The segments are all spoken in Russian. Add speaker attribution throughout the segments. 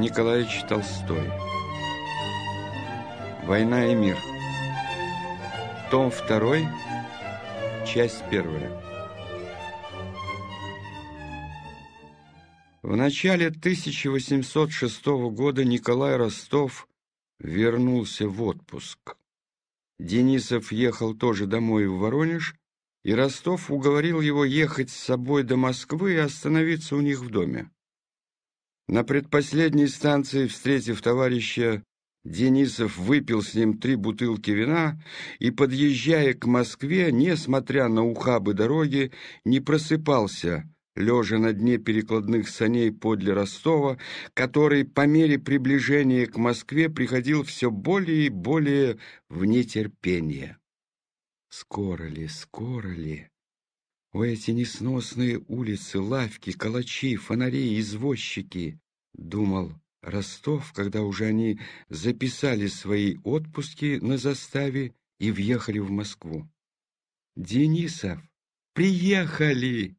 Speaker 1: Николаевич Толстой «Война и мир» Том 2, часть 1 В начале 1806 года Николай Ростов вернулся в отпуск. Денисов ехал тоже домой в Воронеж, и Ростов уговорил его ехать с собой до Москвы и остановиться у них в доме. На предпоследней станции, встретив товарища, Денисов выпил с ним три бутылки вина и, подъезжая к Москве, несмотря на ухабы дороги, не просыпался, лежа на дне перекладных саней подле Ростова, который по мере приближения к Москве приходил все более и более в нетерпение. Скоро ли, скоро ли? О, эти несносные улицы, лавки, калачи, фонари, извозчики! думал Ростов, когда уже они записали свои отпуски на заставе и въехали в Москву. «Денисов, приехали!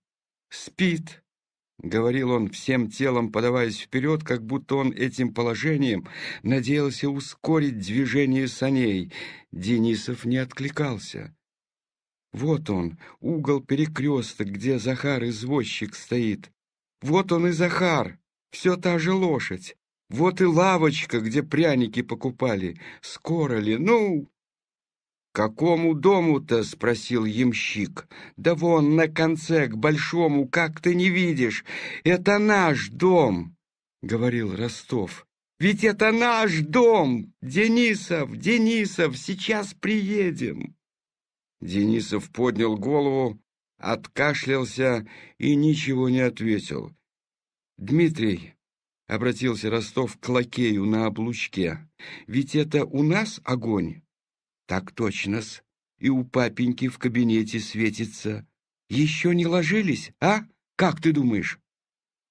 Speaker 1: Спит!» — говорил он всем телом, подаваясь вперед, как будто он этим положением надеялся ускорить движение саней. Денисов не откликался. «Вот он, угол перекресток, где Захар-извозчик стоит. Вот он и Захар!» Все та же лошадь. Вот и лавочка, где пряники покупали. Скоро ли? Ну, «Какому дому-то?» — спросил ямщик. «Да вон на конце, к большому, как ты не видишь! Это наш дом!» — говорил Ростов. «Ведь это наш дом! Денисов, Денисов, сейчас приедем!» Денисов поднял голову, откашлялся и ничего не ответил. «Дмитрий», — обратился Ростов к лакею на облучке, — «ведь это у нас огонь?» «Так точно-с, и у папеньки в кабинете светится. Еще не ложились, а? Как ты думаешь?»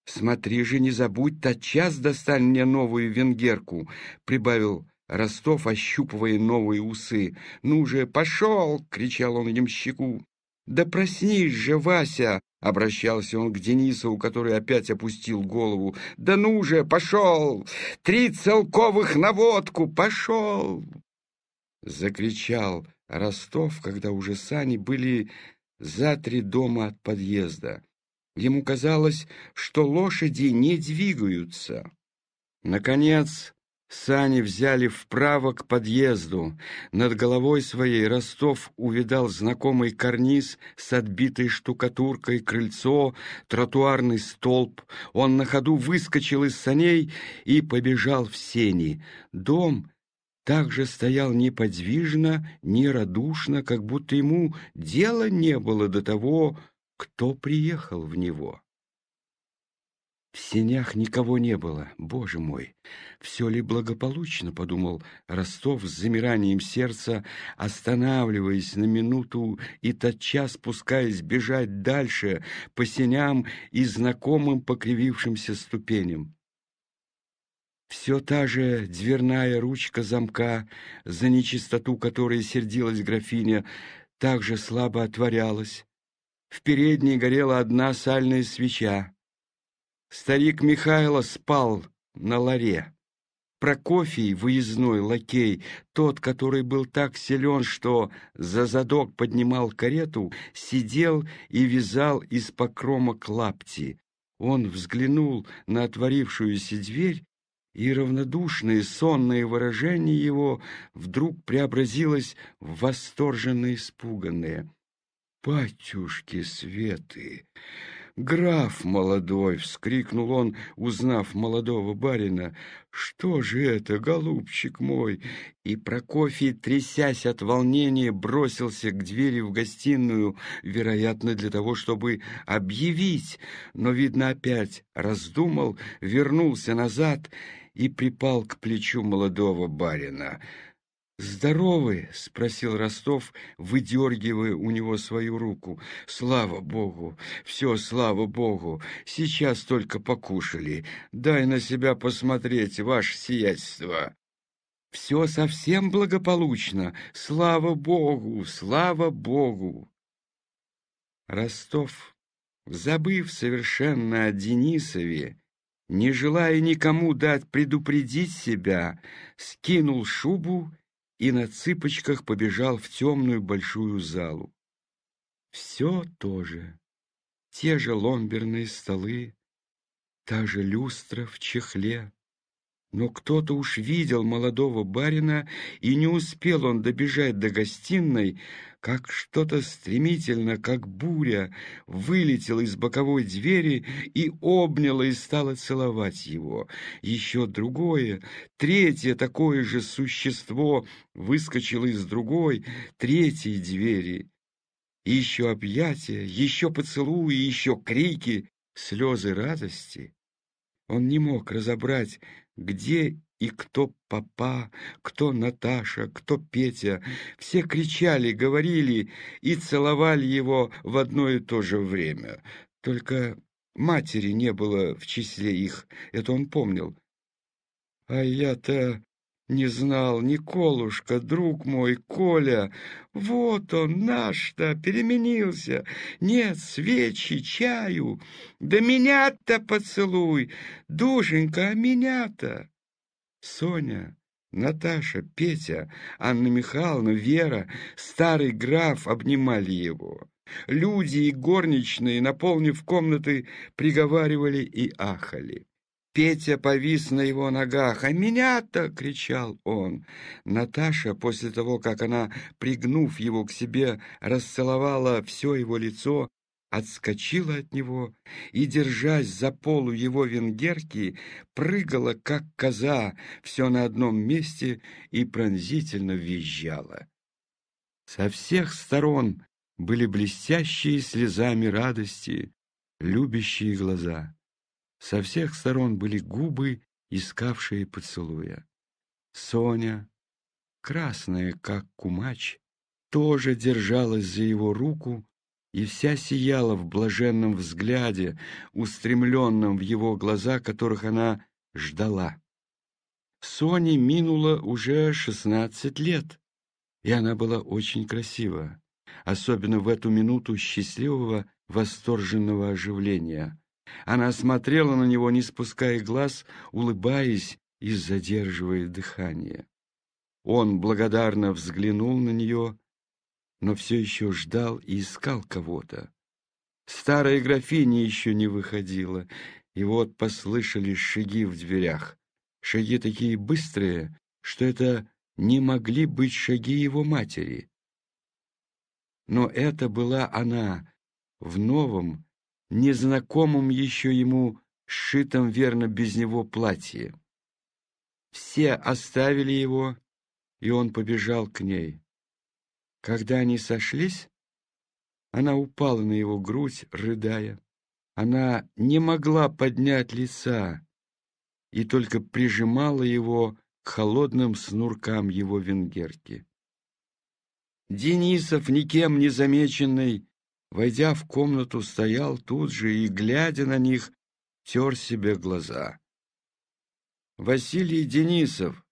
Speaker 1: «Смотри же, не забудь, тотчас достань мне новую венгерку», — прибавил Ростов, ощупывая новые усы. «Ну же, пошел!» — кричал он ямщику. «Да проснись же, Вася!» — обращался он к Денисову, который опять опустил голову. «Да ну же, пошел! Три целковых на водку! Пошел!» Закричал Ростов, когда уже сани были за три дома от подъезда. Ему казалось, что лошади не двигаются. Наконец Сани взяли вправо к подъезду. Над головой своей Ростов увидал знакомый карниз с отбитой штукатуркой, крыльцо, тротуарный столб. Он на ходу выскочил из саней и побежал в сени. Дом также стоял неподвижно, нерадушно, как будто ему дела не было до того, кто приехал в него. В сенях никого не было. Боже мой, все ли благополучно, подумал Ростов с замиранием сердца, останавливаясь на минуту и тотчас пускаясь бежать дальше по сеням и знакомым покривившимся ступеням. Все та же дверная ручка замка, за нечистоту которой сердилась графиня, также слабо отворялась. В передней горела одна сальная свеча. Старик Михайло спал на ларе. Прокофий, выездной лакей, тот, который был так силен, что за задок поднимал карету, сидел и вязал из покромок лапти. Он взглянул на отворившуюся дверь, и равнодушное сонное выражение его вдруг преобразилось в восторженно испуганное. «Батюшки светы! граф молодой!» — вскрикнул он, узнав молодого барина. «Что же это, голубчик мой?» И Прокофий, трясясь от волнения, бросился к двери в гостиную, вероятно, для того, чтобы объявить, но, видно, опять раздумал, вернулся назад и припал к плечу молодого барина — «Здоровы?» — спросил Ростов, выдергивая у него свою руку. «Слава Богу! Все, слава Богу! Сейчас только покушали. Дай на себя посмотреть, ваше сиятельство!» «Все совсем благополучно! Слава Богу! Слава Богу!» Ростов, забыв совершенно о Денисове, не желая никому дать предупредить себя, скинул шубу и на цыпочках побежал в темную большую залу. Все то же. Те же ломберные столы, та же люстра в чехле, но кто-то уж видел молодого барина, и не успел он добежать до гостиной, как что-то стремительно, как буря, вылетело из боковой двери и обняло и стало целовать его. Еще другое, третье такое же существо выскочило из другой, третьей двери. И еще объятия, еще поцелуи, еще крики, слезы радости. Он не мог разобрать, где и кто папа, кто Наташа, кто Петя. Все кричали, говорили и целовали его в одно и то же время. Только матери не было в числе их, это он помнил. А я-то не знал. Николушка, друг мой, Коля, вот он наш-то, переменился. Нет, свечи, чаю. Да меня-то поцелуй, душенька, а меня-то. Соня, Наташа, Петя, Анна Михайловна, Вера, старый граф обнимали его. Люди и горничные, наполнив комнаты, приговаривали и ахали. Петя повис на его ногах. «А меня-то!» — кричал он. Наташа, после того, как она, пригнув его к себе, расцеловала все его лицо, отскочила от него и, держась за полу его венгерки, прыгала, как коза, все на одном месте и пронзительно визжала. Со всех сторон были блестящие слезами радости любящие глаза. Со всех сторон были губы, искавшие поцелуя. Соня, красная, как кумач, тоже держалась за его руку и вся сияла в блаженном взгляде, устремленном в его глаза, которых она ждала. Соне минуло уже шестнадцать лет, и она была очень красива, особенно в эту минуту счастливого восторженного оживления. Она смотрела на него, не спуская глаз, улыбаясь и задерживая дыхание. Он благодарно взглянул на нее, но все еще ждал и искал кого-то. Старая графиня еще не выходила, и вот послышались шаги в дверях. Шаги такие быстрые, что это не могли быть шаги его матери. Но это была она в новом, незнакомом еще ему сшитом верно без него платье. Все оставили его, и он побежал к ней. Когда они сошлись, она упала на его грудь, рыдая. Она не могла поднять лица и только прижимала его к холодным снуркам его венгерки. Денисов, никем не замеченный, войдя в комнату, стоял тут же и, глядя на них, тер себе глаза. «Василий Денисов,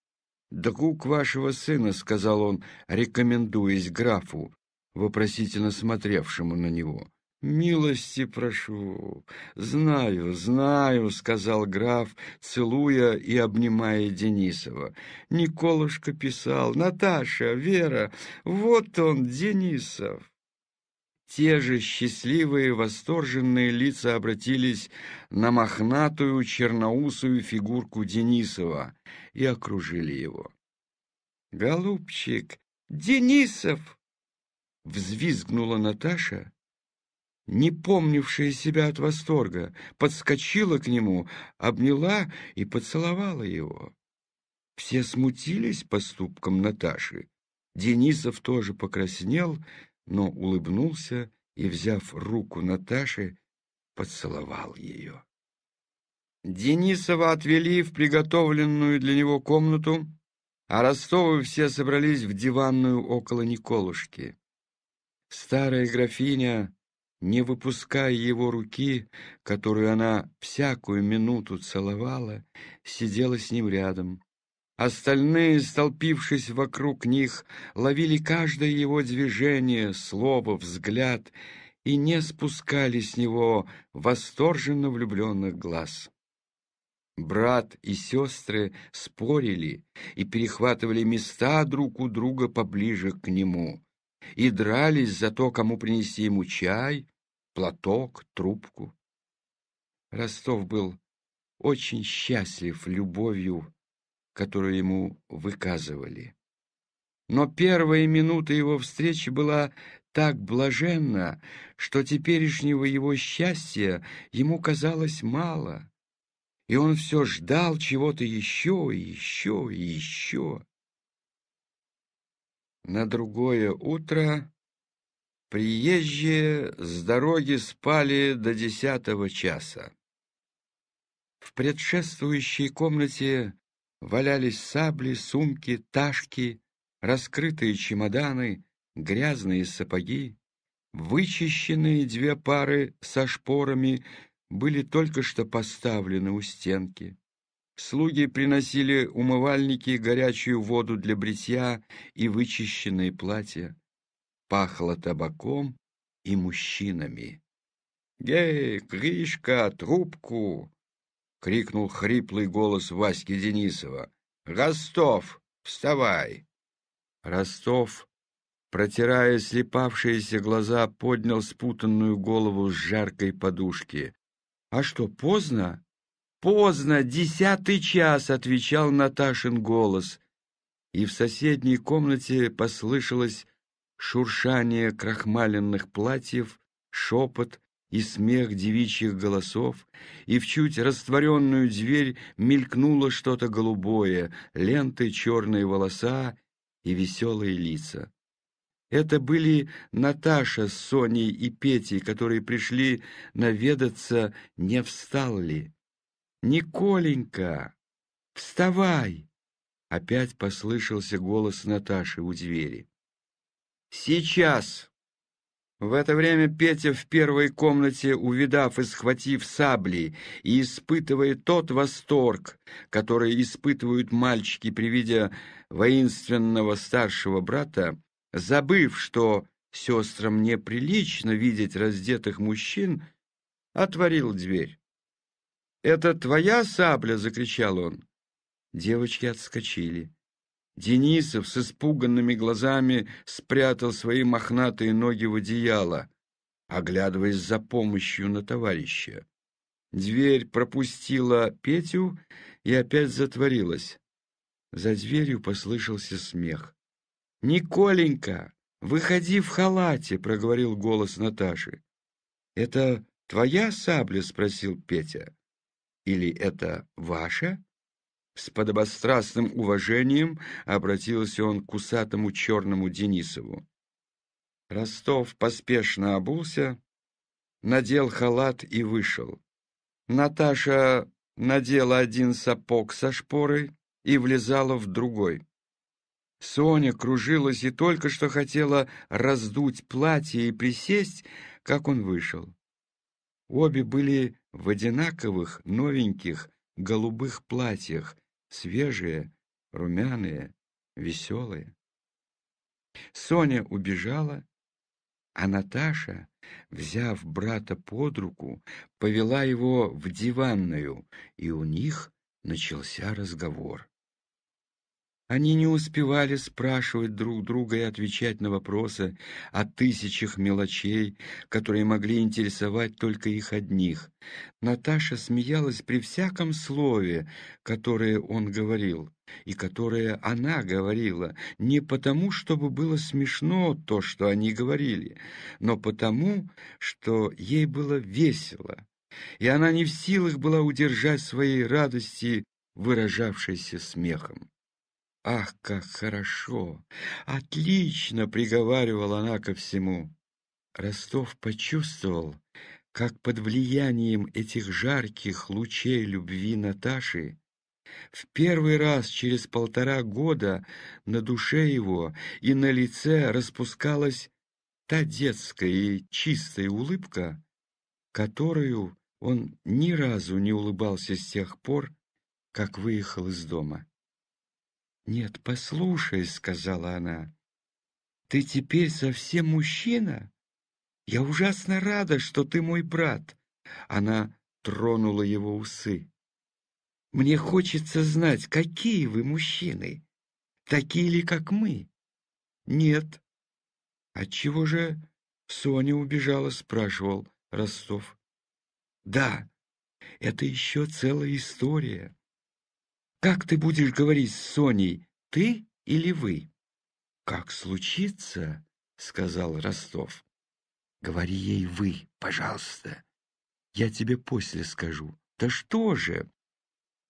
Speaker 1: докук вашего сына», — сказал он, рекомендуясь графу, вопросительно смотревшему на него. «Милости прошу! Знаю, знаю!» — сказал граф, целуя и обнимая Денисова. Николушка писал. «Наташа, Вера, вот он, Денисов!» те же счастливые, восторженные лица обратились на мохнатую, черноусую фигурку Денисова и окружили его. «Голубчик, Денисов!» — взвизгнула Наташа, не помнившая себя от восторга, подскочила к нему, обняла и поцеловала его. Все смутились поступком Наташи. Денисов тоже покраснел но улыбнулся и, взяв руку Наташи, поцеловал ее. Денисова отвели в приготовленную для него комнату, а Ростовы все собрались в диванную около Николушки. Старая графиня, не выпуская его руки, которую она всякую минуту целовала, сидела с ним рядом. Остальные, столпившись вокруг них, ловили каждое его движение, слово, взгляд и не спускали с него восторженно влюбленных глаз. Брат и сестры спорили и перехватывали места друг у друга поближе к нему и дрались за то, кому принести ему чай, платок, трубку. Ростов был очень счастлив любовью которую ему выказывали. Но первая минута его встречи была так блаженна, что теперешнего его счастья ему казалось мало, и он все ждал чего-то еще и еще и еще. На другое утро приезжие с дороги спали до десятого часа. В предшествующей комнате Валялись сабли, сумки, ташки, раскрытые чемоданы, грязные сапоги. Вычищенные две пары со шпорами были только что поставлены у стенки. Слуги приносили умывальники, горячую воду для бритья и вычищенные платья. Пахло табаком и мужчинами. «Гей, Гришка, трубку!» — крикнул хриплый голос Васьки Денисова. «Ростов, вставай!» Ростов, протирая слепавшиеся глаза, поднял спутанную голову с жаркой подушки. «А что, поздно?» «Поздно, десятый час!» — отвечал Наташин голос. И в соседней комнате послышалось шуршание крахмаленных платьев, шепот, и смех девичьих голосов, и в чуть растворенную дверь мелькнуло что-то голубое, ленты, черные волоса и веселые лица. Это были Наташа с Соней и Петей, которые пришли наведаться, не встал ли. «Николенька, вставай!» Опять послышался голос Наташи у двери. «Сейчас!» В это время Петя в первой комнате, увидав и схватив сабли, и испытывая тот восторг, который испытывают мальчики при виде воинственного старшего брата, забыв, что сестрам неприлично видеть раздетых мужчин, отворил дверь. «Это твоя сабля!» — закричал он. Девочки отскочили. Денисов с испуганными глазами спрятал свои мохнатые ноги в одеяло, оглядываясь за помощью на товарища. Дверь пропустила Петю и опять затворилась. За дверью послышался смех. «Николенька, выходи в халате!» — проговорил голос Наташи. «Это твоя сабля?» — спросил Петя. «Или это ваша?» С подобострастным уважением обратился он к усатому черному Денисову. Ростов поспешно обулся, надел халат и вышел. Наташа надела один сапог со шпорой и влезала в другой. Соня кружилась и только что хотела раздуть платье и присесть, как он вышел. Обе были в одинаковых новеньких голубых платьях свежие, румяные, веселые. Соня убежала, а Наташа, взяв брата под руку, повела его в диванную, и у них начался разговор. Они не успевали спрашивать друг друга и отвечать на вопросы о тысячах мелочей, которые могли интересовать только их одних. Наташа смеялась при всяком слове, которое он говорил, и которое она говорила, не потому, чтобы было смешно то, что они говорили, но потому, что ей было весело, и она не в силах была удержать своей радости, выражавшейся смехом. «Ах, как хорошо! Отлично!» — приговаривала она ко всему. Ростов почувствовал, как под влиянием этих жарких лучей любви Наташи в первый раз через полтора года на душе его и на лице распускалась та детская и чистая улыбка, которую он ни разу не улыбался с тех пор, как выехал из дома. «Нет, послушай», — сказала она, — «ты теперь совсем мужчина? Я ужасно рада, что ты мой брат». Она тронула его усы. «Мне хочется знать, какие вы мужчины, такие ли, как мы?» «Нет». «Отчего же Соня убежала?» — спрашивал Ростов. «Да, это еще целая история. Как ты будешь говорить с Соней, ты или вы? Как случится, сказал Ростов. Говори ей вы, пожалуйста. Я тебе после скажу. Да что же?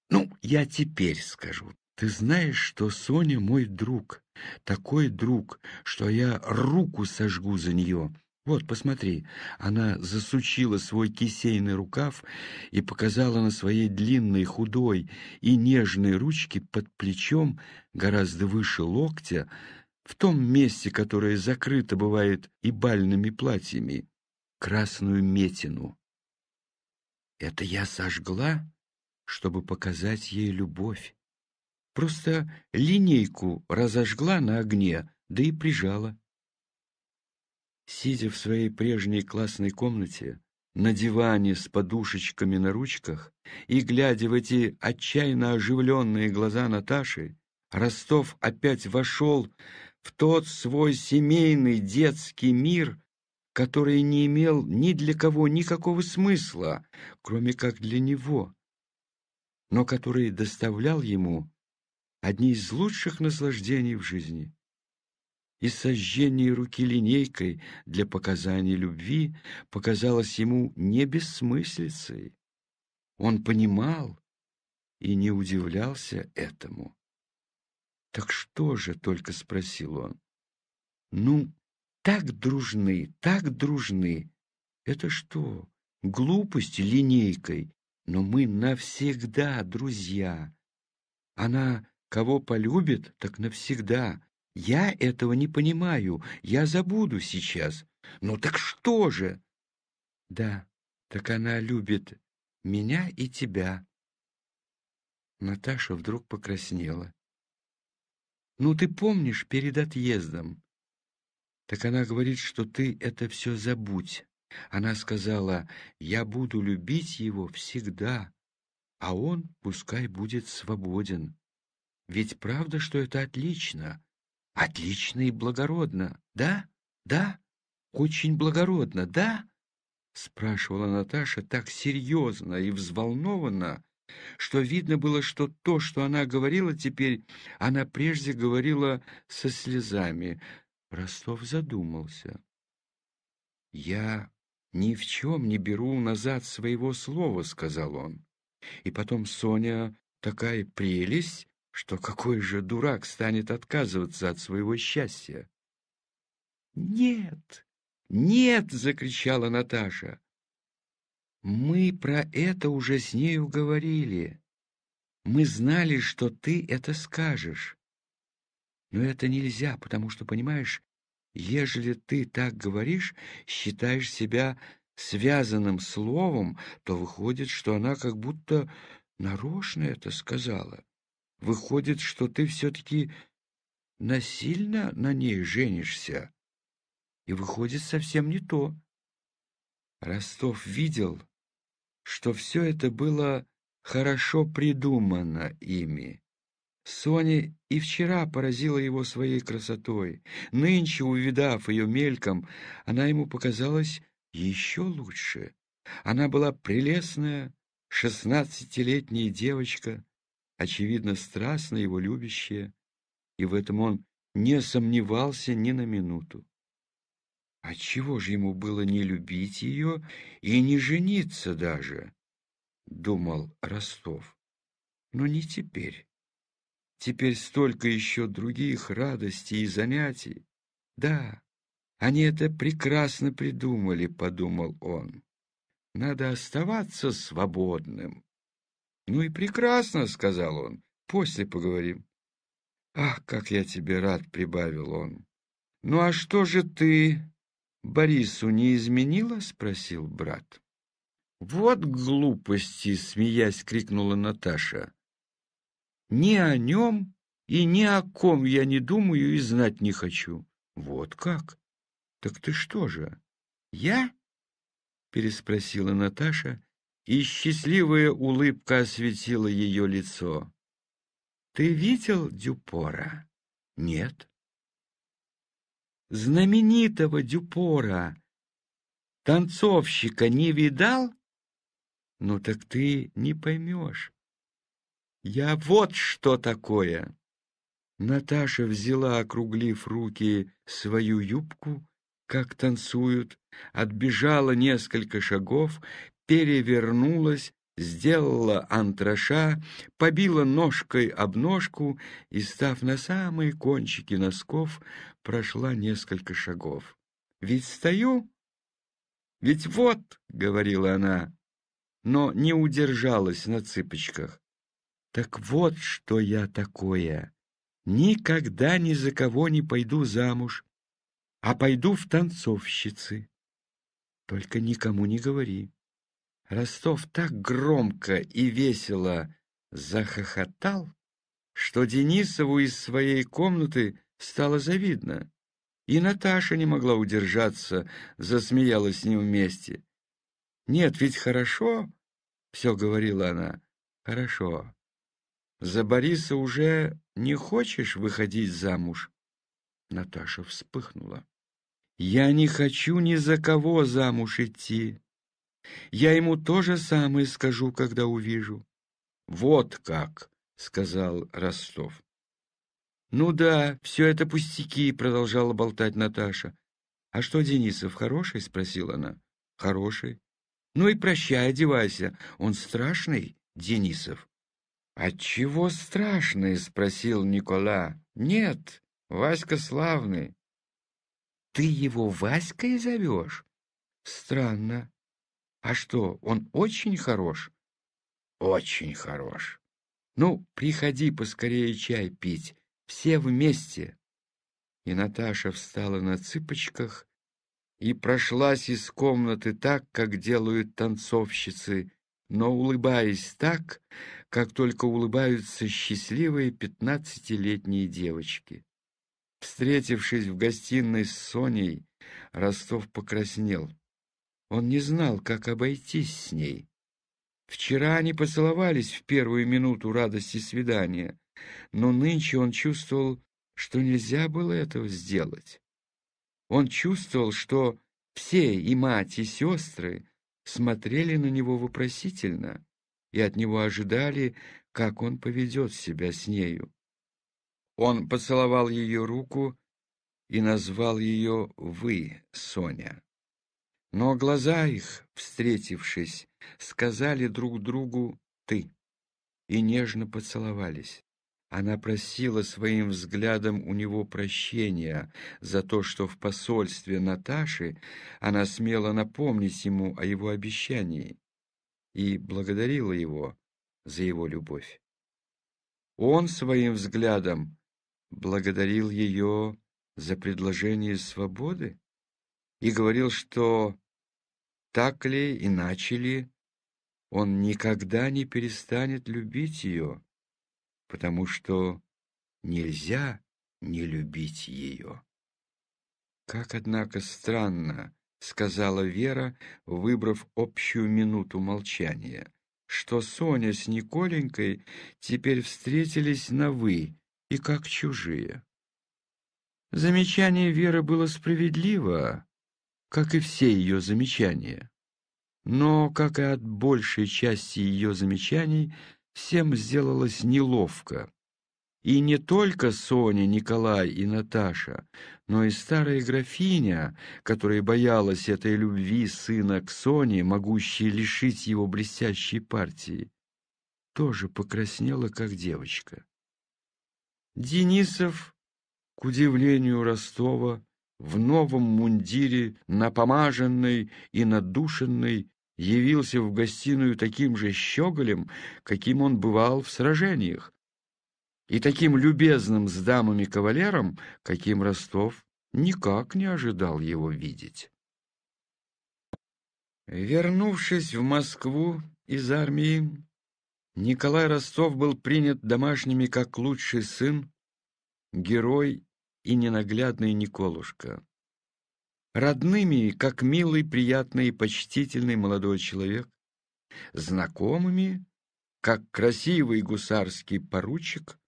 Speaker 1: Ну, я теперь скажу. Ты знаешь, что Соня мой друг, такой друг, что я руку сожгу за нее. Вот, посмотри, она засучила свой кисейный рукав и показала на своей длинной, худой и нежной ручке под плечом, гораздо выше локтя, в том месте, которое закрыто бывает и бальными платьями, красную метину. Это я сожгла, чтобы показать ей любовь. Просто линейку разожгла на огне, да и прижала. Сидя в своей прежней классной комнате, на диване с подушечками на ручках и глядя в эти отчаянно оживленные глаза Наташи, Ростов опять вошел в тот свой семейный детский мир, который не имел ни для кого никакого смысла, кроме как для него, но который доставлял ему одни из лучших наслаждений в жизни и сожжение руки линейкой для показания любви показалось ему не бессмыслицей. Он понимал и не удивлялся этому. «Так что же?» — только спросил он. «Ну, так дружны, так дружны. Это что, глупость линейкой? Но мы навсегда друзья. Она кого полюбит, так навсегда» Я этого не понимаю, я забуду сейчас. Ну так что же? Да, так она любит меня и тебя. Наташа вдруг покраснела. Ну ты помнишь перед отъездом? Так она говорит, что ты это все забудь. Она сказала, я буду любить его всегда, а он пускай будет свободен. Ведь правда, что это отлично. Отлично и благородно, да? Да? Очень благородно, да? Спрашивала Наташа так серьезно и взволнованно, что видно было, что то, что она говорила теперь, она прежде говорила со слезами. Ростов задумался. «Я ни в чем не беру назад своего слова», — сказал он. «И потом Соня такая прелесть, что какой же дурак станет отказываться от своего счастья. «Нет, нет!» — закричала Наташа. «Мы про это уже с нею говорили. Мы знали, что ты это скажешь. Но это нельзя, потому что, понимаешь, ежели ты так говоришь, считаешь себя связанным словом, то выходит, что она как будто нарочно это сказала. Выходит, что ты все-таки насильно на ней женишься. И выходит совсем не то. Ростов видел, что все это было хорошо придумано ими. Соня и вчера поразила его своей красотой. Нынче, увидав ее мельком, она ему показалась еще лучше. Она была прелестная шестнадцатилетняя девочка, очевидно, страстно его любящая, и в этом он не сомневался ни на минуту. Отчего же ему было не любить ее и не жениться даже, думал Ростов. Но не теперь. Теперь столько еще других радостей и занятий. Да, они это прекрасно придумали, подумал он. Надо оставаться свободным. «Ну и прекрасно», — сказал он, — «после поговорим». «Ах, как я тебе рад», — прибавил он. «Ну а что же ты Борису не изменила?» — спросил брат. «Вот глупости!» — смеясь крикнула Наташа. «Ни о нем и ни о ком я не думаю и знать не хочу». «Вот как? Так ты что же?» «Я?» — переспросила Наташа и счастливая улыбка осветила ее лицо. «Ты видел Дюпора?» «Нет». «Знаменитого Дюпора, танцовщика, не видал?» «Ну так ты не поймешь. Я вот что такое!» Наташа взяла, округлив руки, свою юбку, как танцуют, отбежала несколько шагов, перевернулась, сделала антраша, побила ножкой об ножку и, став на самые кончики носков, прошла несколько шагов. «Ведь стою? Ведь вот!» — говорила она, но не удержалась на цыпочках. «Так вот, что я такое! Никогда ни за кого не пойду замуж, а пойду в танцовщицы. Только никому не говори». Ростов так громко и весело захохотал, что Денисову из своей комнаты стало завидно. И Наташа не могла удержаться, засмеялась с ним вместе. «Нет, ведь хорошо», — все говорила она, — «хорошо. За Бориса уже не хочешь выходить замуж?» Наташа вспыхнула. «Я не хочу ни за кого замуж идти», я ему то же самое скажу, когда увижу. Вот как, сказал Ростов. Ну да, все это пустяки, продолжала болтать Наташа. А что, Денисов, хороший? спросила она. Хороший. Ну и прощай, одевайся. Он страшный, Денисов. Отчего страшный? спросил Никола. Нет, Васька славный. Ты его Васькой зовешь? Странно. А что, он очень хорош? Очень хорош. Ну, приходи поскорее чай пить, все вместе. И Наташа встала на цыпочках и прошлась из комнаты так, как делают танцовщицы, но улыбаясь так, как только улыбаются счастливые пятнадцатилетние девочки. Встретившись в гостиной с Соней, Ростов покраснел — он не знал, как обойтись с ней. Вчера они поцеловались в первую минуту радости свидания, но нынче он чувствовал, что нельзя было этого сделать. Он чувствовал, что все, и мать, и сестры, смотрели на него вопросительно и от него ожидали, как он поведет себя с нею. Он поцеловал ее руку и назвал ее «Вы, Соня». Но глаза их, встретившись, сказали друг другу «ты» и нежно поцеловались. Она просила своим взглядом у него прощения за то, что в посольстве Наташи она смела напомнить ему о его обещании и благодарила его за его любовь. Он своим взглядом благодарил ее за предложение свободы? и говорил, что так ли, иначе ли, он никогда не перестанет любить ее, потому что нельзя не любить ее. Как, однако, странно, — сказала Вера, выбрав общую минуту молчания, — что Соня с Николенькой теперь встретились на «вы» и как чужие. Замечание Веры было справедливо, как и все ее замечания. Но, как и от большей части ее замечаний, всем сделалось неловко. И не только Соня, Николай и Наташа, но и старая графиня, которая боялась этой любви сына к Соне, могущей лишить его блестящей партии, тоже покраснела, как девочка. Денисов, к удивлению Ростова, в новом мундире, напомаженный и надушенный, явился в гостиную таким же щеголем, каким он бывал в сражениях, и таким любезным с дамами кавалером, каким Ростов никак не ожидал его видеть. Вернувшись в Москву из армии, Николай Ростов был принят домашними как лучший сын, герой и ненаглядный Николушка. Родными, как милый, приятный и почтительный молодой человек, знакомыми, как красивый гусарский поручик,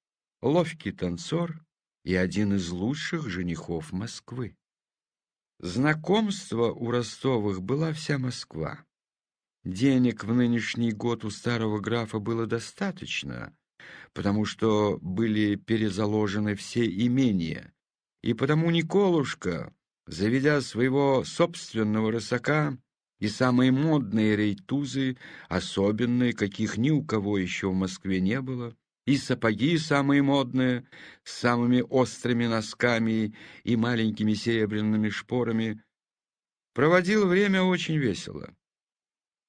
Speaker 1: ловкий танцор и один из лучших женихов Москвы. Знакомство у Ростовых была вся Москва. Денег в нынешний год у старого графа было достаточно, потому что были перезаложены все имения, и потому Николушка, заведя своего собственного рысака и самые модные рейтузы, особенные, каких ни у кого еще в Москве не было, и сапоги самые модные, с самыми острыми носками и маленькими серебряными шпорами, проводил время очень весело.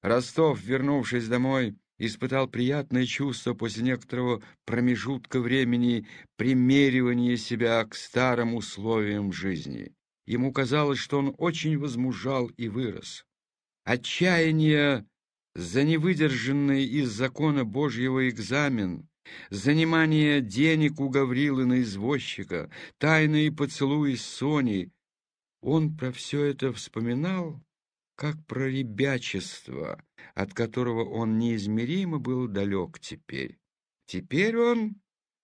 Speaker 1: Ростов, вернувшись домой, испытал приятное чувство после некоторого промежутка времени примеривания себя к старым условиям жизни. Ему казалось, что он очень возмужал и вырос. Отчаяние за невыдержанный из закона Божьего экзамен, занимание денег у Гаврилы на извозчика, тайные поцелуи с Соней. Он про все это вспоминал, как про ребячество, от которого он неизмеримо был далек теперь. Теперь он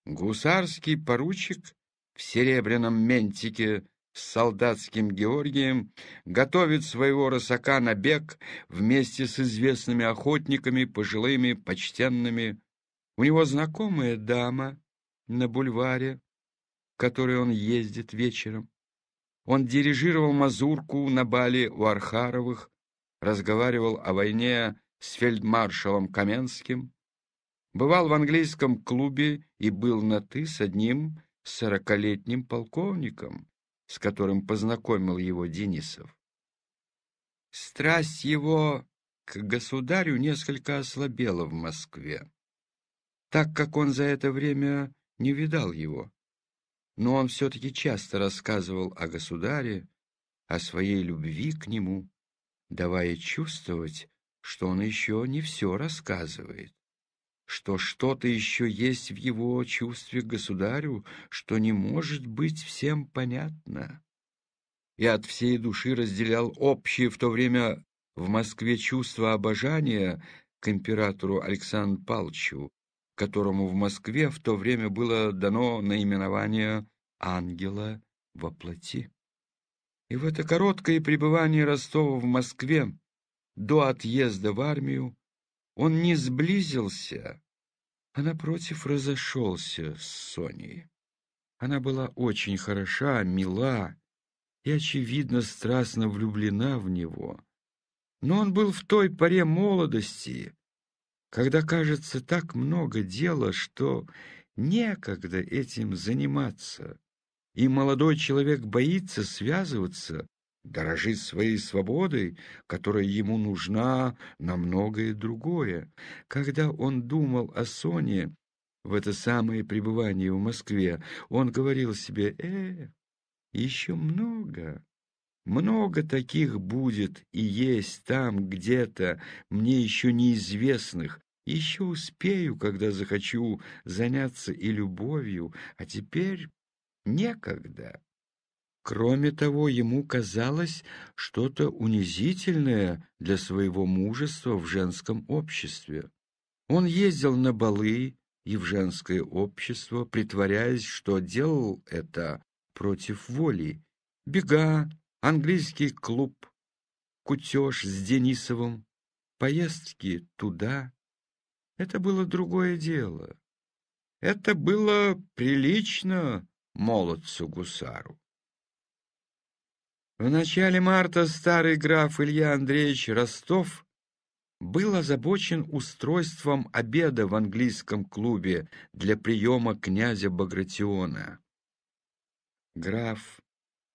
Speaker 1: гусарский поручик в серебряном ментике с солдатским Георгием, готовит своего рысака на бег вместе с известными охотниками, пожилыми, почтенными. У него знакомая дама на бульваре, в которой он ездит вечером. Он дирижировал мазурку на бале у Архаровых, разговаривал о войне с фельдмаршалом Каменским, бывал в английском клубе и был на «ты» с одним сорокалетним полковником, с которым познакомил его Денисов. Страсть его к государю несколько ослабела в Москве, так как он за это время не видал его. Но он все-таки часто рассказывал о государе, о своей любви к нему давая чувствовать, что он еще не все рассказывает, что что-то еще есть в его чувстве к государю, что не может быть всем понятно. и от всей души разделял общее в то время в Москве чувство обожания к императору Александру Палчу, которому в Москве в то время было дано наименование «Ангела во плоти». И в это короткое пребывание Ростова в Москве до отъезда в армию он не сблизился, а, напротив, разошелся с Соней. Она была очень хороша, мила и, очевидно, страстно влюблена в него. Но он был в той поре молодости, когда, кажется, так много дела, что некогда этим заниматься и молодой человек боится связываться, дорожит своей свободой, которая ему нужна на многое другое. Когда он думал о Соне в это самое пребывание в Москве, он говорил себе «Э, еще много». Много таких будет и есть там где-то, мне еще неизвестных. Еще успею, когда захочу заняться и любовью, а теперь некогда. Кроме того, ему казалось что-то унизительное для своего мужества в женском обществе. Он ездил на балы и в женское общество, притворяясь, что делал это против воли. Бега, английский клуб, кутеж с Денисовым, поездки туда. Это было другое дело. Это было прилично молодцу-гусару. В начале марта старый граф Илья Андреевич Ростов был озабочен устройством обеда в английском клубе для приема князя Багратиона. Граф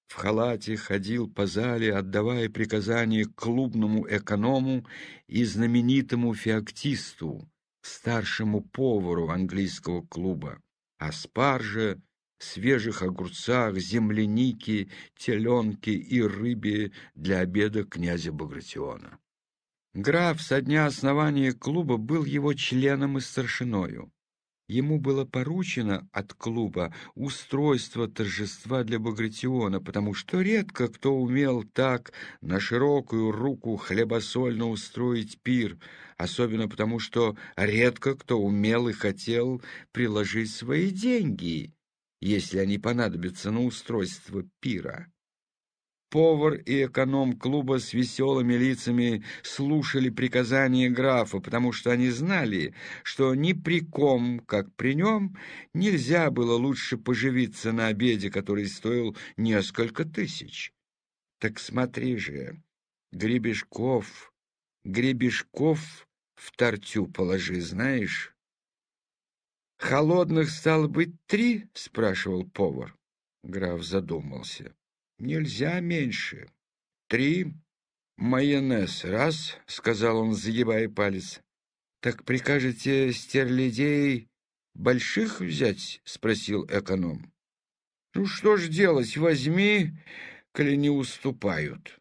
Speaker 1: в халате ходил по зале, отдавая приказания клубному эконому и знаменитому феоктисту, старшему повару английского клуба, а спаржа свежих огурцах, земляники, теленке и рыбе для обеда князя Багратиона. Граф со дня основания клуба был его членом и старшиною. Ему было поручено от клуба устройство торжества для Багратиона, потому что редко кто умел так на широкую руку хлебосольно устроить пир, особенно потому что редко кто умел и хотел приложить свои деньги если они понадобятся на устройство пира. Повар и эконом клуба с веселыми лицами слушали приказания графа, потому что они знали, что ни при ком, как при нем, нельзя было лучше поживиться на обеде, который стоил несколько тысяч. Так смотри же, Гребешков, Гребешков в тортю положи, знаешь? «Холодных стало быть три?» — спрашивал повар. Граф задумался. «Нельзя меньше. Три. Майонез. Раз», — сказал он, загибая палец. «Так прикажете стерлядей больших взять?» — спросил эконом. «Ну что ж делать? Возьми, коли не уступают».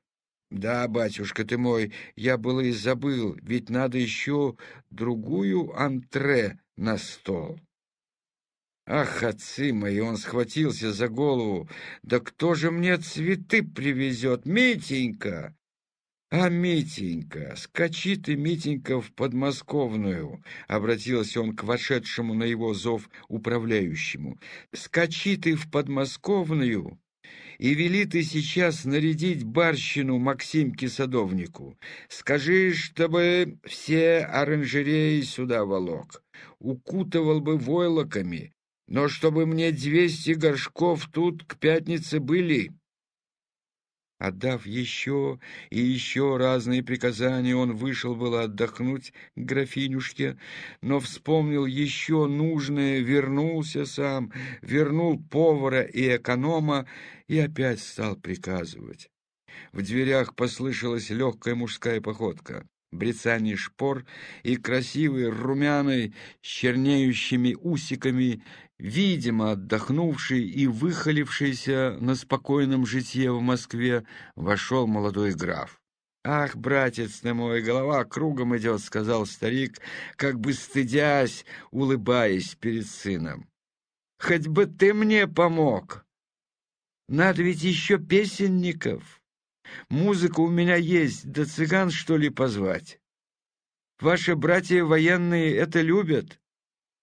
Speaker 1: «Да, батюшка ты мой, я было и забыл, ведь надо еще другую антре на стол». Ах, отцы мои, он схватился за голову. Да кто же мне цветы привезет? Митенька! А, Митенька, скачи ты, Митенька, в подмосковную, обратился он к вошедшему на его зов управляющему. Скачи ты в подмосковную и вели ты сейчас нарядить барщину Максимке Садовнику. Скажи, чтобы все оранжереи сюда волок, укутывал бы войлоками, но чтобы мне двести горшков тут к пятнице были. Отдав еще и еще разные приказания, он вышел было отдохнуть к графинюшке, но вспомнил еще нужное, вернулся сам, вернул повара и эконома и опять стал приказывать. В дверях послышалась легкая мужская походка брецание шпор и красивый румяный с чернеющими усиками видимо, отдохнувший и выхалившийся на спокойном житье в Москве, вошел молодой граф. «Ах, братец ты мой, голова кругом идет», — сказал старик, как бы стыдясь, улыбаясь перед сыном. «Хоть бы ты мне помог! Надо ведь еще песенников. Музыка у меня есть, да цыган, что ли, позвать? Ваши братья военные это любят».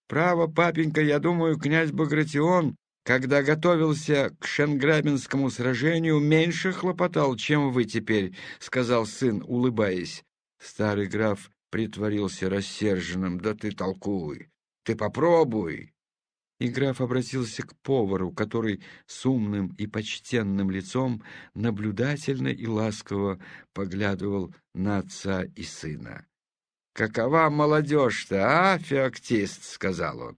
Speaker 1: Право, папенька, я думаю, князь Багратион, когда готовился к Шенграбинскому сражению, меньше хлопотал, чем вы теперь, — сказал сын, улыбаясь. Старый граф притворился рассерженным. «Да ты толкуй! Ты попробуй!» И граф обратился к повару, который с умным и почтенным лицом наблюдательно и ласково поглядывал на отца и сына. «Какова молодежь-то, а, феоктист?» — сказал он.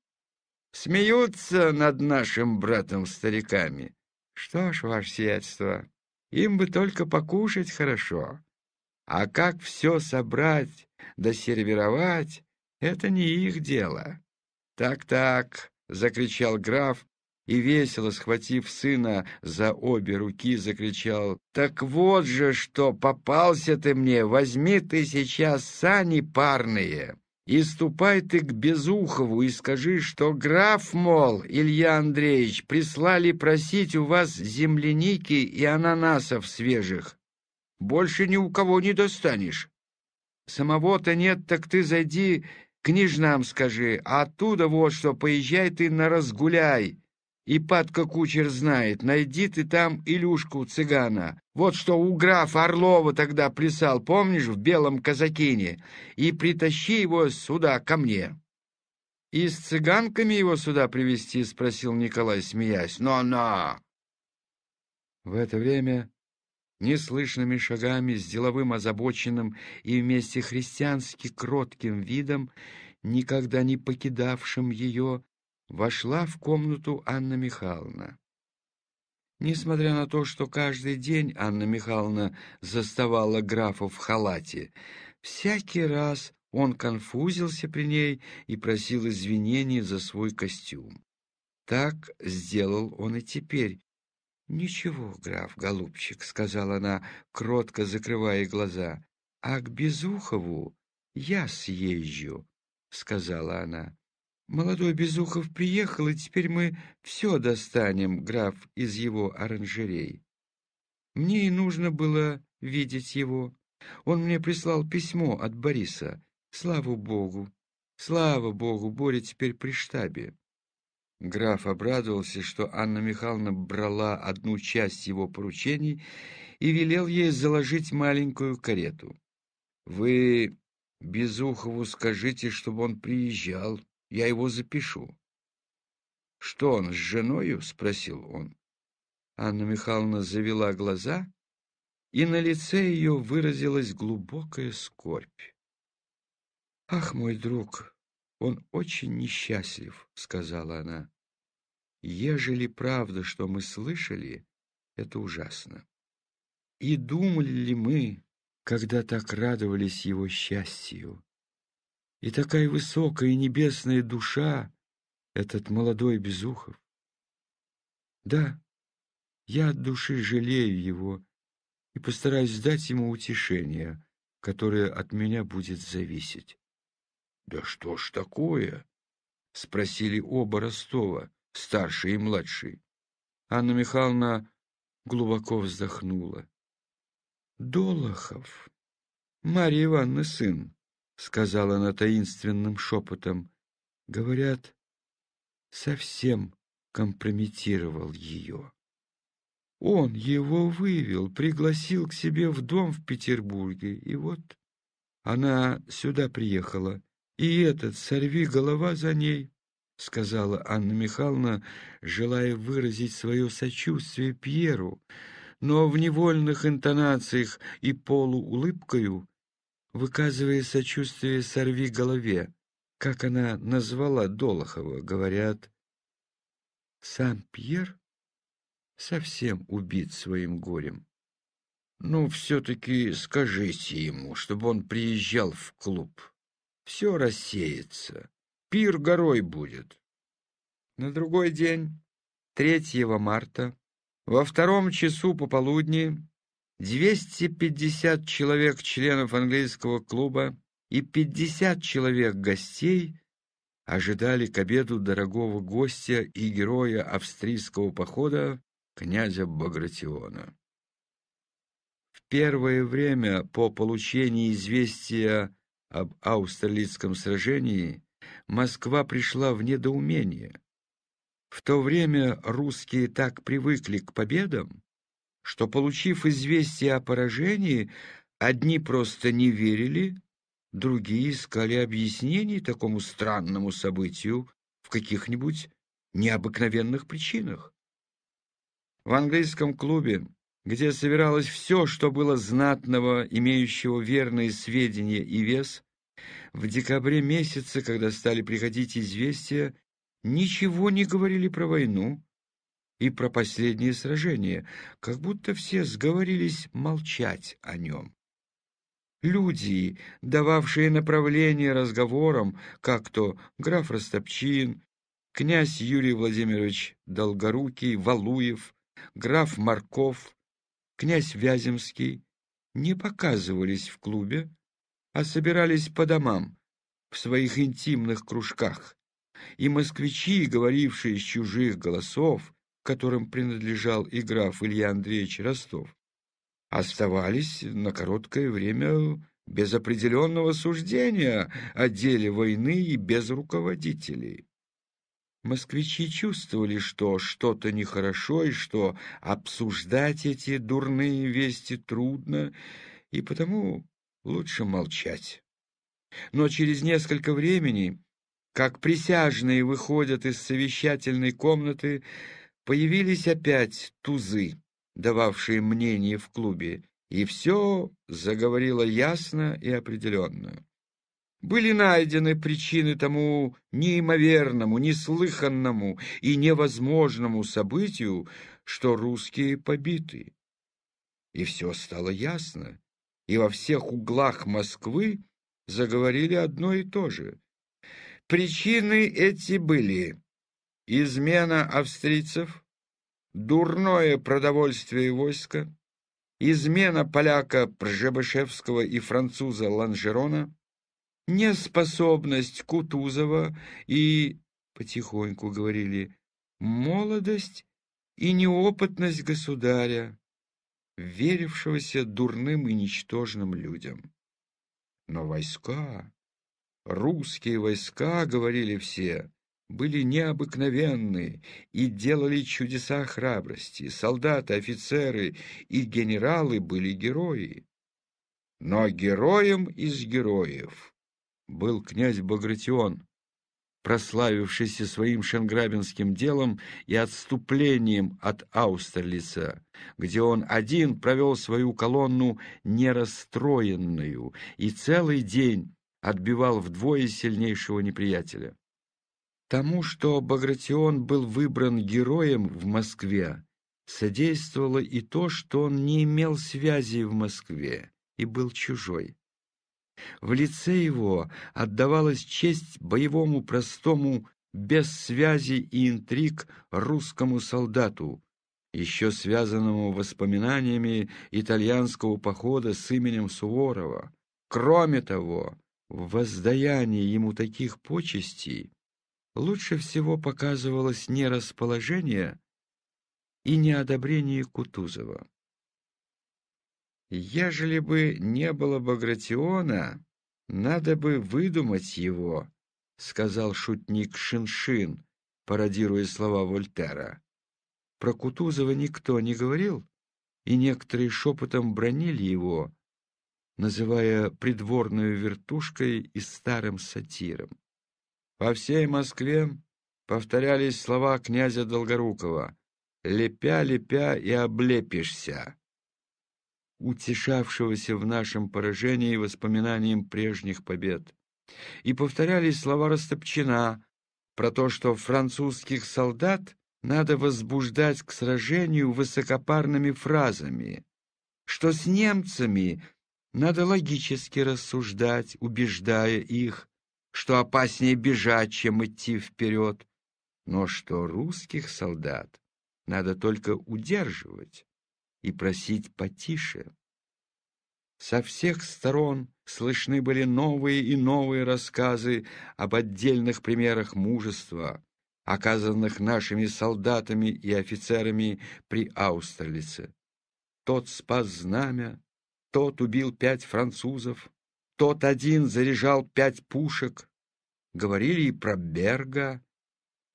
Speaker 1: «Смеются над нашим братом-стариками. Что ж, ваше сиятельство, им бы только покушать хорошо. А как все собрать да сервировать — это не их дело». «Так-так», — закричал граф, и, весело схватив сына за обе руки, закричал, «Так вот же что, попался ты мне, возьми ты сейчас сани парные!» И ступай ты к Безухову и скажи, что граф, мол, Илья Андреевич, прислали просить у вас земляники и ананасов свежих. Больше ни у кого не достанешь. Самого-то нет, так ты зайди к княжнам скажи, а оттуда вот что, поезжай ты на разгуляй, и падка кучер знает, найди ты там Илюшку цыгана. Вот что у графа Орлова тогда плясал, помнишь, в белом казакине, и притащи его сюда ко мне». «И с цыганками его сюда привести спросил Николай, смеясь. «Но-но!» В это время неслышными шагами, с деловым озабоченным и вместе христиански кротким видом, никогда не покидавшим ее, вошла в комнату Анна Михайловна. Несмотря на то, что каждый день Анна Михайловна заставала графа в халате, всякий раз он конфузился при ней и просил извинений за свой костюм. Так сделал он и теперь. «Ничего, граф, голубчик», — сказала она, кротко закрывая глаза, — «а к Безухову я съезжу», — сказала она. Молодой Безухов приехал, и теперь мы все достанем, граф, из его оранжерей. Мне и нужно было видеть его. Он мне прислал письмо от Бориса. Слава богу! Слава богу, Боря теперь при штабе. Граф обрадовался, что Анна Михайловна брала одну часть его поручений и велел ей заложить маленькую карету. «Вы Безухову скажите, чтобы он приезжал», я его запишу. — Что он, с женою? — спросил он. Анна Михайловна завела глаза, и на лице ее выразилась глубокая скорбь. — Ах, мой друг, он очень несчастлив, — сказала она. — Ежели правда, что мы слышали, это ужасно. И думали ли мы, когда так радовались его счастью? И такая высокая и небесная душа этот молодой Безухов. Да, я от души жалею его и постараюсь дать ему утешение, которое от меня будет зависеть. — Да что ж такое? — спросили оба Ростова, старший и младший. Анна Михайловна глубоко вздохнула. — Долохов, Марья Ивановна сын, сказала она таинственным шепотом. Говорят, совсем компрометировал ее. Он его вывел, пригласил к себе в дом в Петербурге, и вот она сюда приехала. И этот сорви голова за ней, — сказала Анна Михайловна, желая выразить свое сочувствие Пьеру, но в невольных интонациях и полуулыбкою выказывая сочувствие сорви голове, как она назвала Долохова, говорят, сам Пьер совсем убит своим горем. Ну, все-таки скажите ему, чтобы он приезжал в клуб. Все рассеется, пир горой будет. На другой день, 3 марта, во втором часу пополудни, 250 человек членов английского клуба и 50 человек гостей ожидали к обеду дорогого гостя и героя австрийского похода князя Багратиона. В первое время по получении известия об австралийском сражении Москва пришла в недоумение. В то время русские так привыкли к победам, что, получив известие о поражении, одни просто не верили, другие искали объяснений такому странному событию в каких-нибудь необыкновенных причинах. В английском клубе, где собиралось все, что было знатного, имеющего верные сведения и вес, в декабре месяце, когда стали приходить известия, ничего не говорили про войну, и про последнее сражение, как будто все сговорились молчать о нем. Люди, дававшие направление разговорам, как то граф Ростопчин, князь Юрий Владимирович Долгорукий, Валуев, граф Марков, князь Вяземский, не показывались в клубе, а собирались по домам, в своих интимных кружках. И москвичи, говорившие из чужих голосов, которым принадлежал и граф Илья Андреевич Ростов, оставались на короткое время без определенного суждения о деле войны и без руководителей. Москвичи чувствовали, что что-то нехорошо и что обсуждать эти дурные вести трудно, и потому лучше молчать. Но через несколько времени, как присяжные выходят из совещательной комнаты, Появились опять тузы, дававшие мнение в клубе, и все заговорило ясно и определенно. Были найдены причины тому неимоверному, неслыханному и невозможному событию, что русские побиты. И все стало ясно, и во всех углах Москвы заговорили одно и то же. Причины эти были измена австрийцев, дурное продовольствие войска, измена поляка Пржебышевского и француза Ланжерона, неспособность Кутузова и, потихоньку говорили, молодость и неопытность государя, верившегося дурным и ничтожным людям. Но войска, русские войска, говорили все, были необыкновенны и делали чудеса храбрости. Солдаты, офицеры и генералы были герои. Но героем из героев был князь Багратион, прославившийся своим шенграбинским делом и отступлением от Аустерлица, где он один провел свою колонну нерастроенную и целый день отбивал вдвое сильнейшего неприятеля. Тому, что Багратион был выбран героем в Москве, содействовало и то, что он не имел связи в Москве и был чужой. В лице его отдавалась честь боевому простому, без связи и интриг русскому солдату, еще связанному воспоминаниями итальянского похода с именем Суворова. Кроме того, в воздаянии ему таких почестей лучше всего показывалось не расположение и не одобрение Кутузова. Ежели бы не было Багратиона, надо бы выдумать его, сказал шутник Шиншин, пародируя слова Вольтера. Про Кутузова никто не говорил, и некоторые шепотом бронили его, называя придворную вертушкой и старым сатиром. По всей Москве повторялись слова князя Долгорукова «Лепя, лепя и облепишься», утешавшегося в нашем поражении воспоминанием прежних побед. И повторялись слова Растопчина про то, что французских солдат надо возбуждать к сражению высокопарными фразами, что с немцами надо логически рассуждать, убеждая их, что опаснее бежать, чем идти вперед, но что русских солдат надо только удерживать и просить потише. Со всех сторон слышны были новые и новые рассказы об отдельных примерах мужества, оказанных нашими солдатами и офицерами при Аустерлице. Тот спас знамя, тот убил пять французов, тот один заряжал пять пушек. Говорили и про Берга,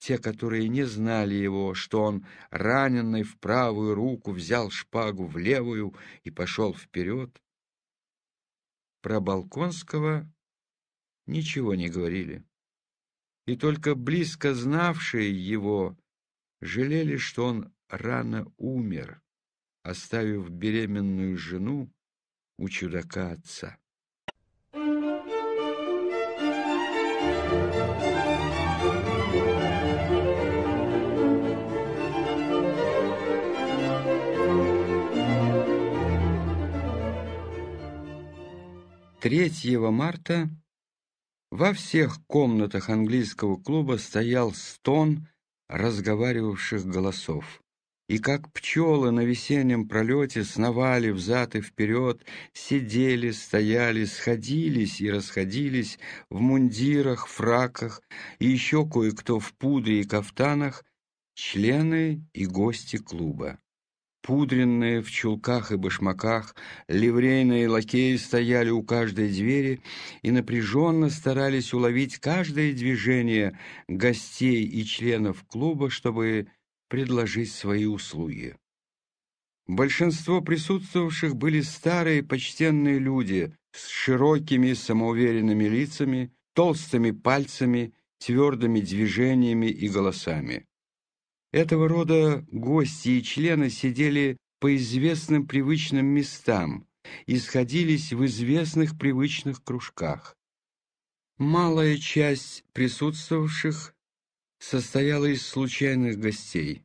Speaker 1: те, которые не знали его, что он раненый в правую руку взял шпагу в левую и пошел вперед. Про Балконского ничего не говорили. И только близко знавшие его жалели, что он рано умер, оставив беременную жену у чудака отца. 3 марта во всех комнатах английского клуба стоял стон разговаривавших голосов. И как пчелы на весеннем пролете сновали взад и вперед, сидели, стояли, сходились и расходились в мундирах, фраках и еще кое-кто в пудре и кафтанах, члены и гости клуба пудренные в чулках и башмаках, ливрейные лакеи стояли у каждой двери и напряженно старались уловить каждое движение гостей и членов клуба, чтобы предложить свои услуги. Большинство присутствовавших были старые почтенные люди с широкими самоуверенными лицами, толстыми пальцами, твердыми движениями и голосами. Этого рода гости и члены сидели по известным привычным местам и сходились в известных привычных кружках. Малая часть присутствовавших состояла из случайных гостей,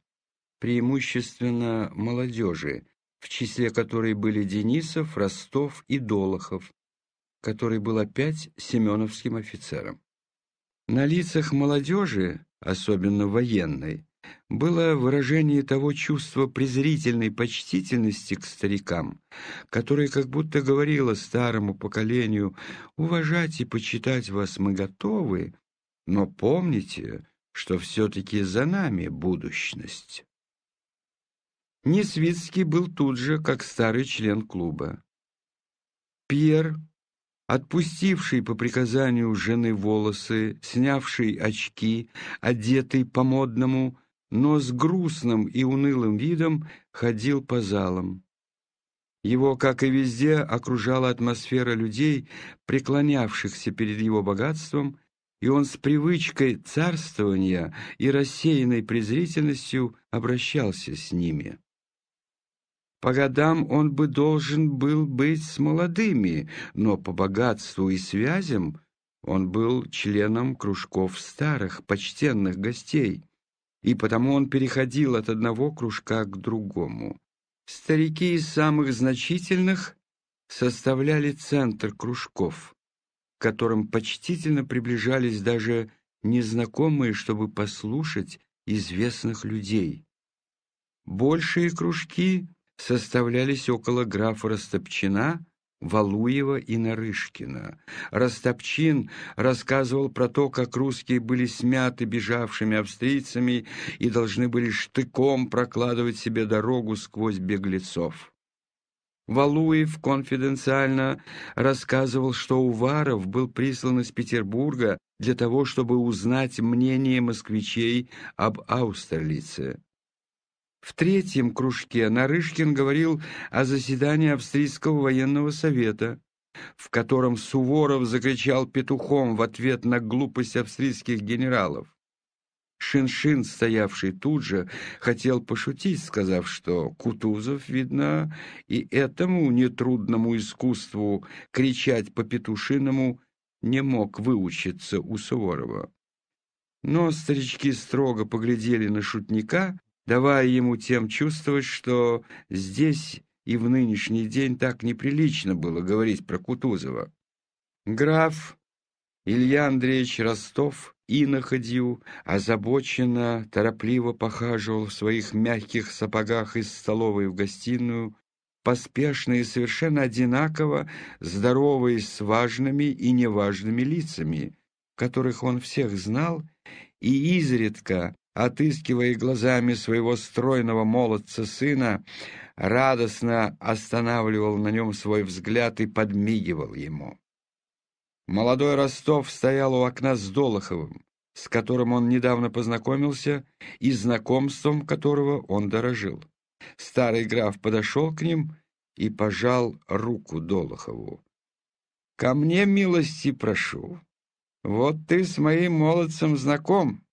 Speaker 1: преимущественно молодежи, в числе которой были Денисов, Ростов и Долохов, который был опять семеновским офицером. На лицах молодежи, особенно военной, было выражение того чувства презрительной почтительности к старикам, которое как будто говорило старому поколению «Уважать и почитать вас мы готовы, но помните, что все-таки за нами будущность». Несвицкий был тут же, как старый член клуба. Пьер, отпустивший по приказанию жены волосы, снявший очки, одетый по-модному – но с грустным и унылым видом ходил по залам. Его, как и везде, окружала атмосфера людей, преклонявшихся перед его богатством, и он с привычкой царствования и рассеянной презрительностью обращался с ними. По годам он бы должен был быть с молодыми, но по богатству и связям он был членом кружков старых, почтенных гостей и потому он переходил от одного кружка к другому. Старики из самых значительных составляли центр кружков, к которым почтительно приближались даже незнакомые, чтобы послушать известных людей. Большие кружки составлялись около графа Растопчина Валуева и Нарышкина. Растопчин рассказывал про то, как русские были смяты бежавшими австрийцами и должны были штыком прокладывать себе дорогу сквозь беглецов. Валуев конфиденциально рассказывал, что Уваров был прислан из Петербурга для того, чтобы узнать мнение москвичей об Аустерлице. В третьем кружке Нарышкин говорил о заседании Австрийского военного совета, в котором Суворов закричал петухом в ответ на глупость австрийских генералов. Шиншин, -шин, стоявший тут же, хотел пошутить, сказав, что Кутузов, видно, и этому нетрудному искусству кричать по-петушиному не мог выучиться у Суворова. Но старички строго поглядели на шутника давая ему тем чувствовать, что здесь и в нынешний день так неприлично было говорить про Кутузова. Граф Илья Андреевич Ростов и находил, озабоченно, торопливо похаживал в своих мягких сапогах из столовой в гостиную, поспешно и совершенно одинаково здороваясь с важными и неважными лицами, которых он всех знал, и изредка отыскивая глазами своего стройного молодца-сына, радостно останавливал на нем свой взгляд и подмигивал ему. Молодой Ростов стоял у окна с Долоховым, с которым он недавно познакомился и знакомством которого он дорожил. Старый граф подошел к ним и пожал руку Долохову. «Ко мне милости прошу. Вот ты с моим молодцем знаком,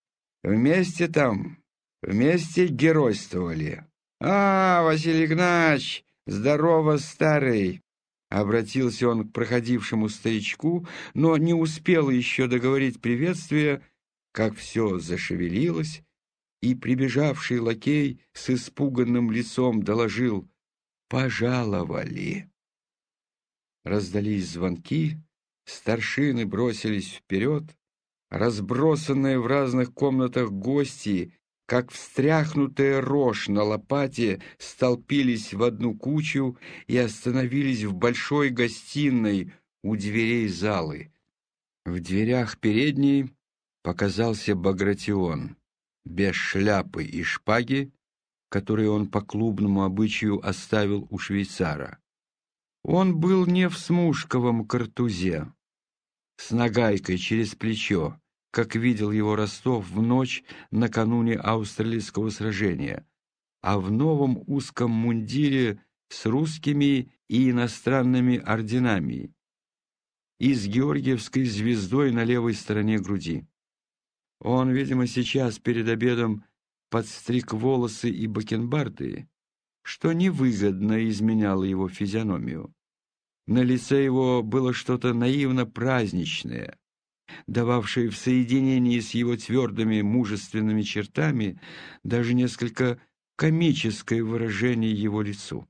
Speaker 1: Вместе там, вместе геройствовали. «А, Василий Игнатьевич, здорово, старый!» Обратился он к проходившему старичку, но не успел еще договорить приветствие, как все зашевелилось, и прибежавший лакей с испуганным лицом доложил «Пожаловали!». Раздались звонки, старшины бросились вперед, Разбросанные в разных комнатах гости, как встряхнутая рожь на лопате, столпились в одну кучу и остановились в большой гостиной у дверей залы. В дверях передней показался Багратион, без шляпы и шпаги, которые он по клубному обычаю оставил у швейцара. Он был не в смушковом картузе, с нагайкой через плечо, как видел его Ростов в ночь накануне австралийского сражения, а в новом узком мундире с русскими и иностранными орденами и с георгиевской звездой на левой стороне груди. Он, видимо, сейчас перед обедом подстриг волосы и бакенбарды, что невыгодно изменяло его физиономию. На лице его было что-то наивно-праздничное, дававшее в соединении с его твердыми мужественными чертами даже несколько комическое выражение его лицу.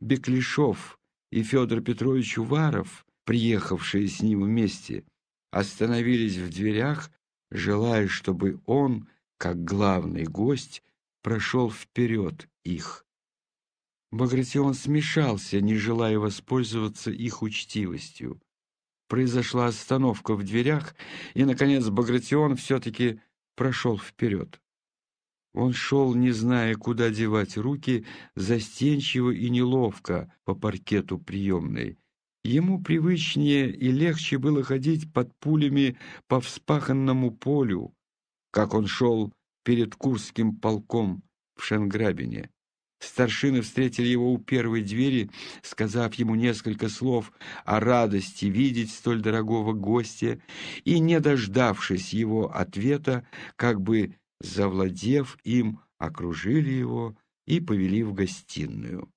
Speaker 1: Беклишов и Федор Петрович Уваров, приехавшие с ним вместе, остановились в дверях, желая, чтобы он, как главный гость, прошел вперед их. Багратион смешался, не желая воспользоваться их учтивостью. Произошла остановка в дверях, и, наконец, Багратион все-таки прошел вперед. Он шел, не зная, куда девать руки, застенчиво и неловко по паркету приемной. Ему привычнее и легче было ходить под пулями по вспаханному полю, как он шел перед Курским полком в Шенграбине. Старшины встретили его у первой двери, сказав ему несколько слов о радости видеть столь дорогого гостя, и, не дождавшись его ответа, как бы завладев им, окружили его и повели в гостиную.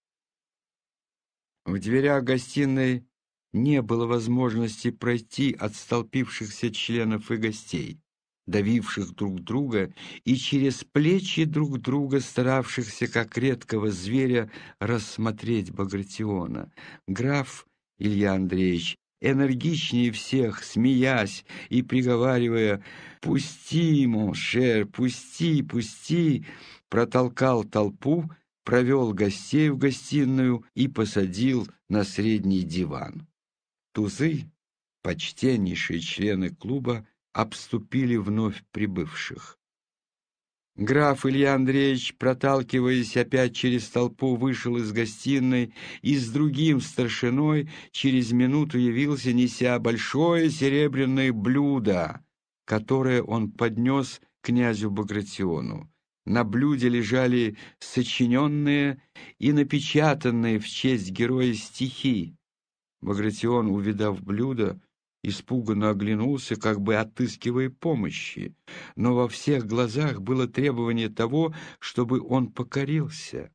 Speaker 1: В дверях гостиной не было возможности пройти от столпившихся членов и гостей давивших друг друга и через плечи друг друга старавшихся, как редкого зверя, рассмотреть Багратиона. Граф Илья Андреевич, энергичнее всех, смеясь и приговаривая «Пусти, моншер, пусти, пусти!» протолкал толпу, провел гостей в гостиную и посадил на средний диван. Тузы, почтеннейшие члены клуба, обступили вновь прибывших. Граф Илья Андреевич, проталкиваясь опять через толпу, вышел из гостиной и с другим старшиной через минуту явился, неся большое серебряное блюдо, которое он поднес князю Багратиону. На блюде лежали сочиненные и напечатанные в честь героя стихи. Багратион, увидав блюдо, испуганно оглянулся, как бы отыскивая помощи, но во всех глазах было требование того, чтобы он покорился.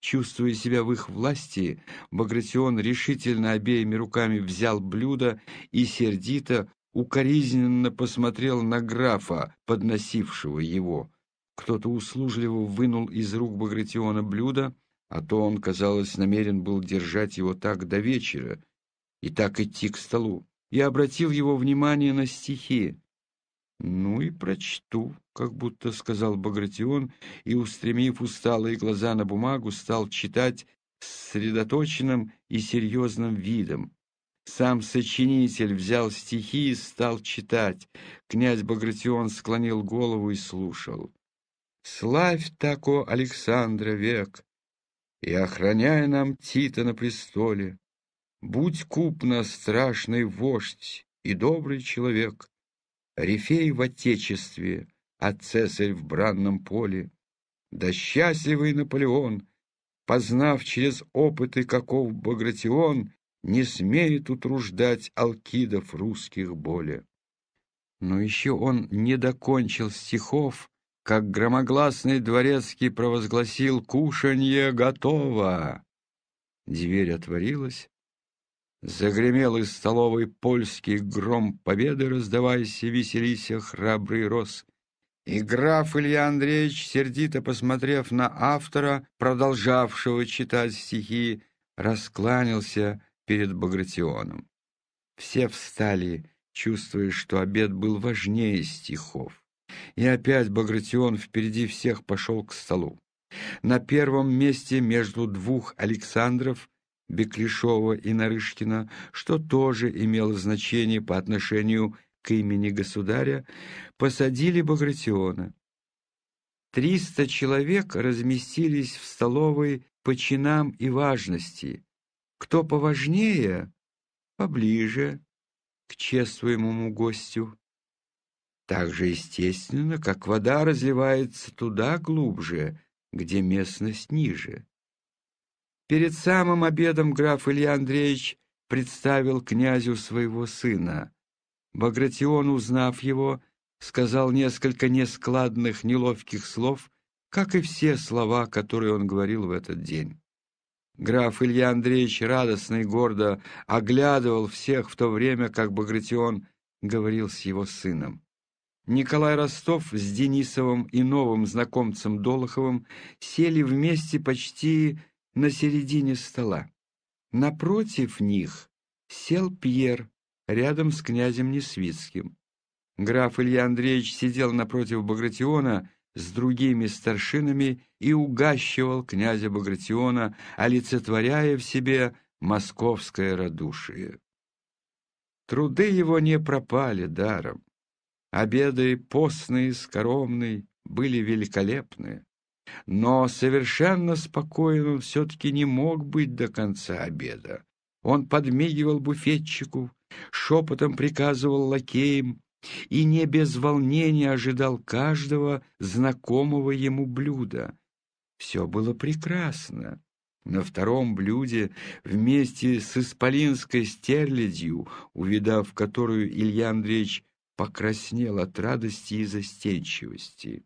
Speaker 1: Чувствуя себя в их власти, Багратион решительно обеими руками взял блюдо и сердито, укоризненно посмотрел на графа, подносившего его. Кто-то услужливо вынул из рук Багратиона блюдо, а то он, казалось, намерен был держать его так до вечера и так идти к столу и обратил его внимание на стихи. «Ну и прочту», — как будто сказал Багратион, и, устремив усталые глаза на бумагу, стал читать с сосредоточенным и серьезным видом. Сам сочинитель взял стихи и стал читать. Князь Багратион склонил голову и слушал. «Славь тако Александра век, и охраняй нам Тита на престоле, Будь купно страшный вождь и добрый человек, Рифей в отечестве, а цесарь в бранном поле. Да счастливый Наполеон, познав через опыты, каков Багратион, Не смеет утруждать алкидов русских боле. Но еще он не докончил стихов, как громогласный дворецкий провозгласил «Кушанье готово!». Дверь отворилась, Загремел из столовой польский гром победы, раздавайся, веселися, храбрый рос. И граф Илья Андреевич, сердито посмотрев на автора, продолжавшего читать стихи, раскланялся перед Багратионом. Все встали, чувствуя, что обед был важнее стихов. И опять Багратион впереди всех пошел к столу. На первом месте между двух Александров Беклишова и Нарышкина, что тоже имело значение по отношению к имени государя, посадили Багратиона. Триста человек разместились в столовой по чинам и важности. Кто поважнее, поближе к чествуемому гостю. Так же естественно, как вода разливается туда глубже, где местность ниже. Перед самым обедом граф Илья Андреевич представил князю своего сына. Багратион, узнав его, сказал несколько нескладных, неловких слов, как и все слова, которые он говорил в этот день. Граф Илья Андреевич радостно и гордо оглядывал всех в то время, как Багратион говорил с его сыном. Николай Ростов с Денисовым и новым знакомцем Долоховым сели вместе почти на середине стола. Напротив них сел Пьер, рядом с князем Несвицким. Граф Илья Андреевич сидел напротив Багратиона с другими старшинами и угащивал князя Багратиона, олицетворяя в себе московское радушие. Труды его не пропали даром. Обеды постные, скоромные, были великолепные. Но совершенно спокоен он все-таки не мог быть до конца обеда. Он подмигивал буфетчику, шепотом приказывал лакеям и не без волнения ожидал каждого знакомого ему блюда. Все было прекрасно. На втором блюде вместе с исполинской стерлядью, увидав которую Илья Андреевич покраснел от радости и застенчивости.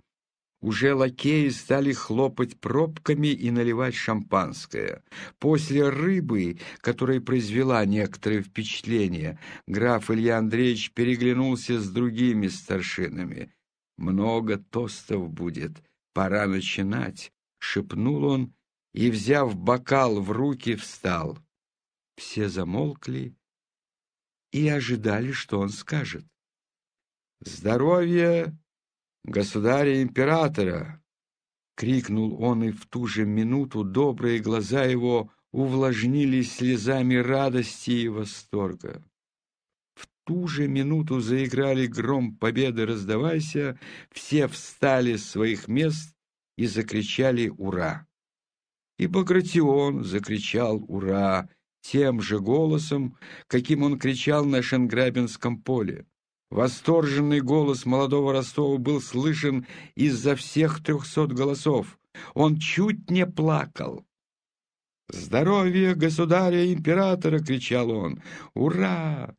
Speaker 1: Уже лакеи стали хлопать пробками и наливать шампанское. После рыбы, которая произвела некоторое впечатление, граф Илья Андреевич переглянулся с другими старшинами. «Много тостов будет, пора начинать», — шепнул он и, взяв бокал в руки, встал. Все замолкли и ожидали, что он скажет. «Здоровье государя-императора!» — крикнул он, и в ту же минуту добрые глаза его увлажнились слезами радости и восторга. В ту же минуту заиграли гром победы «Раздавайся!», все встали с своих мест и закричали «Ура!». И Багратион закричал «Ура!» тем же голосом, каким он кричал на Шенграбинском поле. Восторженный голос молодого Ростова был слышен из-за всех трехсот голосов. Он чуть не плакал. «Здоровье государя-императора!» — кричал он. «Ура!»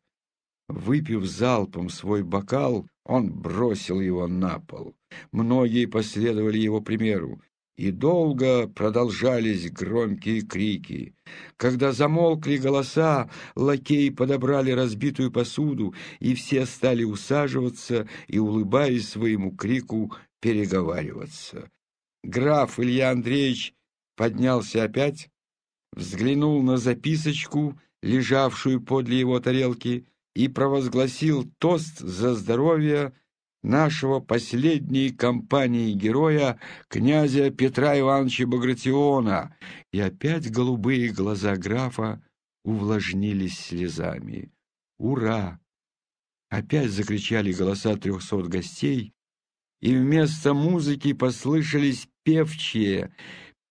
Speaker 1: Выпив залпом свой бокал, он бросил его на пол. Многие последовали его примеру и долго продолжались громкие крики. Когда замолкли голоса, лакеи подобрали разбитую посуду, и все стали усаживаться и, улыбаясь своему крику, переговариваться. Граф Илья Андреевич поднялся опять, взглянул на записочку, лежавшую подле его тарелки, и провозгласил тост за здоровье нашего последней компании героя, князя Петра Ивановича Багратиона, и опять голубые глаза графа увлажнились слезами. «Ура!» Опять закричали голоса трехсот гостей, и вместо музыки послышались певчие,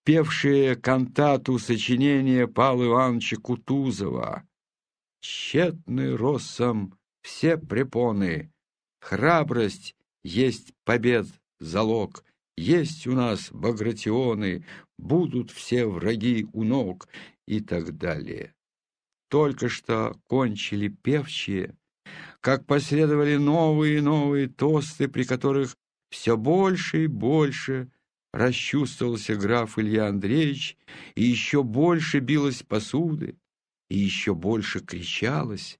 Speaker 1: певшие кантату сочинения Павла Ивановича Кутузова. Тщетны росом все препоны, Храбрость есть побед залог. Есть у нас багратионы, будут все враги у ног и так далее. Только что кончили певчие, как последовали новые и новые тосты, при которых все больше и больше расчувствовался граф Илья Андреевич, и еще больше билось посуды, и еще больше кричалось,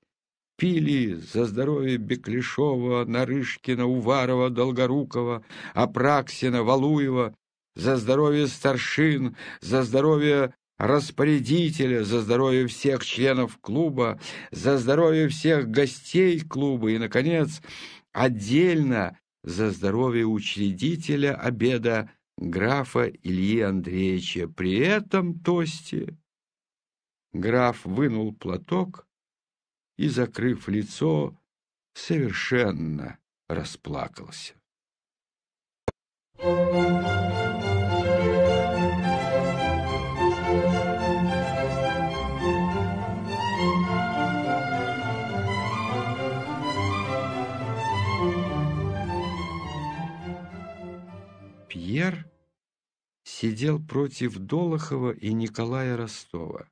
Speaker 1: пили за здоровье Беклешова, Нарышкина, Уварова, Долгорукова, Апраксина, Валуева, за здоровье старшин, за здоровье распорядителя, за здоровье всех членов клуба, за здоровье всех гостей клуба и, наконец, отдельно за здоровье учредителя обеда графа Ильи Андреевича. При этом тосте граф вынул платок, и, закрыв лицо, совершенно расплакался. Пьер сидел против Долохова и Николая Ростова.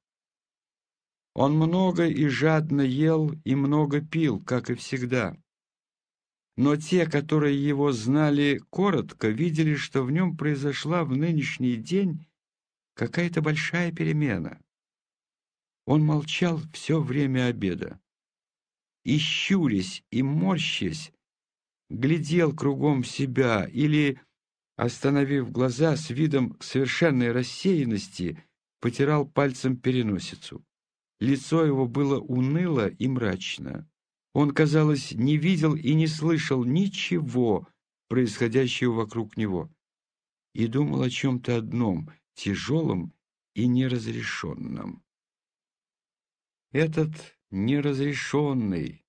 Speaker 1: Он много и жадно ел и много пил, как и всегда. Но те, которые его знали коротко, видели, что в нем произошла в нынешний день какая-то большая перемена. Он молчал все время обеда. И щурясь, и морщась, глядел кругом себя или, остановив глаза с видом совершенной рассеянности, потирал пальцем переносицу. Лицо его было уныло и мрачно. Он, казалось, не видел и не слышал ничего, происходящего вокруг него, и думал о чем-то одном, тяжелом и неразрешенном. Этот неразрешенный,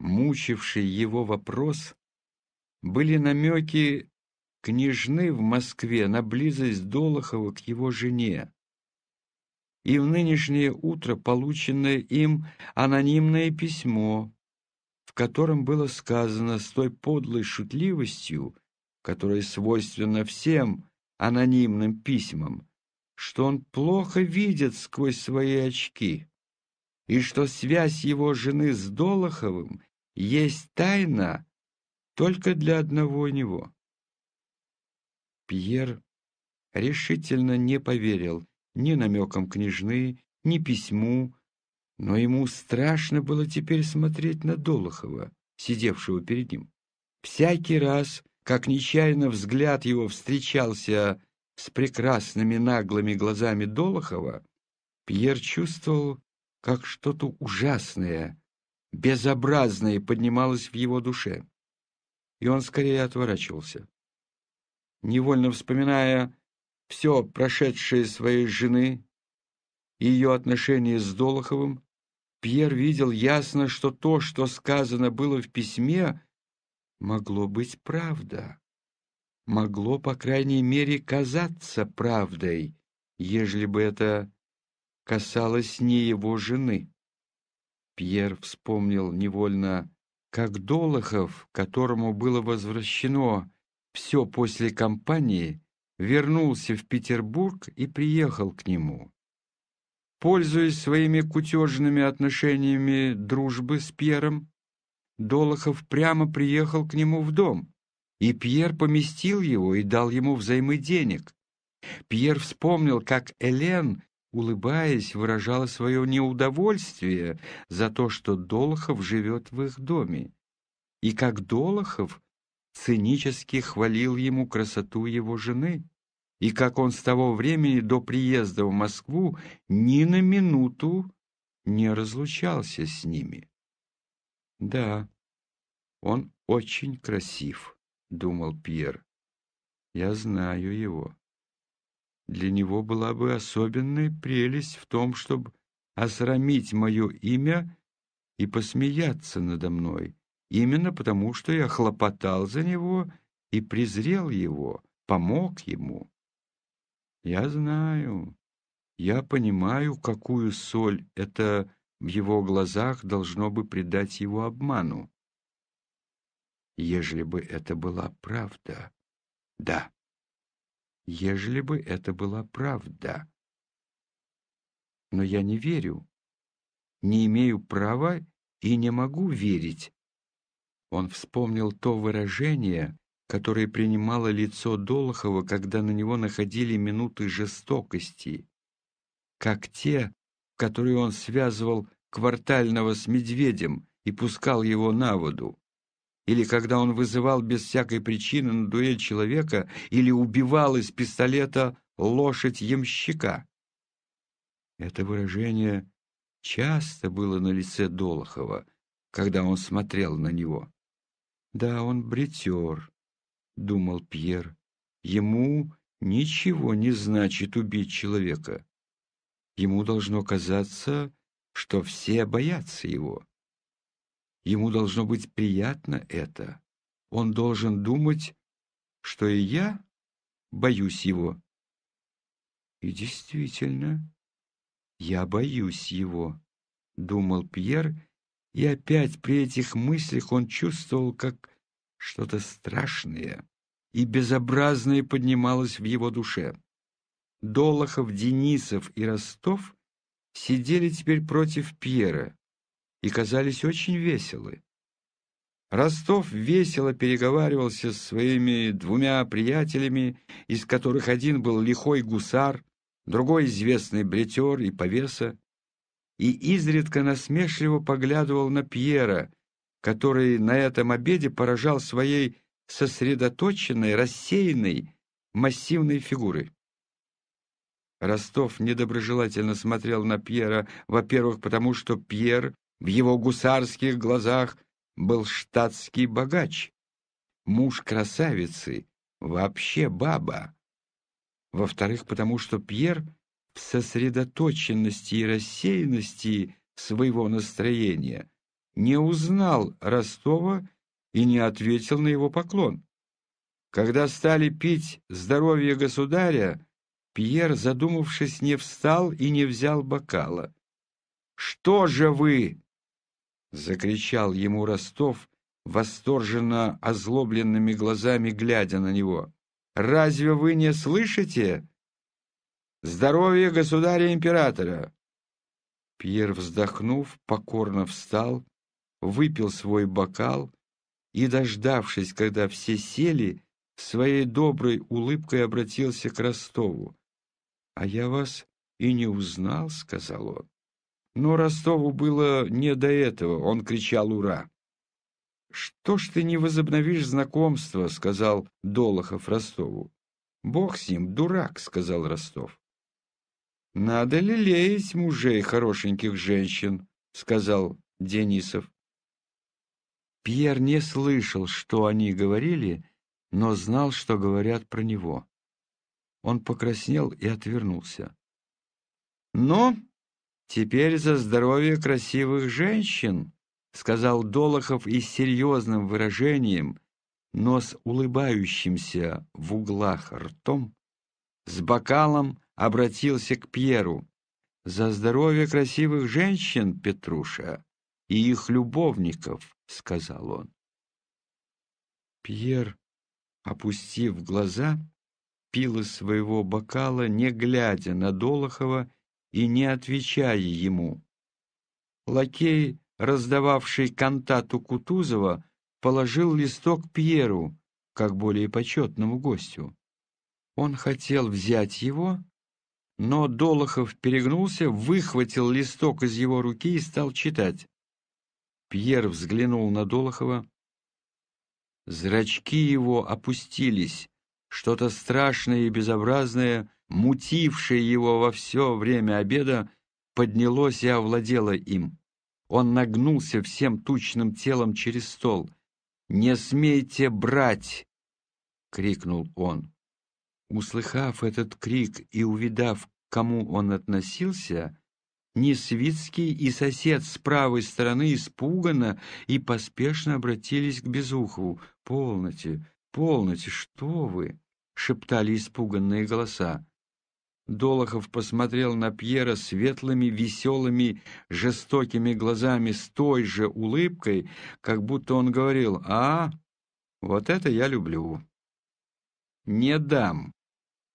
Speaker 1: мучивший его вопрос, были намеки княжны в Москве на близость Долохова к его жене, и в нынешнее утро полученное им анонимное письмо, в котором было сказано с той подлой шутливостью, которая свойственна всем анонимным письмам, что он плохо видит сквозь свои очки, и что связь его жены с Долоховым есть тайна только для одного него. Пьер решительно не поверил ни намеком княжны, ни письму, но ему страшно было теперь смотреть на Долохова, сидевшего перед ним. Всякий раз, как нечаянно взгляд его встречался с прекрасными наглыми глазами Долохова, Пьер чувствовал, как что-то ужасное, безобразное поднималось в его душе. И он скорее отворачивался. Невольно вспоминая все прошедшее своей жены и ее отношения с Долоховым, Пьер видел ясно, что то, что сказано было в письме, могло быть правда. Могло, по крайней мере, казаться правдой, ежели бы это касалось не его жены. Пьер вспомнил невольно, как Долохов, которому было возвращено все после кампании, вернулся в Петербург и приехал к нему. Пользуясь своими кутежными отношениями дружбы с Пьером, Долохов прямо приехал к нему в дом, и Пьер поместил его и дал ему взаймы денег. Пьер вспомнил, как Элен, улыбаясь, выражала свое неудовольствие за то, что Долохов живет в их доме, и как Долохов цинически хвалил ему красоту его жены, и как он с того времени до приезда в Москву ни на минуту не разлучался с ними. «Да, он очень красив», — думал Пьер. «Я знаю его. Для него была бы особенная прелесть в том, чтобы осрамить мое имя и посмеяться надо мной, именно потому, что я хлопотал за него и презрел его, помог ему. Я знаю, я понимаю, какую соль это в его глазах должно бы придать его обману. Ежели бы это была правда, да. Ежели бы это была правда. Но я не верю, не имею права и не могу верить он вспомнил то выражение, которое принимало лицо Долохова, когда на него находили минуты жестокости, как те, которые он связывал квартального с медведем и пускал его на воду, или когда он вызывал без всякой причины на дуэль человека или убивал из пистолета лошадь ямщика. Это выражение часто было на лице Долохова, когда он смотрел на него. Да, он бретер, думал Пьер. Ему ничего не значит убить человека. Ему должно казаться, что все боятся его. Ему должно быть приятно это. Он должен думать, что и я боюсь его. И действительно, я боюсь его, думал Пьер и опять при этих мыслях он чувствовал, как что-то страшное и безобразное поднималось в его душе. Долохов, Денисов и Ростов сидели теперь против Пьера и казались очень веселы. Ростов весело переговаривался с своими двумя приятелями, из которых один был лихой гусар, другой известный бретер и повеса и изредка насмешливо поглядывал на Пьера, который на этом обеде поражал своей сосредоточенной, рассеянной, массивной фигурой. Ростов недоброжелательно смотрел на Пьера, во-первых, потому что Пьер в его гусарских глазах был штатский богач, муж красавицы, вообще баба. Во-вторых, потому что Пьер сосредоточенности и рассеянности своего настроения, не узнал Ростова и не ответил на его поклон. Когда стали пить здоровье государя, Пьер, задумавшись, не встал и не взял бокала. «Что же вы?» — закричал ему Ростов, восторженно озлобленными глазами глядя на него. «Разве вы не слышите?» Здоровье государя-императора!» Пьер, вздохнув, покорно встал, выпил свой бокал и, дождавшись, когда все сели, своей доброй улыбкой обратился к Ростову. «А я вас и не узнал», — сказал он. Но Ростову было не до этого, он кричал «Ура!». «Что ж ты не возобновишь знакомство?» — сказал Долохов Ростову. «Бог с ним, дурак!» — сказал Ростов. «Надо лелеять мужей хорошеньких женщин», — сказал Денисов. Пьер не слышал, что они говорили, но знал, что говорят про него. Он покраснел и отвернулся. «Ну, теперь за здоровье красивых женщин», — сказал Долохов и с серьезным выражением, но с улыбающимся в углах ртом, с бокалом, обратился к Пьеру. «За здоровье красивых женщин, Петруша, и их любовников», — сказал он. Пьер, опустив глаза, пил из своего бокала, не глядя на Долохова и не отвечая ему. Лакей, раздававший кантату Кутузова, положил листок Пьеру, как более почетному гостю. Он хотел взять его, но Долохов перегнулся, выхватил листок из его руки и стал читать. Пьер взглянул на Долохова. Зрачки его опустились. Что-то страшное и безобразное, мутившее его во все время обеда, поднялось и овладело им. Он нагнулся всем тучным телом через стол. «Не смейте брать!» — крикнул он. Услыхав этот крик и увидав, к кому он относился, Несвицкий и сосед с правой стороны испуганно и поспешно обратились к Безухову. «Полноте, полноте, что вы!» — шептали испуганные голоса. Долохов посмотрел на Пьера светлыми, веселыми, жестокими глазами с той же улыбкой, как будто он говорил «А, вот это я люблю». «Не дам»,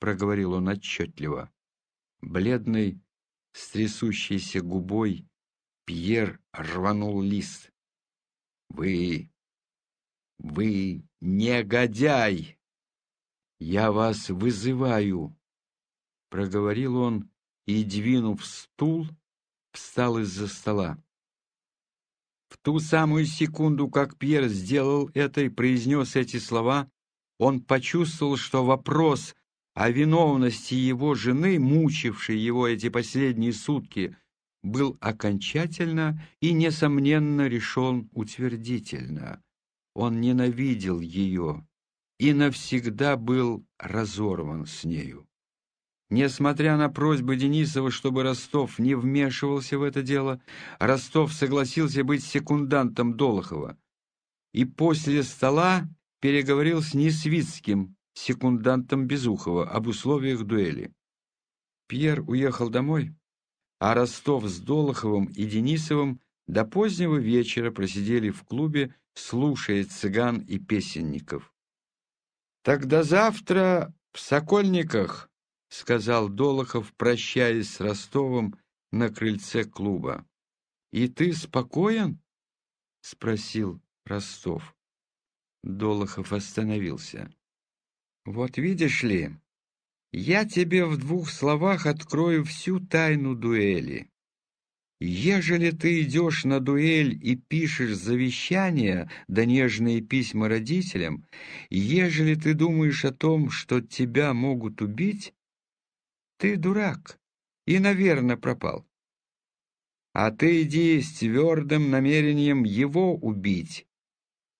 Speaker 1: проговорил он отчетливо. Бледный, с трясущейся губой, Пьер рванул лист. «Вы... вы негодяй! Я вас вызываю!» Проговорил он и, двинув стул, встал из-за стола. В ту самую секунду, как Пьер сделал это и произнес эти слова, он почувствовал, что вопрос, о виновности его жены, мучившей его эти последние сутки, был окончательно и, несомненно, решен утвердительно. Он ненавидел ее и навсегда был разорван с нею. Несмотря на просьбы Денисова, чтобы Ростов не вмешивался в это дело, Ростов согласился быть секундантом Долохова и после стола переговорил с Несвицким, секундантом Безухова об условиях дуэли. Пьер уехал домой, а Ростов с Долоховым и Денисовым до позднего вечера просидели в клубе, слушая цыган и песенников. «Тогда завтра в Сокольниках», — сказал Долохов, прощаясь с Ростовым на крыльце клуба. «И ты спокоен?» — спросил Ростов. Долохов остановился. Вот видишь ли, я тебе в двух словах открою всю тайну дуэли. Ежели ты идешь на дуэль и пишешь завещания да нежные письма родителям, ежели ты думаешь о том, что тебя могут убить, ты дурак и, наверное, пропал. А ты иди с твердым намерением его убить,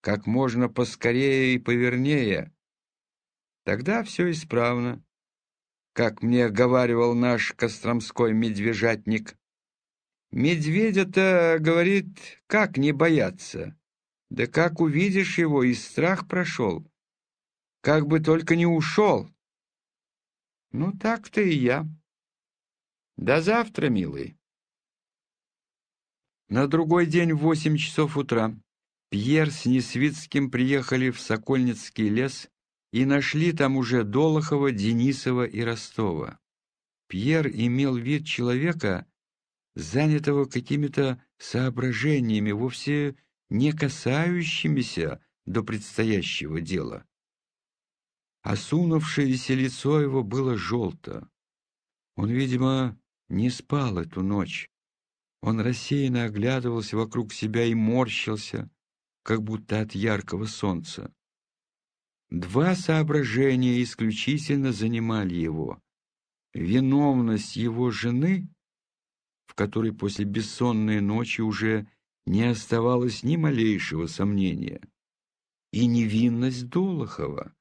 Speaker 1: как можно поскорее и повернее, Тогда все исправно, как мне говаривал наш костромской медвежатник. Медведя-то, говорит, как не бояться? Да как увидишь его, и страх прошел. Как бы только не ушел. Ну, так-то и я. До завтра, милый. На другой день в восемь часов утра Пьер с Несвицким приехали в Сокольницкий лес и нашли там уже Долохова, Денисова и Ростова. Пьер имел вид человека, занятого какими-то соображениями, вовсе не касающимися до предстоящего дела. Осунувшееся лицо его было желто. Он, видимо, не спал эту ночь. Он рассеянно оглядывался вокруг себя и морщился, как будто от яркого солнца. Два соображения исключительно занимали его. Виновность его жены, в которой после бессонной ночи уже не оставалось ни малейшего сомнения, и невинность Долохова,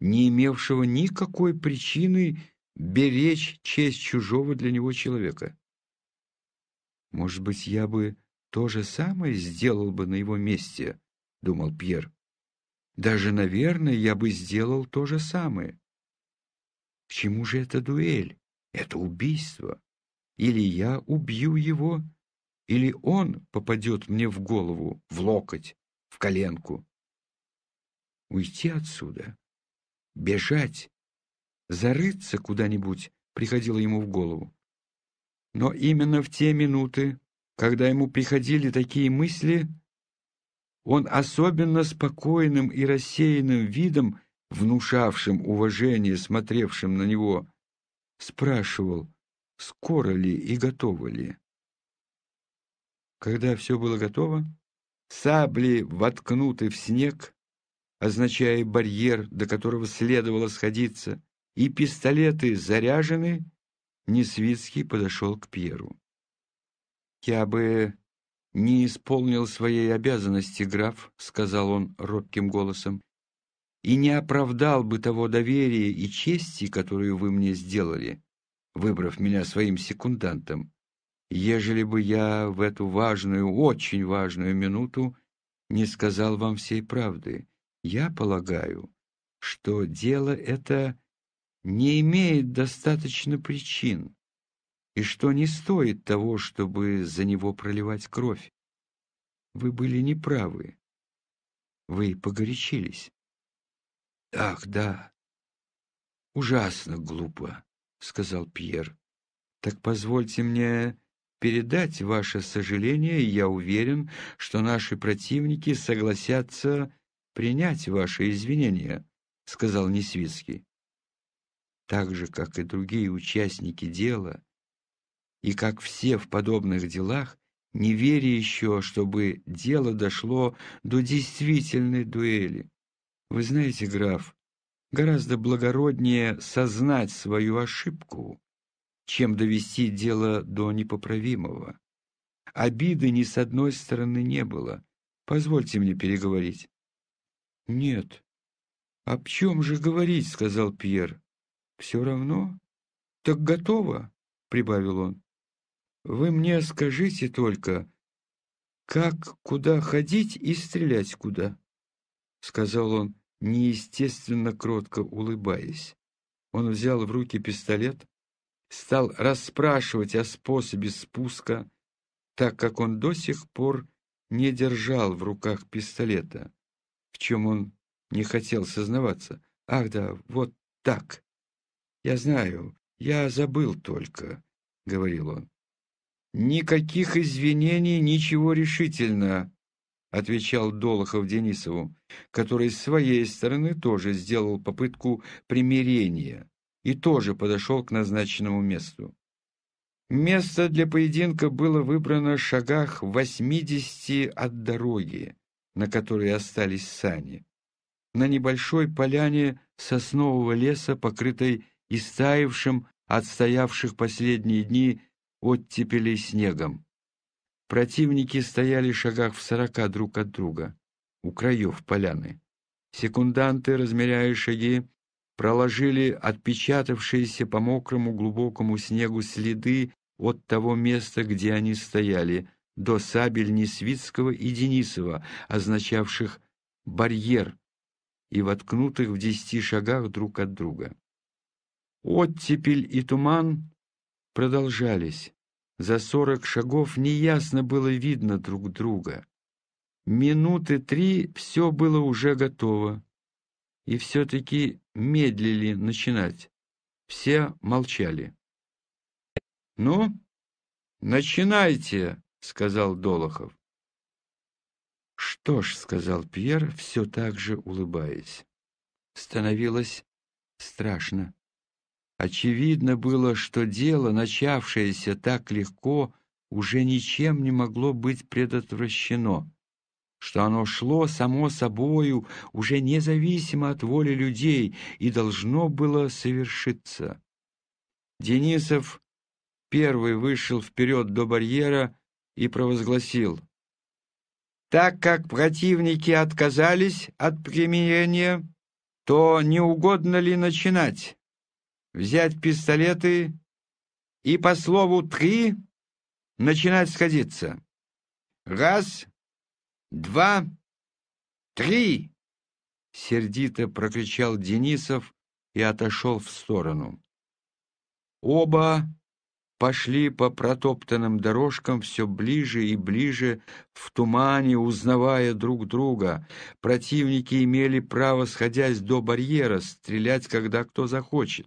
Speaker 1: не имевшего никакой причины беречь честь чужого для него человека. Может быть, я бы то же самое сделал бы на его месте, — думал Пьер. Даже, наверное, я бы сделал то же самое. К чему же эта дуэль? Это убийство. Или я убью его, или он попадет мне в голову, в локоть, в коленку. Уйти отсюда, бежать, зарыться куда-нибудь приходило ему в голову. Но именно в те минуты, когда ему приходили такие мысли, он особенно спокойным и рассеянным видом, внушавшим уважение смотревшим на него, спрашивал, скоро ли и готово ли. Когда все было готово, сабли воткнуты в снег, означая барьер, до которого следовало сходиться, и пистолеты заряжены, Несвицкий подошел к Пьеру. «Я бы не исполнил своей обязанности, граф, — сказал он робким голосом, — и не оправдал бы того доверия и чести, которую вы мне сделали, выбрав меня своим секундантом, ежели бы я в эту важную, очень важную минуту не сказал вам всей правды. Я полагаю, что дело это не имеет достаточно причин, и что не стоит того, чтобы за него проливать кровь. Вы были неправы. Вы погорячились. Ах, да. Ужасно глупо, сказал Пьер. Так позвольте мне передать ваше сожаление, и я уверен, что наши противники согласятся принять ваши извинения, сказал Несвицкий. Так же, как и другие участники дела, и, как все в подобных делах, не веря еще, чтобы дело дошло до действительной дуэли. Вы знаете, граф, гораздо благороднее сознать свою ошибку, чем довести дело до непоправимого. Обиды ни с одной стороны не было. Позвольте мне переговорить. — Нет. — О чем же говорить? — сказал Пьер. — Все равно. — Так готово, — прибавил он. Вы мне скажите только, как куда ходить и стрелять куда?» Сказал он, неестественно кротко улыбаясь. Он взял в руки пистолет, стал расспрашивать о способе спуска, так как он до сих пор не держал в руках пистолета, в чем он не хотел сознаваться. «Ах да, вот так!» «Я знаю, я забыл только», — говорил он. «Никаких извинений, ничего решительно», — отвечал Долохов Денисову, который с своей стороны тоже сделал попытку примирения и тоже подошел к назначенному месту. Место для поединка было выбрано в шагах восьмидесяти от дороги, на которой остались сани, на небольшой поляне соснового леса, покрытой истаившим от стоявших последние дни оттепелей снегом. Противники стояли в шагах в сорока друг от друга, у краев поляны. Секунданты, размеряя шаги, проложили отпечатавшиеся по мокрому глубокому снегу следы от того места, где они стояли, до сабель Несвицкого и Денисова, означавших «барьер», и воткнутых в десяти шагах друг от друга. Оттепель и туман продолжались. За сорок шагов неясно было видно друг друга. Минуты три все было уже готово. И все-таки медлили начинать. Все молчали. «Ну, начинайте!» — сказал Долохов. «Что ж», — сказал Пьер, все так же улыбаясь. Становилось страшно. Очевидно было, что дело, начавшееся так легко, уже ничем не могло быть предотвращено, что оно шло само собою, уже независимо от воли людей, и должно было совершиться. Денисов первый вышел вперед до барьера и провозгласил. Так как противники отказались от применения, то не угодно ли начинать? взять пистолеты и по слову «три» начинать сходиться. «Раз, два, три!» — сердито прокричал Денисов и отошел в сторону. Оба пошли по протоптанным дорожкам все ближе и ближе в тумане, узнавая друг друга. Противники имели право, сходясь до барьера, стрелять, когда кто захочет.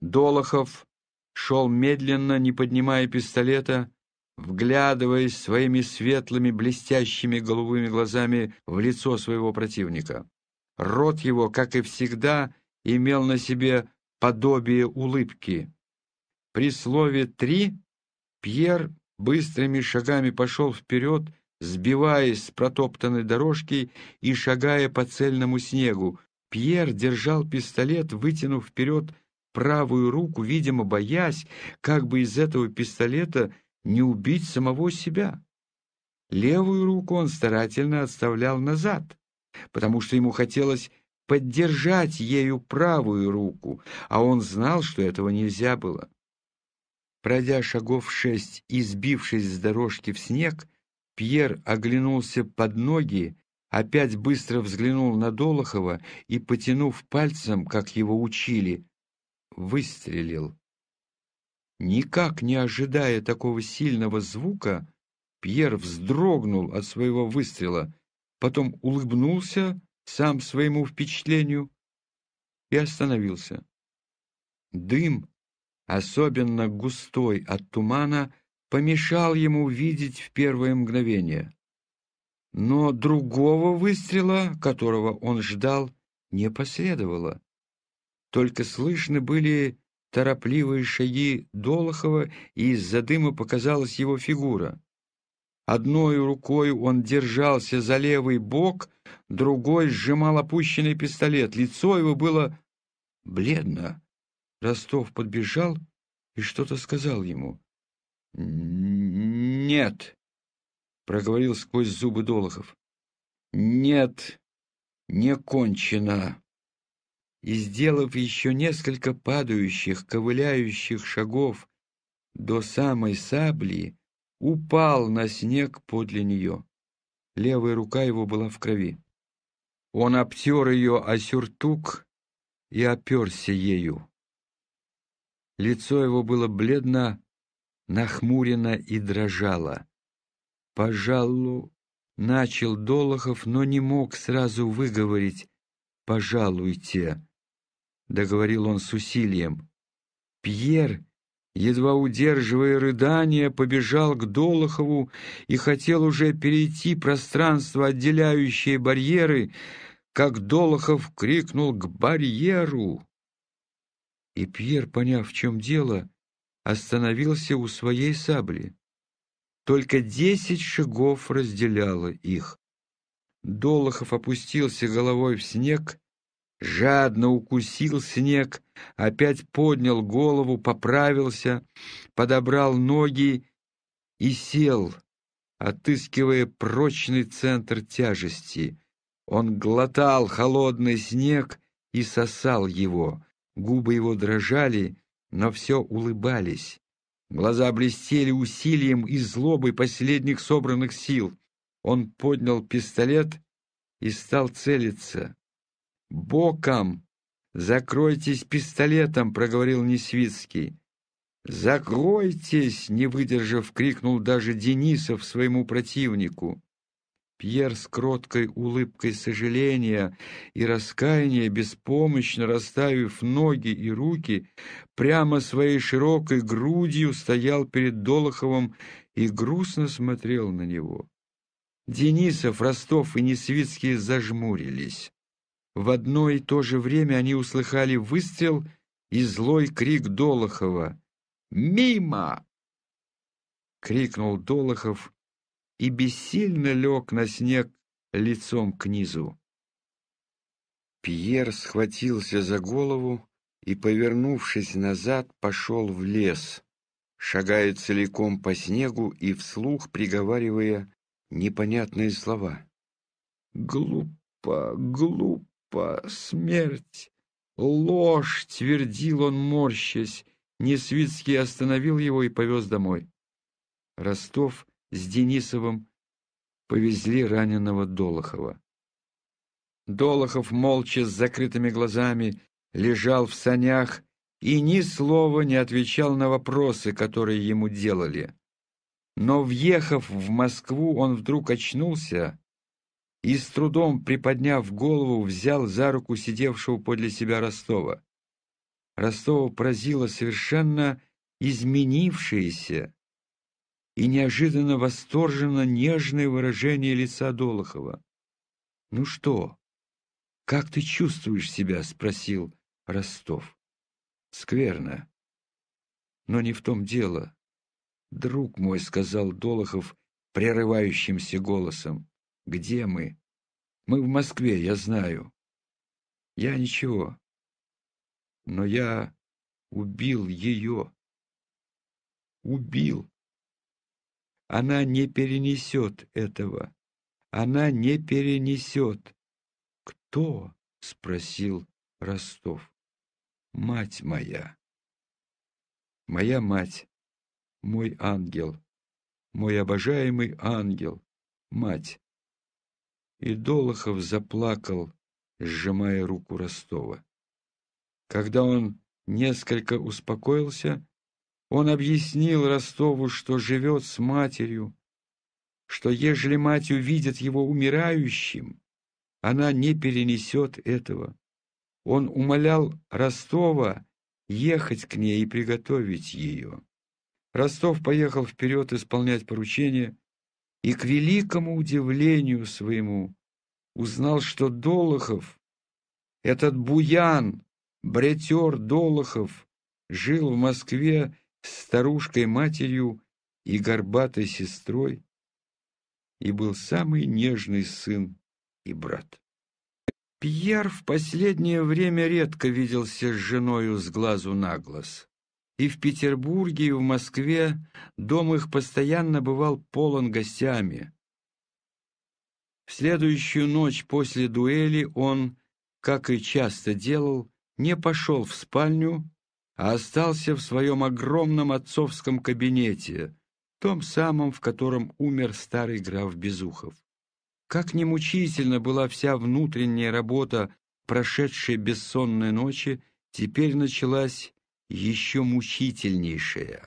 Speaker 1: Долохов шел медленно, не поднимая пистолета, вглядываясь своими светлыми, блестящими голубыми глазами в лицо своего противника. Рот его, как и всегда, имел на себе подобие улыбки. При слове «три» Пьер быстрыми шагами пошел вперед, сбиваясь с протоптанной дорожки и шагая по цельному снегу. Пьер держал пистолет, вытянув вперед правую руку, видимо, боясь, как бы из этого пистолета не убить самого себя. Левую руку он старательно отставлял назад, потому что ему хотелось поддержать ею правую руку, а он знал, что этого нельзя было. Пройдя шагов шесть и сбившись с дорожки в снег, Пьер оглянулся под ноги, опять быстро взглянул на Долохова и, потянув пальцем, как его учили, выстрелил. Никак не ожидая такого сильного звука, Пьер вздрогнул от своего выстрела, потом улыбнулся сам своему впечатлению и остановился. Дым, особенно густой от тумана, помешал ему видеть в первое мгновение. Но другого выстрела, которого он ждал, не последовало. Только слышны были торопливые шаги Долохова, и из-за дыма показалась его фигура. Одной рукой он держался за левый бок, другой сжимал опущенный пистолет. Лицо его было бледно. Ростов подбежал и что-то сказал ему. «Нет», — проговорил сквозь зубы Долохов. «Нет, не кончено» и, сделав еще несколько падающих, ковыляющих шагов до самой сабли, упал на снег подле нее. Левая рука его была в крови. Он обтер ее о сюртук и оперся ею. Лицо его было бледно, нахмурено и дрожало. «Пожалуй», — начал Долохов, но не мог сразу выговорить «пожалуйте», — договорил он с усилием. Пьер, едва удерживая рыдание, побежал к Долохову и хотел уже перейти пространство, отделяющее барьеры, как Долохов крикнул «К барьеру!». И Пьер, поняв, в чем дело, остановился у своей сабли. Только десять шагов разделяло их. Долохов опустился головой в снег жадно укусил снег, опять поднял голову, поправился, подобрал ноги и сел, отыскивая прочный центр тяжести. Он глотал холодный снег и сосал его. Губы его дрожали, но все улыбались. Глаза блестели усилием и злобой последних собранных сил. Он поднял пистолет и стал целиться. «Боком! Закройтесь пистолетом!» — проговорил Несвицкий. «Закройтесь!» — не выдержав, крикнул даже Денисов своему противнику. Пьер с кроткой улыбкой сожаления и раскаяния, беспомощно расставив ноги и руки, прямо своей широкой грудью стоял перед Долоховым и грустно смотрел на него. Денисов, Ростов и Несвицкие зажмурились. В одно и то же время они услыхали выстрел и злой крик Долохова. «Мимо!» — крикнул Долохов и бессильно лег на снег лицом к низу. Пьер схватился за голову и, повернувшись назад, пошел в лес, шагая целиком по снегу и вслух приговаривая непонятные слова. «Глупо, глупо!» Папа, смерть, ложь, твердил он, морщась. Несвицкий остановил его и повез домой. Ростов с Денисовым повезли раненого Долохова. Долохов молча с закрытыми глазами лежал в санях и ни слова не отвечал на вопросы, которые ему делали. Но, въехав в Москву, он вдруг очнулся и, с трудом приподняв голову, взял за руку сидевшего подле себя Ростова. Ростова поразило совершенно изменившееся и неожиданно восторженно нежное выражение лица Долохова. «Ну что, как ты чувствуешь себя?» — спросил Ростов. «Скверно. Но не в том дело. Друг мой», — сказал Долохов прерывающимся голосом, где мы? Мы в Москве, я знаю. Я ничего. Но я убил ее. Убил. Она не перенесет этого. Она не перенесет. Кто? Спросил Ростов. Мать моя. Моя мать. Мой ангел. Мой обожаемый ангел. Мать. И Долохов заплакал, сжимая руку Ростова. Когда он несколько успокоился, он объяснил Ростову, что живет с матерью, что ежели мать увидит его умирающим, она не перенесет этого. Он умолял Ростова ехать к ней и приготовить ее. Ростов поехал вперед исполнять поручение, и к великому удивлению своему узнал, что Долохов, этот буян, бретер Долохов, жил в Москве с старушкой-матерью и горбатой сестрой и был самый нежный сын и брат. Пьер в последнее время редко виделся с женою с глазу на глаз. И в Петербурге, и в Москве дом их постоянно бывал полон гостями. В следующую ночь после дуэли он, как и часто делал, не пошел в спальню, а остался в своем огромном отцовском кабинете, том самом, в котором умер старый граф Безухов. Как немучительно была вся внутренняя работа прошедшей бессонной ночи, теперь началась еще мучительнейшее.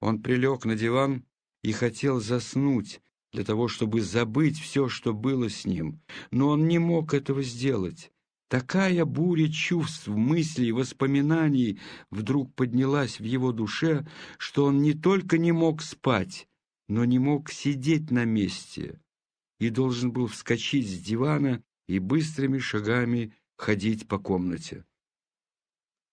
Speaker 1: Он прилег на диван и хотел заснуть для того, чтобы забыть все, что было с ним, но он не мог этого сделать. Такая буря чувств, мыслей, воспоминаний вдруг поднялась в его душе, что он не только не мог спать, но не мог сидеть на месте и должен был вскочить с дивана и быстрыми шагами ходить по комнате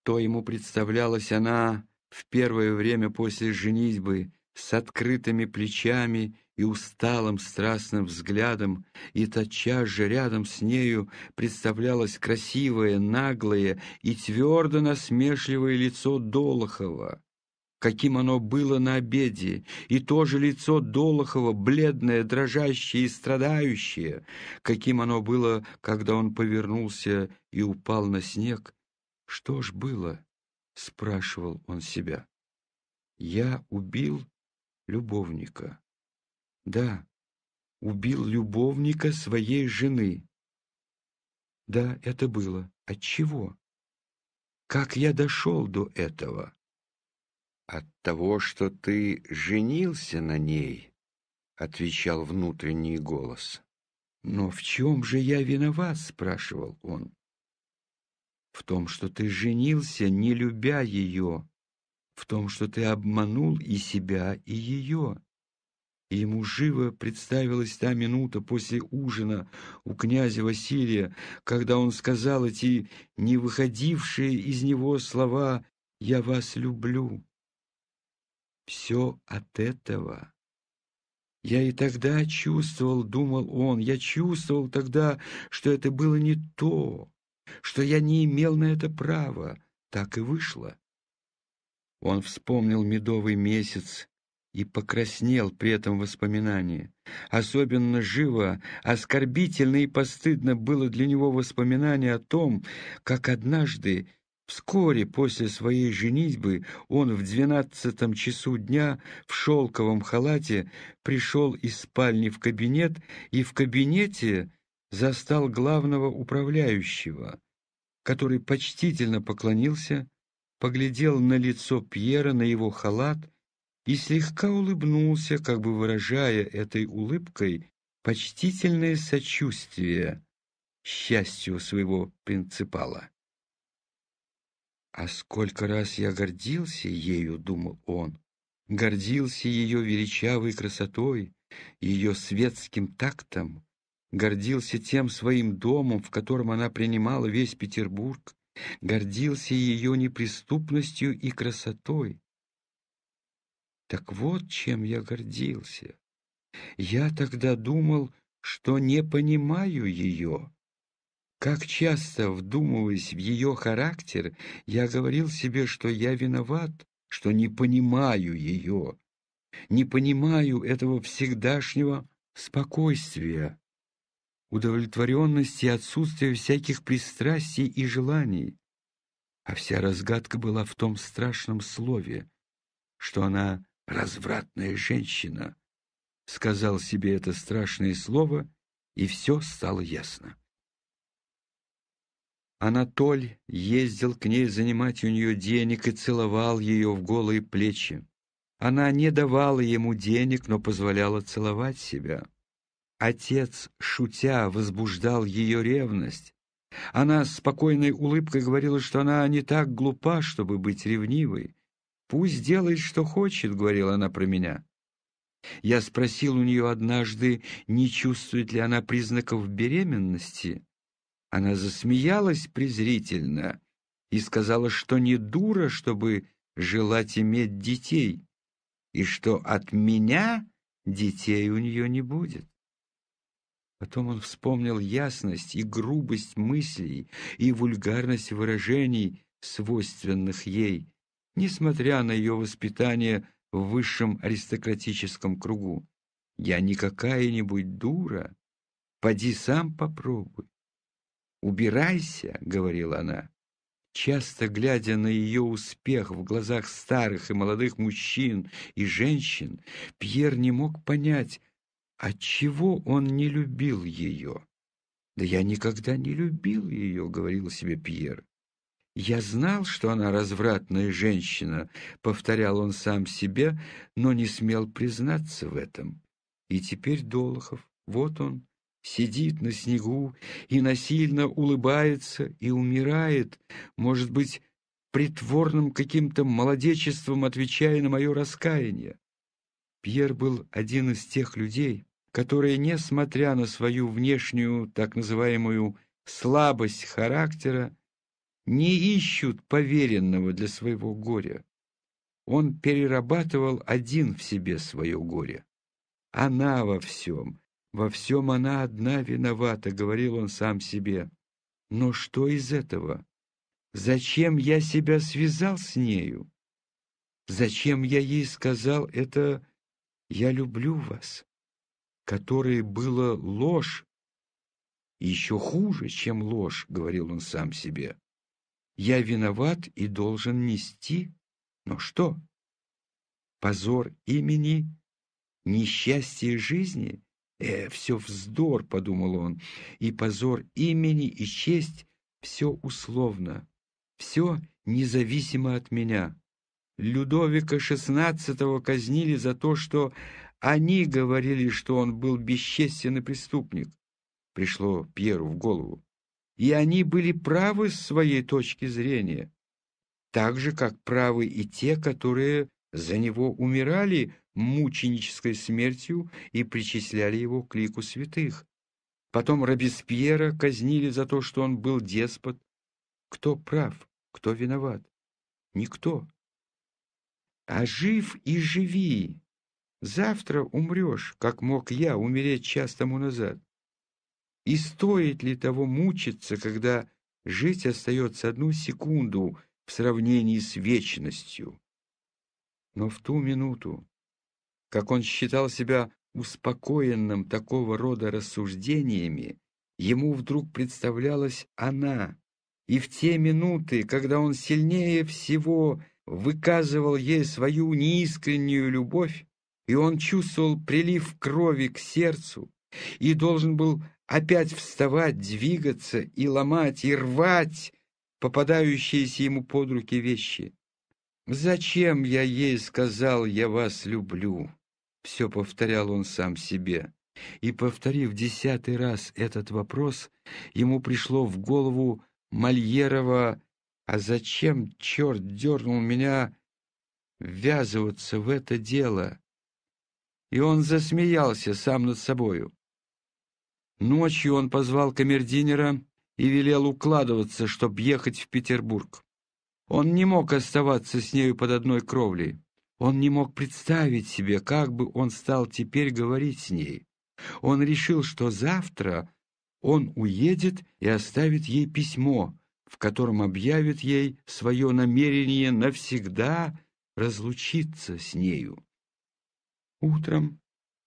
Speaker 1: то ему представлялась она в первое время после женитьбы с открытыми плечами и усталым страстным взглядом, и тотчас же рядом с нею представлялось красивое, наглое и твердо насмешливое лицо Долохова, каким оно было на обеде, и то же лицо Долохова, бледное, дрожащее и страдающее, каким оно было, когда он повернулся и упал на снег, «Что ж было?» — спрашивал он себя. «Я убил любовника. Да, убил любовника своей жены. Да, это было. От чего? Как я дошел до этого? От того, что ты женился на ней, отвечал внутренний голос. Но в чем же я виноват? спрашивал он в том, что ты женился, не любя ее, в том, что ты обманул и себя, и ее. И ему живо представилась та минута после ужина у князя Василия, когда он сказал эти не выходившие из него слова «Я вас люблю». Все от этого. Я и тогда чувствовал, думал он, я чувствовал тогда, что это было не то что я не имел на это права. Так и вышло. Он вспомнил медовый месяц и покраснел при этом воспоминании. Особенно живо, оскорбительно и постыдно было для него воспоминание о том, как однажды, вскоре после своей женитьбы, он в двенадцатом часу дня в шелковом халате пришел из спальни в кабинет и в кабинете застал главного управляющего который почтительно поклонился, поглядел на лицо Пьера, на его халат и слегка улыбнулся, как бы выражая этой улыбкой почтительное сочувствие счастью своего принципала. «А сколько раз я гордился ею», — думал он, — гордился ее величавой красотой, ее светским тактом, гордился тем своим домом, в котором она принимала весь Петербург, гордился ее неприступностью и красотой. Так вот, чем я гордился. Я тогда думал, что не понимаю ее. Как часто, вдумываясь в ее характер, я говорил себе, что я виноват, что не понимаю ее, не понимаю этого всегдашнего спокойствия, удовлетворенности и отсутствия всяких пристрастий и желаний. А вся разгадка была в том страшном слове, что она развратная женщина. Сказал себе это страшное слово, и все стало ясно. Анатоль ездил к ней занимать у нее денег и целовал ее в голые плечи. Она не давала ему денег, но позволяла целовать себя. Отец, шутя, возбуждал ее ревность. Она с спокойной улыбкой говорила, что она не так глупа, чтобы быть ревнивой. «Пусть делает, что хочет», — говорила она про меня. Я спросил у нее однажды, не чувствует ли она признаков беременности. Она засмеялась презрительно и сказала, что не дура, чтобы желать иметь детей, и что от меня детей у нее не будет. Потом он вспомнил ясность и грубость мыслей и вульгарность выражений, свойственных ей, несмотря на ее воспитание в высшем аристократическом кругу. «Я не какая-нибудь дура. Поди сам попробуй». «Убирайся», — говорила она. Часто глядя на ее успех в глазах старых и молодых мужчин и женщин, Пьер не мог понять, Отчего он не любил ее? «Да я никогда не любил ее», — говорил себе Пьер. «Я знал, что она развратная женщина», — повторял он сам себе, но не смел признаться в этом. И теперь Долохов, вот он, сидит на снегу и насильно улыбается и умирает, может быть, притворным каким-то молодечеством отвечая на мое раскаяние. Пьер был один из тех людей, которые, несмотря на свою внешнюю, так называемую, слабость характера, не ищут поверенного для своего горя. Он перерабатывал один в себе свое горе. Она во всем, во всем она одна виновата, говорил он сам себе. Но что из этого? Зачем я себя связал с нею? Зачем я ей сказал это «я люблю вас»? которое было ложь, еще хуже, чем ложь, говорил он сам себе. Я виноват и должен нести, но что? Позор имени, несчастье жизни? Э, все вздор, подумал он, и позор имени, и честь — все условно, все независимо от меня. Людовика XVI казнили за то, что они говорили, что он был бесчестен преступник, пришло Пьеру в голову. И они были правы с своей точки зрения, так же, как правы и те, которые за него умирали мученической смертью и причисляли его к лику святых. Потом Робеспьера казнили за то, что он был деспот. Кто прав, кто виноват? Никто. А жив и живи, Завтра умрешь, как мог я умереть час тому назад. И стоит ли того мучиться, когда жить остается одну секунду в сравнении с вечностью? Но в ту минуту, как он считал себя успокоенным такого рода рассуждениями, ему вдруг представлялась она, и в те минуты, когда он сильнее всего выказывал ей свою неискреннюю любовь, и он чувствовал прилив крови к сердцу и должен был опять вставать, двигаться и ломать, и рвать попадающиеся ему под руки вещи. «Зачем я ей сказал, я вас люблю?» — все повторял он сам себе. И, повторив десятый раз этот вопрос, ему пришло в голову Мольерова «А зачем, черт, дернул меня ввязываться в это дело?» и он засмеялся сам над собою. Ночью он позвал камердинера и велел укладываться, чтобы ехать в Петербург. Он не мог оставаться с нею под одной кровлей. Он не мог представить себе, как бы он стал теперь говорить с ней. Он решил, что завтра он уедет и оставит ей письмо, в котором объявит ей свое намерение навсегда разлучиться с нею. Утром,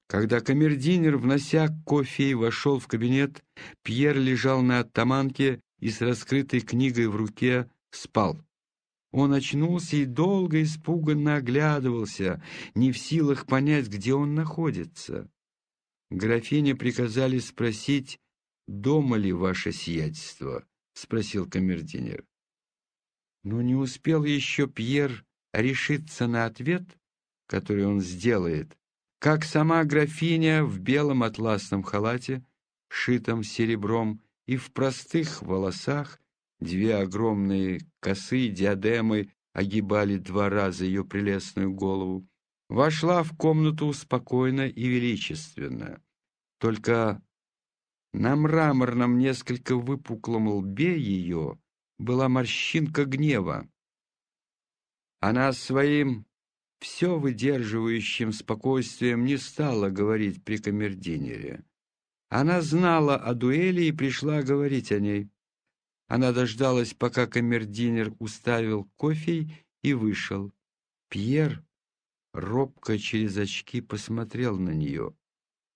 Speaker 1: когда камердинер, внося кофе, вошел в кабинет, Пьер лежал на оттаманке и с раскрытой книгой в руке спал. Он очнулся и долго испуганно оглядывался, не в силах понять, где он находится. Графине приказали спросить, дома ли ваше сиятельство, спросил камердинер. Но не успел еще Пьер решиться на ответ, который он сделает, как сама графиня в белом атласном халате, шитом серебром, и в простых волосах две огромные косы диадемы огибали два раза ее прелестную голову, вошла в комнату спокойно и величественно. Только на мраморном, несколько выпуклом лбе ее была морщинка гнева. Она своим все выдерживающим спокойствием не стала говорить при камердинере. Она знала о дуэли и пришла говорить о ней. Она дождалась, пока камердинер уставил кофе и вышел. Пьер робко через очки посмотрел на нее,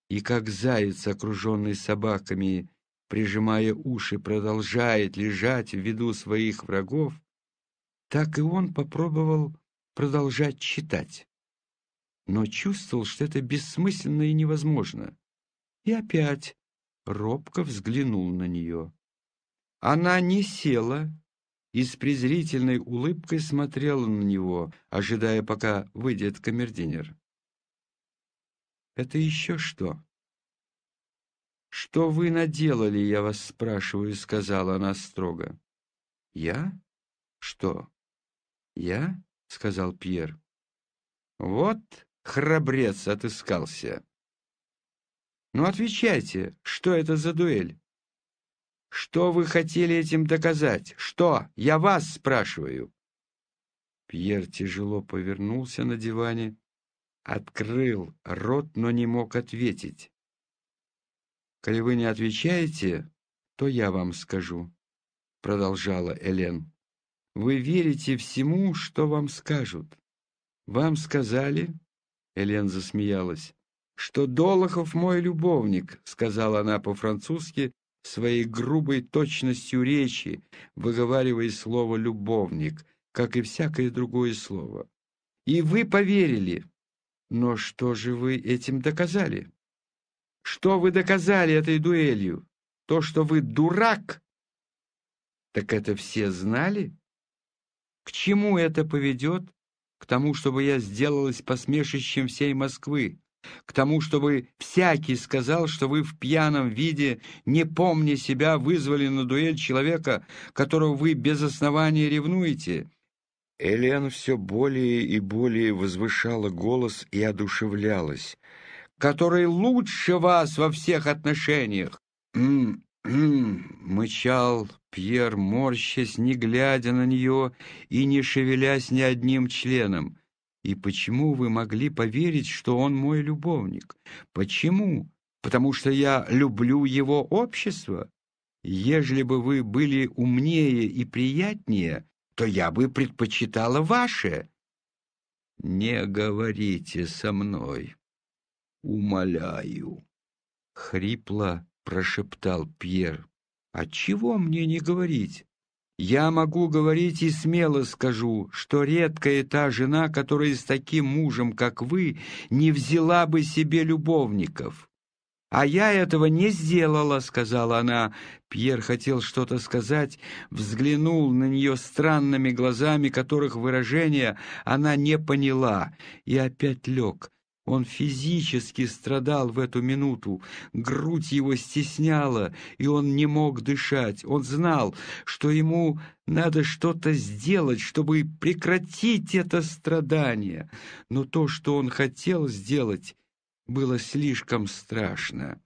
Speaker 1: и как заяц, окруженный собаками, прижимая уши, продолжает лежать в виду своих врагов, так и он попробовал продолжать читать. Но чувствовал, что это бессмысленно и невозможно. И опять робко взглянул на нее. Она не села и с презрительной улыбкой смотрела на него, ожидая, пока выйдет камердинер. «Это еще что?» «Что вы наделали, я вас спрашиваю», — сказала она строго. «Я? Что? Я? — сказал Пьер. «Вот храбрец отыскался!» «Ну, отвечайте, что это за дуэль?» «Что вы хотели этим доказать? Что? Я вас спрашиваю!» Пьер тяжело повернулся на диване, открыл рот, но не мог ответить. «Коли вы не отвечаете, то я вам скажу», — продолжала Элен. Вы верите всему, что вам скажут. Вам сказали, Элен засмеялась, что Долохов мой любовник, сказала она по-французски своей грубой точностью речи, выговаривая слово «любовник», как и всякое другое слово. И вы поверили. Но что же вы этим доказали? Что вы доказали этой дуэлью? То, что вы дурак? Так это все знали? К чему это поведет? К тому, чтобы я сделалась посмешищем всей Москвы, к тому, чтобы всякий сказал, что вы в пьяном виде, не помня себя, вызвали на дуэль человека, которого вы без основания ревнуете». Элен все более и более возвышала голос и одушевлялась. «Который лучше вас во всех отношениях мычал Пьер, морщась, не глядя на нее и не шевелясь ни одним членом. «И почему вы могли поверить, что он мой любовник? Почему? Потому что я люблю его общество? Ежели бы вы были умнее и приятнее, то я бы предпочитала ваше». «Не говорите со мной, умоляю», — хрипло прошептал Пьер. «А чего мне не говорить? Я могу говорить и смело скажу, что редкая та жена, которая с таким мужем, как вы, не взяла бы себе любовников». «А я этого не сделала», — сказала она. Пьер хотел что-то сказать, взглянул на нее странными глазами, которых выражение она не поняла, и опять лег. Он физически страдал в эту минуту, грудь его стесняла, и он не мог дышать. Он знал, что ему надо что-то сделать, чтобы прекратить это страдание. Но то, что он хотел сделать, было слишком страшно.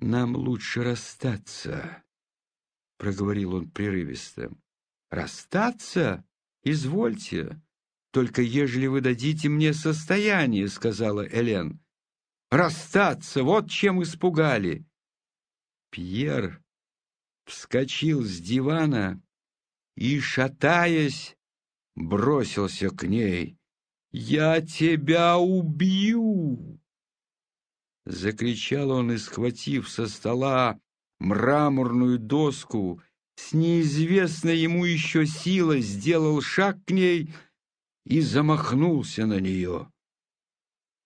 Speaker 1: «Нам лучше расстаться», — проговорил он прерывисто. «Расстаться? Извольте. «Только ежели вы дадите мне состояние», — сказала Элен. «Расстаться! Вот чем испугали!» Пьер вскочил с дивана и, шатаясь, бросился к ней. «Я тебя убью!» Закричал он и, схватив со стола мраморную доску, с неизвестной ему еще силой сделал шаг к ней — и замахнулся на нее.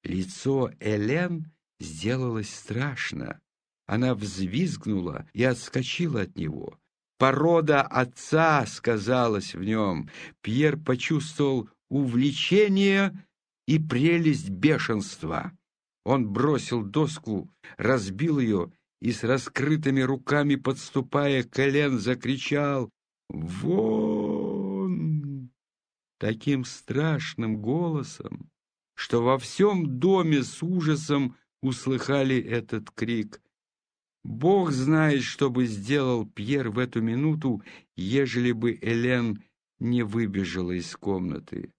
Speaker 1: Лицо Элен сделалось страшно. Она взвизгнула и отскочила от него. Порода отца сказалась в нем. Пьер почувствовал увлечение и прелесть бешенства. Он бросил доску, разбил ее и с раскрытыми руками, подступая к колен, закричал «Вот!» таким страшным голосом, что во всем доме с ужасом услыхали этот крик. Бог знает, что бы сделал Пьер в эту минуту, ежели бы Элен не выбежала из комнаты.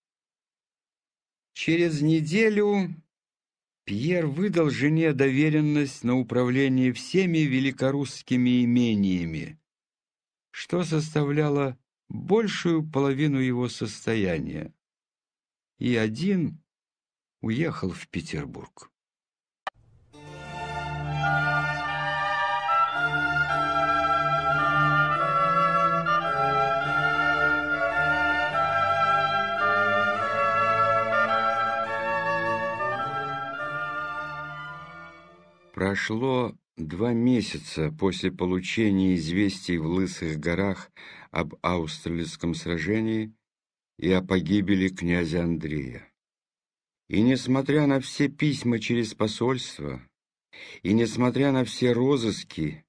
Speaker 1: Через неделю Пьер выдал жене доверенность на управление всеми великорусскими имениями, что составляло большую половину его состояния, и один уехал в Петербург. Прошло Два месяца после получения известий в Лысых горах об Аустерлицком сражении и о погибели князя Андрея. И несмотря на все письма через посольство, и несмотря на все розыски,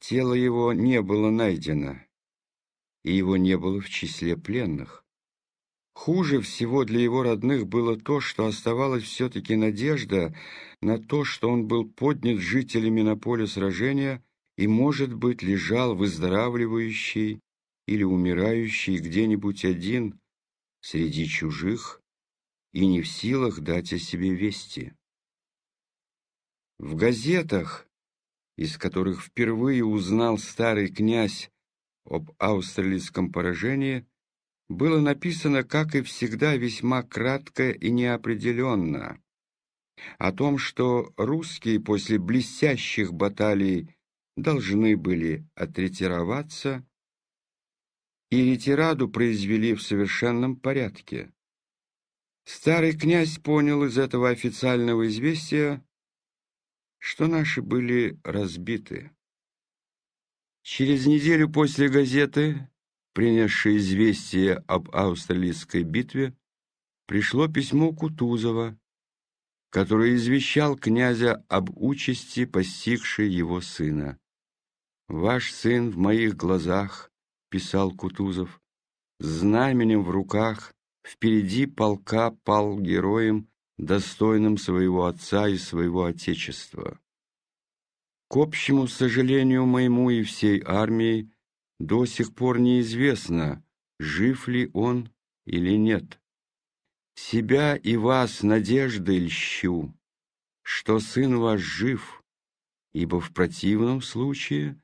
Speaker 1: тело его не было найдено, и его не было в числе пленных. Хуже всего для его родных было то, что оставалась все-таки надежда на то, что он был поднят жителями на поле сражения и, может быть, лежал выздоравливающий или умирающий где-нибудь один среди чужих и не в силах дать о себе вести. В газетах, из которых впервые узнал старый князь об австралийском поражении, было написано, как и всегда, весьма кратко и неопределенно. О том, что русские после блестящих баталий должны были отретироваться, и ретираду произвели в совершенном порядке. Старый князь понял из этого официального известия, что наши были разбиты. Через неделю после газеты принесшее известие об австралийской битве, пришло письмо Кутузова, который извещал князя об участи, постигшей его сына. «Ваш сын в моих глазах», — писал Кутузов, — «знаменем в руках, впереди полка пал героем, достойным своего отца и своего отечества». К общему сожалению моему и всей армии, до сих пор неизвестно, жив ли он или нет. Себя и вас надеждой льщу, что сын ваш жив, ибо в противном случае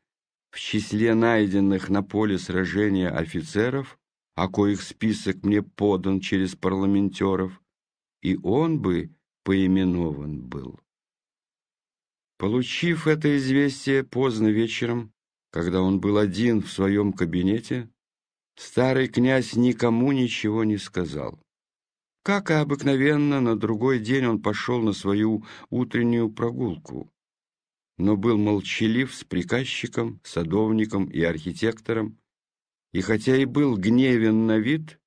Speaker 1: в числе найденных на поле сражения офицеров, о коих список мне подан через парламентеров, и он бы поименован был. Получив это известие поздно вечером, когда он был один в своем кабинете, старый князь никому ничего не сказал. Как и обыкновенно, на другой день он пошел на свою утреннюю прогулку, но был молчалив с приказчиком, садовником и архитектором, и хотя и был гневен на вид,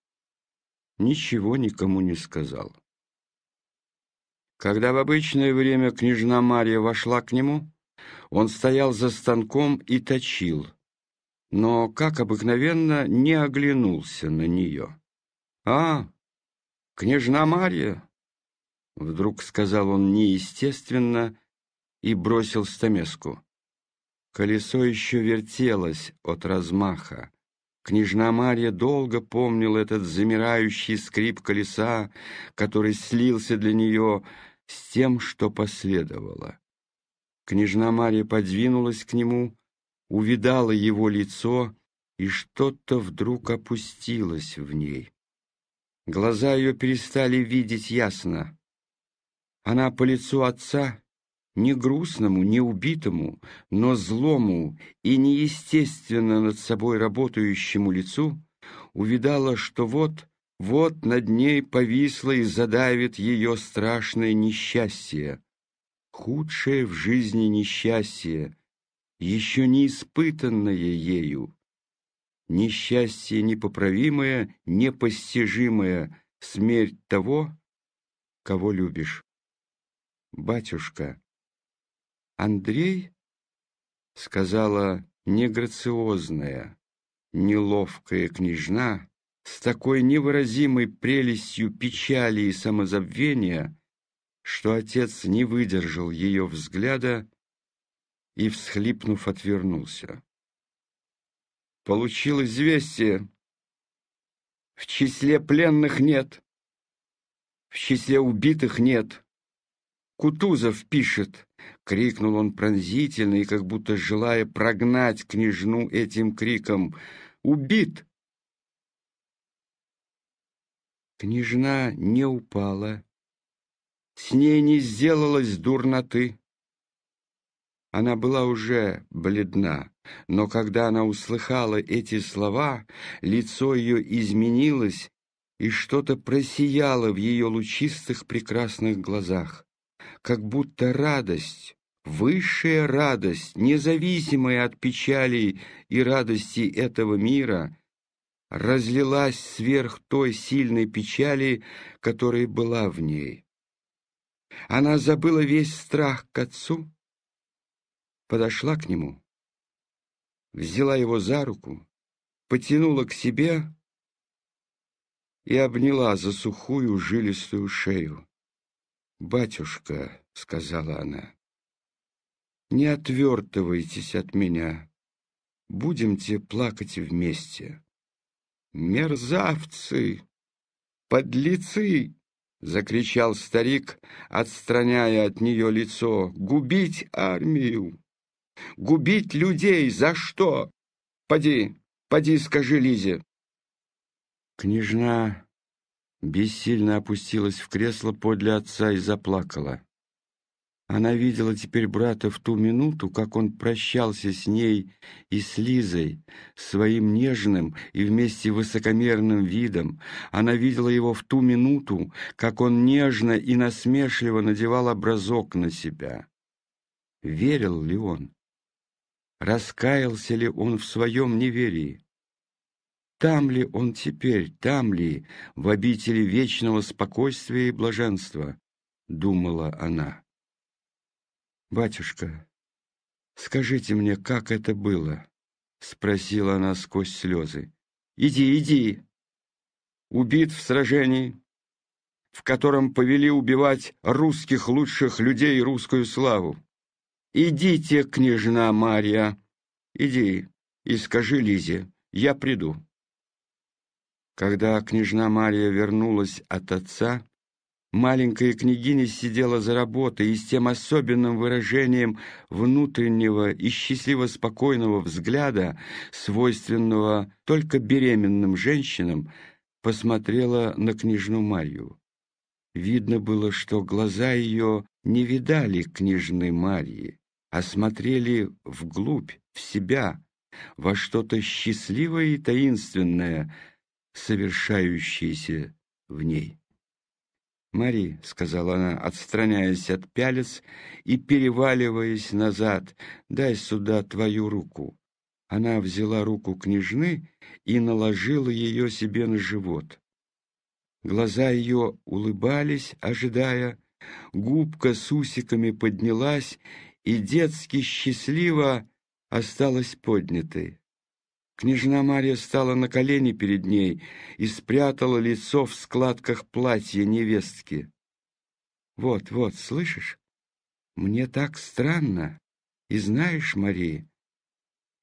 Speaker 1: ничего никому не сказал. Когда в обычное время княжна Мария вошла к нему, он стоял за станком и точил, но, как обыкновенно, не оглянулся на нее. «А, княжна Марья!» — вдруг сказал он неестественно и бросил стамеску. Колесо еще вертелось от размаха. Княжна Марья долго помнила этот замирающий скрип колеса, который слился для нее с тем, что последовало. Княжна Мария подвинулась к нему, увидала его лицо, и что-то вдруг опустилось в ней. Глаза ее перестали видеть ясно. Она по лицу отца, не грустному, не убитому, но злому и неестественно над собой работающему лицу, увидала, что вот, вот над ней повисло и задавит ее страшное несчастье, худшее в жизни несчастье, еще не испытанное ею, несчастье непоправимое, непостижимое, смерть того, кого любишь. Батюшка, Андрей, сказала неграциозная, неловкая княжна, с такой невыразимой прелестью печали и самозабвения, что отец не выдержал ее взгляда и, всхлипнув, отвернулся. Получил известие. В числе пленных нет. В числе убитых нет. Кутузов пишет. Крикнул он пронзительно и как будто желая прогнать княжну этим криком. Убит! Княжна не упала с ней не сделалось дурноты. Она была уже бледна, но когда она услыхала эти слова, лицо ее изменилось, и что-то просияло в ее лучистых прекрасных глазах, как будто радость, высшая радость, независимая от печалей и радости этого мира, разлилась сверх той сильной печали, которая была в ней. Она забыла весь страх к отцу, подошла к нему, взяла его за руку, потянула к себе и обняла за сухую жилистую шею. «Батюшка», — сказала она, — «не отвертывайтесь от меня. Будемте плакать вместе». «Мерзавцы! Подлецы!» — закричал старик, отстраняя от нее лицо. «Губить армию! Губить людей! За что? Поди, поди, скажи Лизе!» Княжна бессильно опустилась в кресло подле отца и заплакала. Она видела теперь брата в ту минуту, как он прощался с ней и с Лизой, своим нежным и вместе высокомерным видом. Она видела его в ту минуту, как он нежно и насмешливо надевал образок на себя. Верил ли он? Раскаялся ли он в своем неверии? Там ли он теперь, там ли, в обители вечного спокойствия и блаженства, думала она. «Батюшка, скажите мне, как это было?» — спросила она сквозь слезы. «Иди, иди!» «Убит в сражении, в котором повели убивать русских лучших людей и русскую славу. Идите, княжна Марья, иди и скажи Лизе, я приду». Когда княжна Марья вернулась от отца, Маленькая княгиня сидела за работой и с тем особенным выражением внутреннего и счастливо спокойного взгляда, свойственного только беременным женщинам, посмотрела на княжну Марью. Видно было, что глаза ее не видали княжны Марьи, а смотрели вглубь, в себя, во что-то счастливое и таинственное, совершающееся в ней. «Мари», — сказала она, отстраняясь от пялец и переваливаясь назад, — «дай сюда твою руку». Она взяла руку княжны и наложила ее себе на живот. Глаза ее улыбались, ожидая. Губка с усиками поднялась, и детски счастливо осталась поднятой. Княжна Мария стала на колени перед ней и спрятала лицо в складках платья невестки. «Вот, вот, слышишь? Мне так странно. И знаешь, Мария,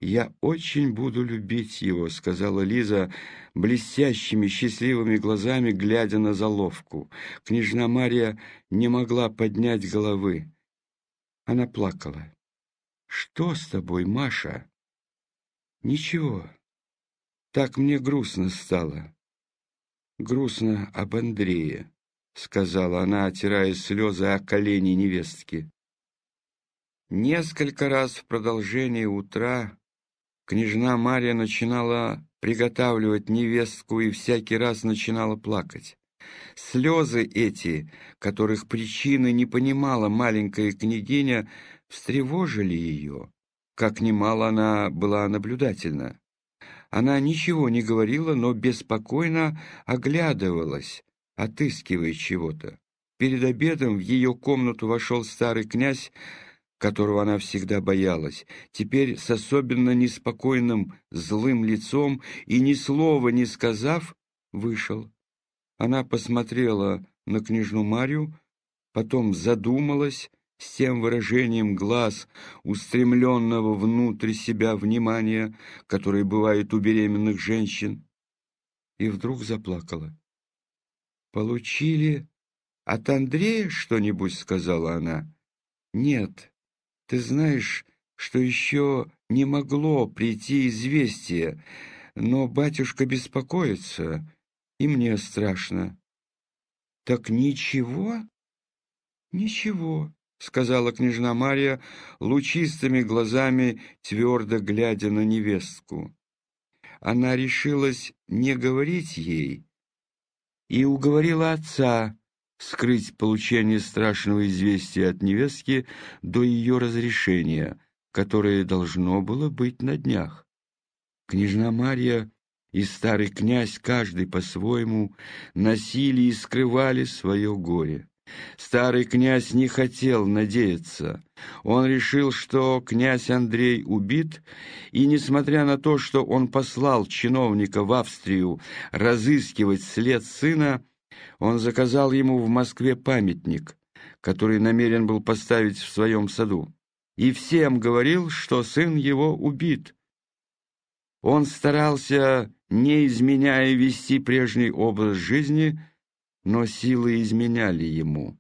Speaker 1: я очень буду любить его», — сказала Лиза блестящими, счастливыми глазами, глядя на заловку. Княжна Мария не могла поднять головы. Она плакала. «Что с тобой, Маша?» Ничего. Так мне грустно стало. Грустно об Андрее, сказала она, отирая слезы о колени невестки. Несколько раз в продолжении утра княжна Мария начинала приготавливать невестку и всякий раз начинала плакать. Слезы эти, которых причины не понимала маленькая княгиня, встревожили ее как немало она была наблюдательна. Она ничего не говорила, но беспокойно оглядывалась, отыскивая чего-то. Перед обедом в ее комнату вошел старый князь, которого она всегда боялась, теперь с особенно неспокойным злым лицом и ни слова не сказав, вышел. Она посмотрела на княжну Марию, потом задумалась, с тем выражением глаз, устремленного внутрь себя внимания, которое бывает у беременных женщин, и вдруг заплакала. «Получили от Андрея что-нибудь?» — сказала она. «Нет, ты знаешь, что еще не могло прийти известие, но батюшка беспокоится, и мне страшно». «Так ничего?» «Ничего», — сказала княжна Мария лучистыми глазами твердо глядя на невестку. Она решилась не говорить ей и уговорила отца скрыть получение страшного известия от невестки до ее разрешения, которое должно было быть на днях. Княжна Мария и старый князь, каждый по-своему, носили и скрывали свое горе. Старый князь не хотел надеяться. Он решил, что князь Андрей убит, и, несмотря на то, что он послал чиновника в Австрию разыскивать след сына, он заказал ему в Москве памятник, который намерен был поставить в своем саду, и всем говорил, что сын его убит. Он старался, не изменяя вести прежний образ жизни, — но силы изменяли ему.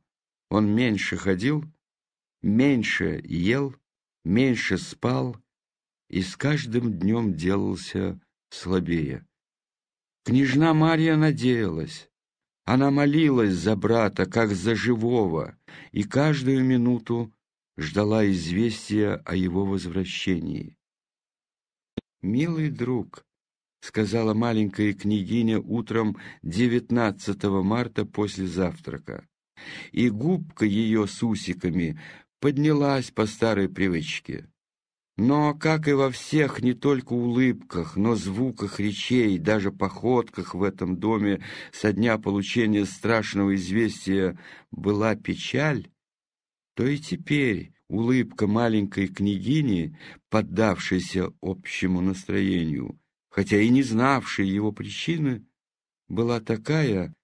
Speaker 1: Он меньше ходил, меньше ел, меньше спал и с каждым днем делался слабее. Княжна Марья надеялась. Она молилась за брата, как за живого, и каждую минуту ждала известия о его возвращении. «Милый друг», — сказала маленькая княгиня утром 19 марта после завтрака. И губка ее с усиками поднялась по старой привычке. Но, как и во всех, не только улыбках, но звуках речей, даже походках в этом доме со дня получения страшного известия была печаль, то и теперь улыбка маленькой княгини, поддавшейся общему настроению, хотя и не знавшей его причины, была такая,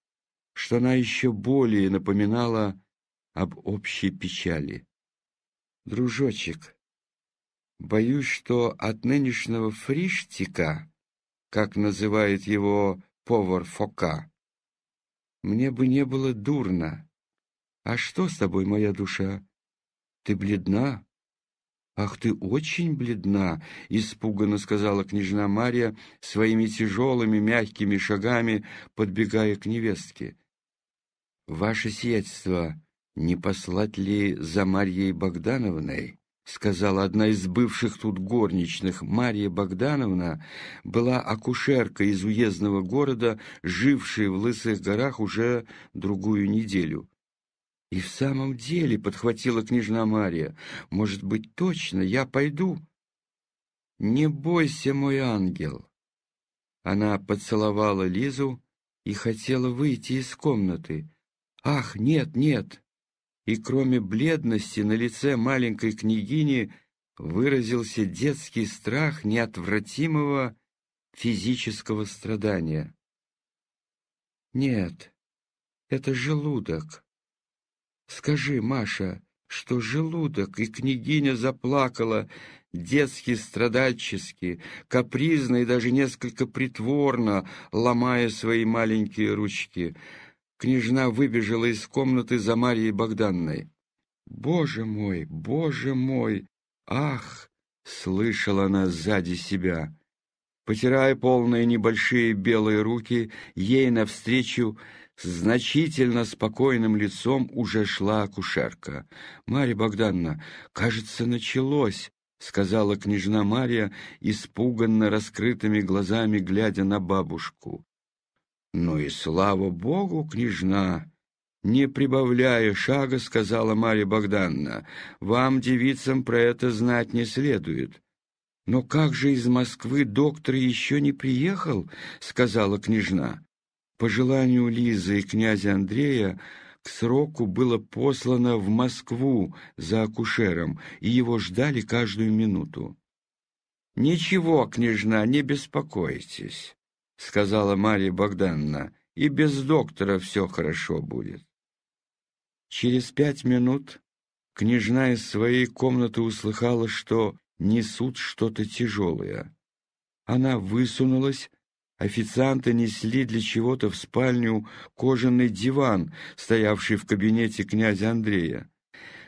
Speaker 1: что она еще более напоминала об общей печали. «Дружочек, боюсь, что от нынешнего фриштика, как называет его повар Фока, мне бы не было дурно. А что с тобой, моя душа? Ты бледна, «Ах, ты очень бледна!» — испуганно сказала княжна Мария своими тяжелыми мягкими шагами, подбегая к невестке. «Ваше сиятельство, не послать ли за Марьей Богдановной?» — сказала одна из бывших тут горничных. Мария Богдановна была акушерка из уездного города, жившей в Лысых горах уже другую неделю. «И в самом деле», — подхватила княжна Мария, — «может быть, точно, я пойду». «Не бойся, мой ангел». Она поцеловала Лизу и хотела выйти из комнаты. «Ах, нет, нет!» И кроме бледности на лице маленькой княгини выразился детский страх неотвратимого физического страдания. «Нет, это желудок», Скажи, Маша, что желудок, и княгиня заплакала детски страдальчески, капризно и даже несколько притворно, ломая свои маленькие ручки. Княжна выбежала из комнаты за Марией Богданной. «Боже мой, боже мой! Ах!» — слышала она сзади себя. Потирая полные небольшие белые руки, ей навстречу — с значительно спокойным лицом уже шла акушерка. «Марья Богданна, кажется, началось», — сказала княжна Марья, испуганно раскрытыми глазами, глядя на бабушку. «Ну и слава богу, княжна!» «Не прибавляя шага, — сказала Марья Богданна, вам, девицам, про это знать не следует». «Но как же из Москвы доктор еще не приехал?» — сказала княжна. По желанию Лизы и князя Андрея к сроку было послано в Москву за акушером, и его ждали каждую минуту. «Ничего, княжна, не беспокойтесь», — сказала Марья Богданна, — «и без доктора все хорошо будет». Через пять минут княжна из своей комнаты услыхала, что несут что-то тяжелое. Она высунулась Официанты несли для чего-то в спальню кожаный диван, стоявший в кабинете князя Андрея.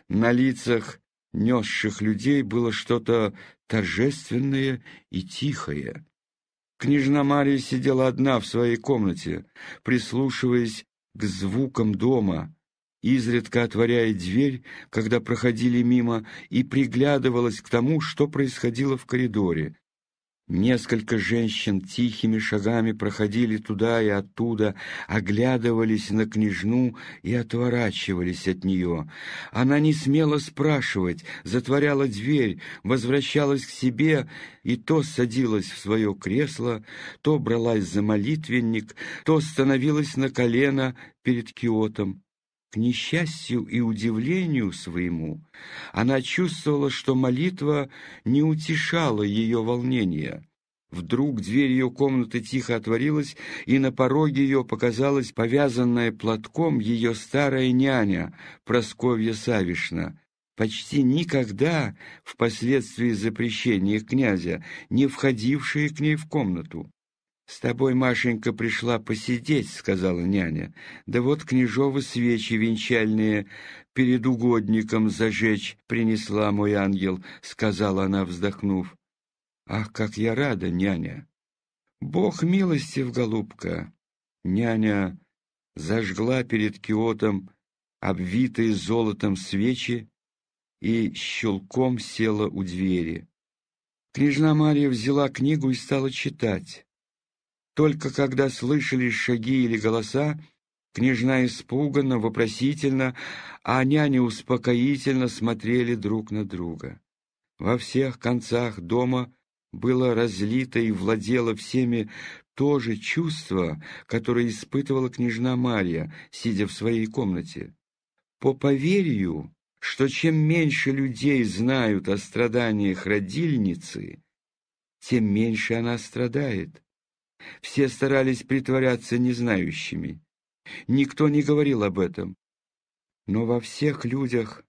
Speaker 1: На лицах несших людей было что-то торжественное и тихое. Княжна Мария сидела одна в своей комнате, прислушиваясь к звукам дома, изредка отворяя дверь, когда проходили мимо, и приглядывалась к тому, что происходило в коридоре. Несколько женщин тихими шагами проходили туда и оттуда, оглядывались на княжну и отворачивались от нее. Она не смела спрашивать, затворяла дверь, возвращалась к себе и то садилась в свое кресло, то бралась за молитвенник, то становилась на колено перед киотом. К несчастью и удивлению своему она чувствовала, что молитва не утешала ее волнения. Вдруг дверь ее комнаты тихо отворилась, и на пороге ее показалась повязанная платком ее старая няня Просковья Савишна. Почти никогда, впоследствии запрещения князя, не входившая к ней в комнату. «С тобой, Машенька, пришла посидеть», — сказала няня. «Да вот княжова свечи венчальные перед угодником зажечь принесла мой ангел», — сказала она, вздохнув. «Ах, как я рада, няня!» «Бог милостив, голубка!» Няня зажгла перед киотом обвитые золотом свечи и щелком села у двери. Княжна Мария взяла книгу и стала читать. Только когда слышались шаги или голоса, княжна испуганно, вопросительно, а няня успокоительно смотрели друг на друга. Во всех концах дома было разлито и владело всеми то же чувство, которое испытывала княжна Марья, сидя в своей комнате. По поверью, что чем меньше людей знают о страданиях родильницы, тем меньше она страдает. Все старались притворяться незнающими. Никто не говорил об этом. Но во всех людях,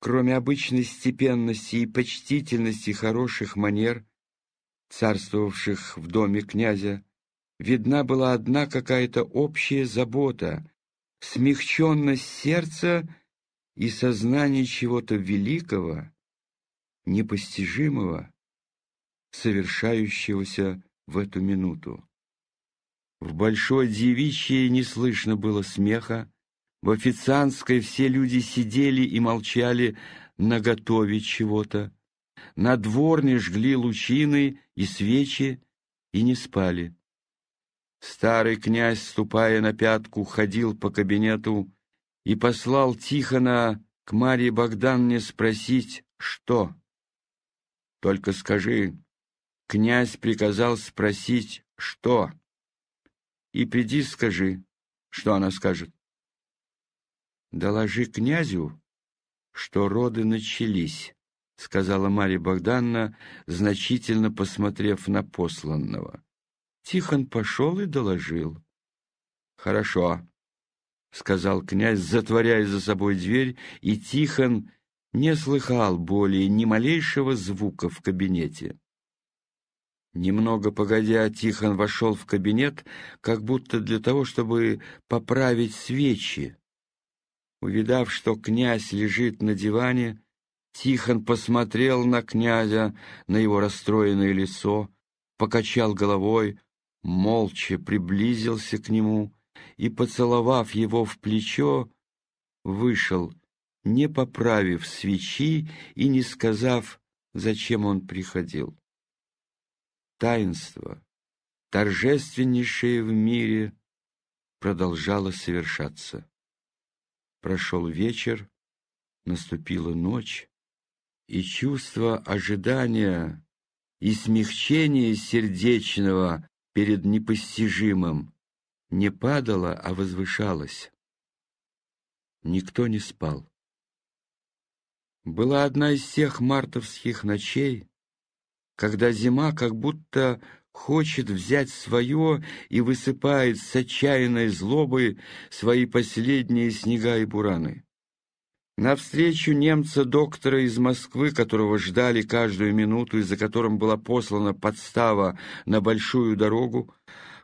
Speaker 1: кроме обычной степенности и почтительности хороших манер, царствовавших в доме князя, видна была одна какая-то общая забота, смягченность сердца и сознание чего-то великого, непостижимого, совершающегося в эту минуту. В большой девичьей не слышно было смеха, в официанской все люди сидели и молчали, наготове чего-то. На дворне жгли лучины и свечи, и не спали. Старый князь, ступая на пятку, ходил по кабинету и послал Тихона к Марии Богданне спросить, что. «Только скажи, Князь приказал спросить, что. И приди скажи, что она скажет. Доложи князю, что роды начались, сказала Марья Богданна, значительно посмотрев на посланного. Тихон пошел и доложил. Хорошо, сказал князь, затворяя за собой дверь, и Тихон не слыхал более ни малейшего звука в кабинете. Немного погодя, Тихон вошел в кабинет, как будто для того, чтобы поправить свечи. Увидав, что князь лежит на диване, Тихон посмотрел на князя, на его расстроенное лицо, покачал головой, молча приблизился к нему и, поцеловав его в плечо, вышел, не поправив свечи и не сказав, зачем он приходил таинство, торжественнейшее в мире, продолжало совершаться. Прошел вечер, наступила ночь, и чувство ожидания и смягчения сердечного перед непостижимым не падало, а возвышалось. Никто не спал. Была одна из тех мартовских ночей, когда зима как будто хочет взять свое и высыпает с отчаянной злобой свои последние снега и бураны. Навстречу немца-доктора из Москвы, которого ждали каждую минуту и за которым была послана подстава на большую дорогу,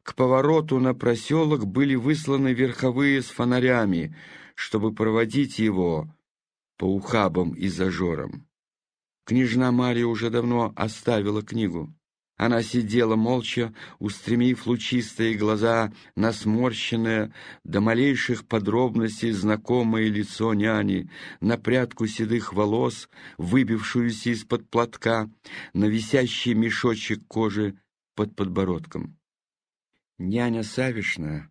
Speaker 1: к повороту на проселок были высланы верховые с фонарями, чтобы проводить его по ухабам и зажорам. Княжна Мария уже давно оставила книгу. Она сидела молча, устремив лучистые глаза на сморщенное до малейших подробностей знакомое лицо няни, на прядку седых волос, выбившуюся из-под платка, на висящий мешочек кожи под подбородком. Няня Савишна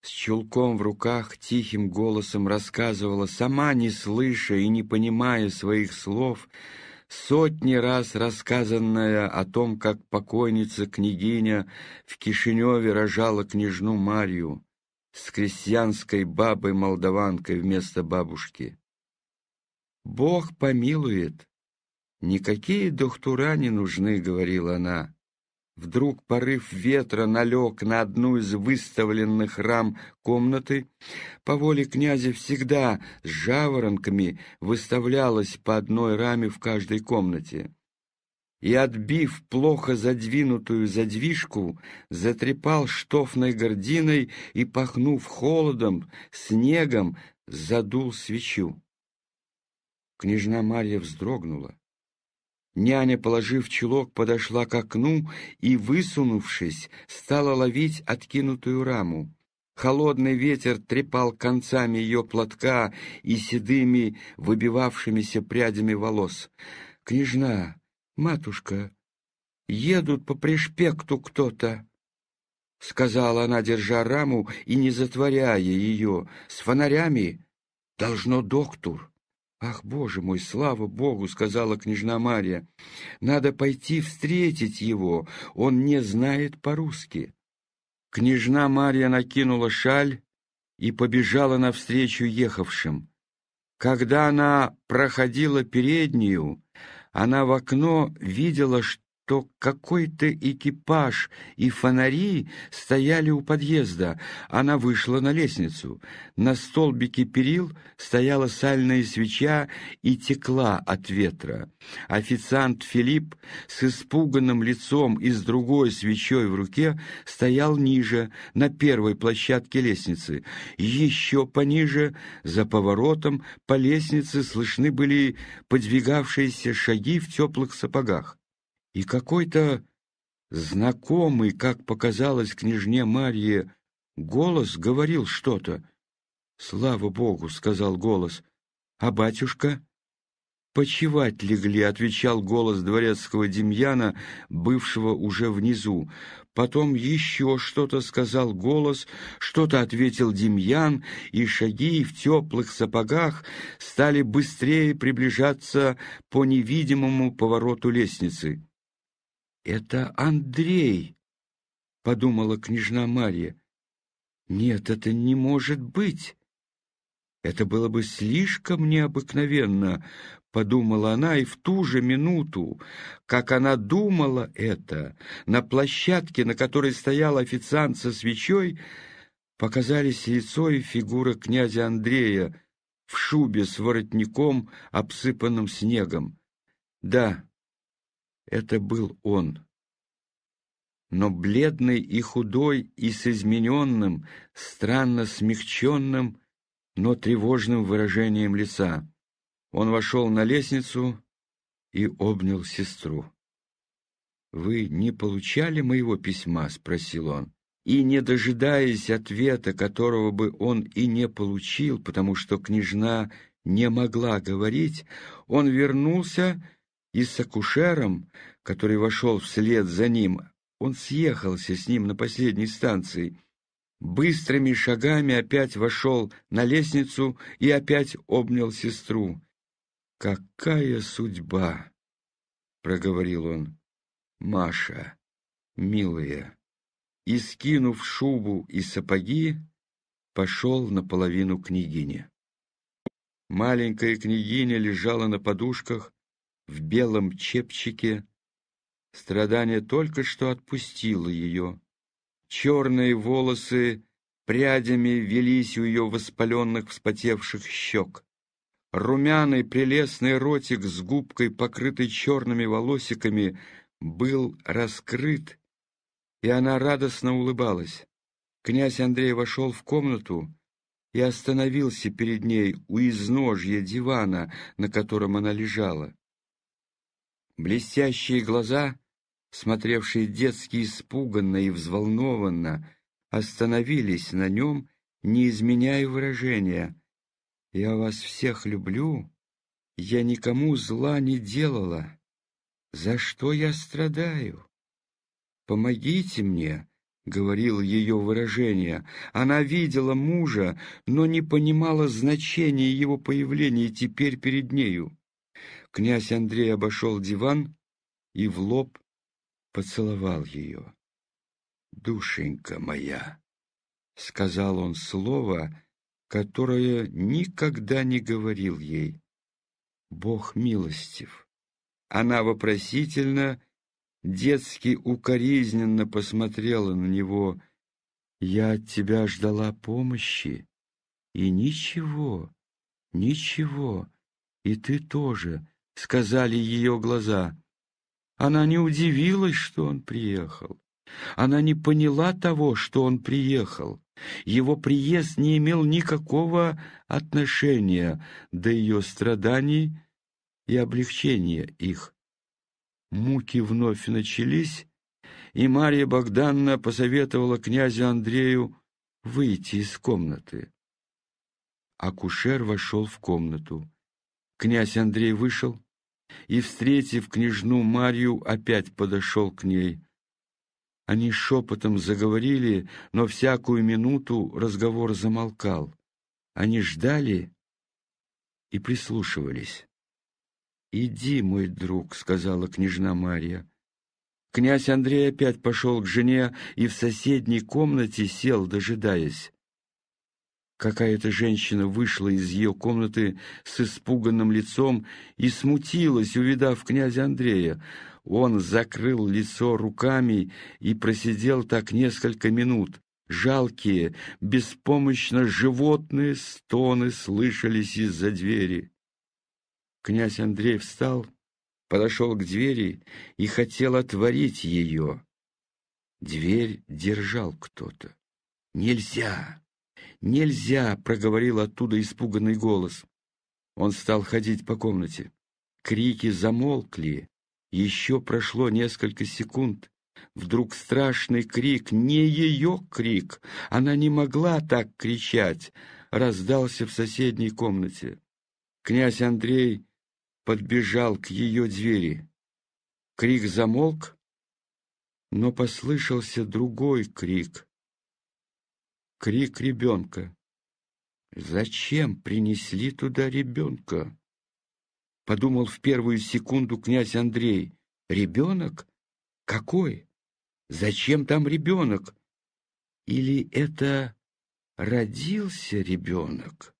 Speaker 1: с чулком в руках тихим голосом рассказывала, сама не слыша и не понимая своих слов, Сотни раз рассказанная о том, как покойница-княгиня в Кишиневе рожала княжну Марью с крестьянской бабой-молдаванкой вместо бабушки. «Бог помилует! Никакие доктора не нужны», — говорила она. Вдруг порыв ветра налег на одну из выставленных рам комнаты. По воле князя всегда с жаворонками выставлялась по одной раме в каждой комнате. И, отбив плохо задвинутую задвижку, затрепал штофной гординой и, пахнув холодом, снегом, задул свечу. Княжна Марья вздрогнула. Няня, положив чулок, подошла к окну и, высунувшись, стала ловить откинутую раму. Холодный ветер трепал концами ее платка и седыми, выбивавшимися прядями волос. «Княжна, матушка, едут по пришпекту кто-то!» — сказала она, держа раму и не затворяя ее. «С фонарями должно доктор!» «Ах, боже мой, слава богу!» — сказала княжна Мария, «Надо пойти встретить его, он не знает по-русски». Княжна Мария накинула шаль и побежала навстречу ехавшим. Когда она проходила переднюю, она в окно видела, что что какой-то экипаж и фонари стояли у подъезда. Она вышла на лестницу. На столбике перил стояла сальная свеча и текла от ветра. Официант Филипп с испуганным лицом и с другой свечой в руке стоял ниже, на первой площадке лестницы. Еще пониже, за поворотом, по лестнице слышны были подвигавшиеся шаги в теплых сапогах и какой-то знакомый, как показалось княжне Марье, голос говорил что-то. «Слава Богу!» — сказал голос. «А батюшка?» «Почевать легли», — отвечал голос дворецкого Демьяна, бывшего уже внизу. Потом еще что-то сказал голос, что-то ответил Демьян, и шаги в теплых сапогах стали быстрее приближаться по невидимому повороту лестницы. «Это Андрей!» — подумала княжна Мария. «Нет, это не может быть!» «Это было бы слишком необыкновенно!» — подумала она, и в ту же минуту, как она думала это, на площадке, на которой стоял официант со свечой, показались лицо и фигура князя Андрея в шубе с воротником, обсыпанным снегом. Да, это был он. Но бледный и худой, и с измененным, странно смягченным, но тревожным выражением лица. Он вошел на лестницу и обнял сестру. «Вы не получали моего письма?» — спросил он. И, не дожидаясь ответа, которого бы он и не получил, потому что княжна не могла говорить, он вернулся и с акушером, который вошел вслед за ним. Он съехался с ним на последней станции. Быстрыми шагами опять вошел на лестницу и опять обнял сестру. «Какая судьба!» — проговорил он. «Маша, милая!» И, скинув шубу и сапоги, пошел наполовину княгине. Маленькая княгиня лежала на подушках, в белом чепчике. Страдание только что отпустило ее. Черные волосы прядями велись у ее воспаленных, вспотевших щек. Румяный прелестный ротик с губкой, покрытый черными волосиками, был раскрыт, и она радостно улыбалась. Князь Андрей вошел в комнату и остановился перед ней у изножья дивана, на котором она лежала. Блестящие глаза, смотревшие детски испуганно и взволнованно, остановились на нем, не изменяя выражения. «Я вас всех люблю, я никому зла не делала. За что я страдаю? Помогите мне!» — говорил ее выражение. Она видела мужа, но не понимала значения его появления теперь перед нею. Князь Андрей обошел диван и в лоб поцеловал ее. «Душенька моя!» — сказал он слово, которое никогда не говорил ей. «Бог милостив!» Она вопросительно, детски укоризненно посмотрела на него. «Я от тебя ждала помощи, и ничего, ничего, и ты тоже!» — сказали ее глаза. Она не удивилась, что он приехал. Она не поняла того, что он приехал. Его приезд не имел никакого отношения до ее страданий и облегчения их. Муки вновь начались, и Мария Богданна посоветовала князю Андрею выйти из комнаты. Акушер вошел в комнату. Князь Андрей вышел, и, встретив княжну Марью, опять подошел к ней. Они шепотом заговорили, но всякую минуту разговор замолкал. Они ждали и прислушивались. «Иди, мой друг», — сказала княжна Марья. Князь Андрей опять пошел к жене и в соседней комнате сел, дожидаясь. Какая-то женщина вышла из ее комнаты с испуганным лицом и смутилась, увидав князя Андрея. Он закрыл лицо руками и просидел так несколько минут. Жалкие, беспомощно животные стоны слышались из-за двери. Князь Андрей встал, подошел к двери и хотел отворить ее. Дверь держал кто-то. «Нельзя!» «Нельзя!» — проговорил оттуда испуганный голос. Он стал ходить по комнате. Крики замолкли. Еще прошло несколько секунд. Вдруг страшный крик, не ее крик, она не могла так кричать, раздался в соседней комнате. Князь Андрей подбежал к ее двери. Крик замолк, но послышался другой крик, крик ребенка. «Зачем принесли туда ребенка?» — подумал в первую секунду князь Андрей. «Ребенок? Какой? Зачем там ребенок? Или это родился ребенок?»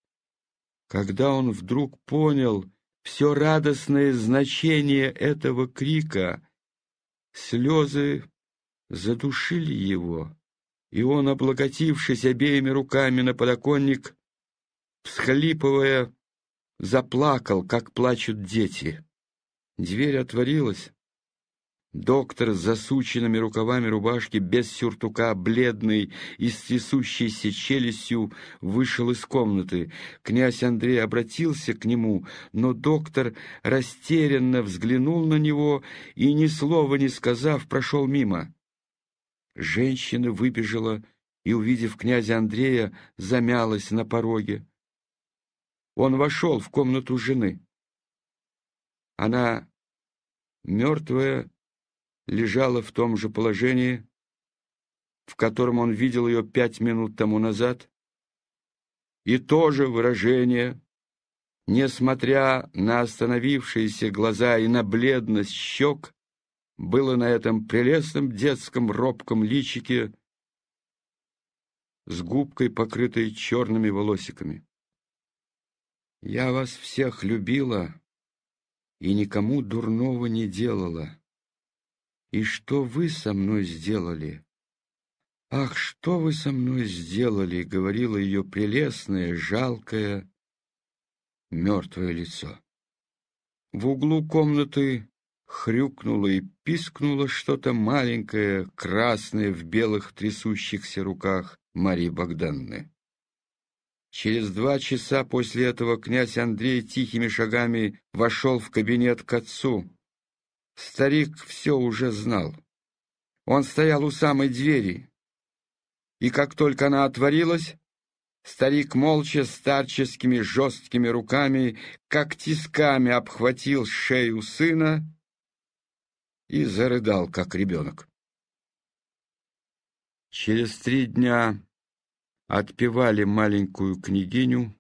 Speaker 1: Когда он вдруг понял все радостное значение этого крика, слезы задушили его и он, облокотившись обеими руками на подоконник, всхлипывая, заплакал, как плачут дети. Дверь отворилась. Доктор с засученными рукавами рубашки, без сюртука, бледный и с трясущейся челюстью, вышел из комнаты. Князь Андрей обратился к нему, но доктор растерянно взглянул на него и, ни слова не сказав, прошел мимо. Женщина выбежала и, увидев князя Андрея, замялась на пороге. Он вошел в комнату жены. Она, мертвая, лежала в том же положении, в котором он видел ее пять минут тому назад, и то же выражение, несмотря на остановившиеся глаза и на бледность щек, было на этом прелестном детском робком личике с губкой, покрытой черными волосиками. «Я вас всех любила и никому дурного не делала. И что вы со мной сделали?» «Ах, что вы со мной сделали!» — говорило ее прелестное, жалкое, мертвое лицо. В углу комнаты хрюкнуло и пискнуло что-то маленькое, красное в белых трясущихся руках Марии Богданны. Через два часа после этого князь Андрей тихими шагами вошел в кабинет к отцу. Старик все уже знал. Он стоял у самой двери, и как только она отворилась, Старик молча старческими жесткими руками, как тисками обхватил шею сына и зарыдал, как ребенок. Через три дня отпевали маленькую княгиню,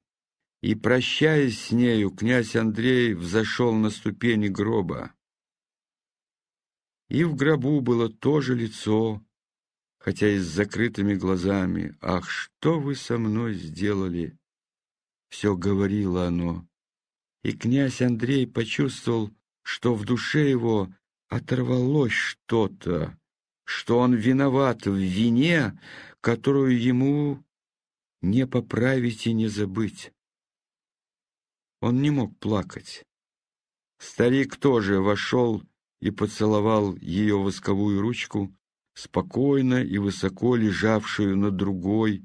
Speaker 1: и, прощаясь с нею, князь Андрей взошел на ступени гроба. И в гробу было то же лицо, хотя и с закрытыми глазами. «Ах, что вы со мной сделали?» Все говорило оно. И князь Андрей почувствовал, что в душе его оторвалось что-то, что он виноват в вине, которую ему не поправить и не забыть. Он не мог плакать. Старик тоже вошел и поцеловал ее восковую ручку, спокойно и высоко лежавшую на другой,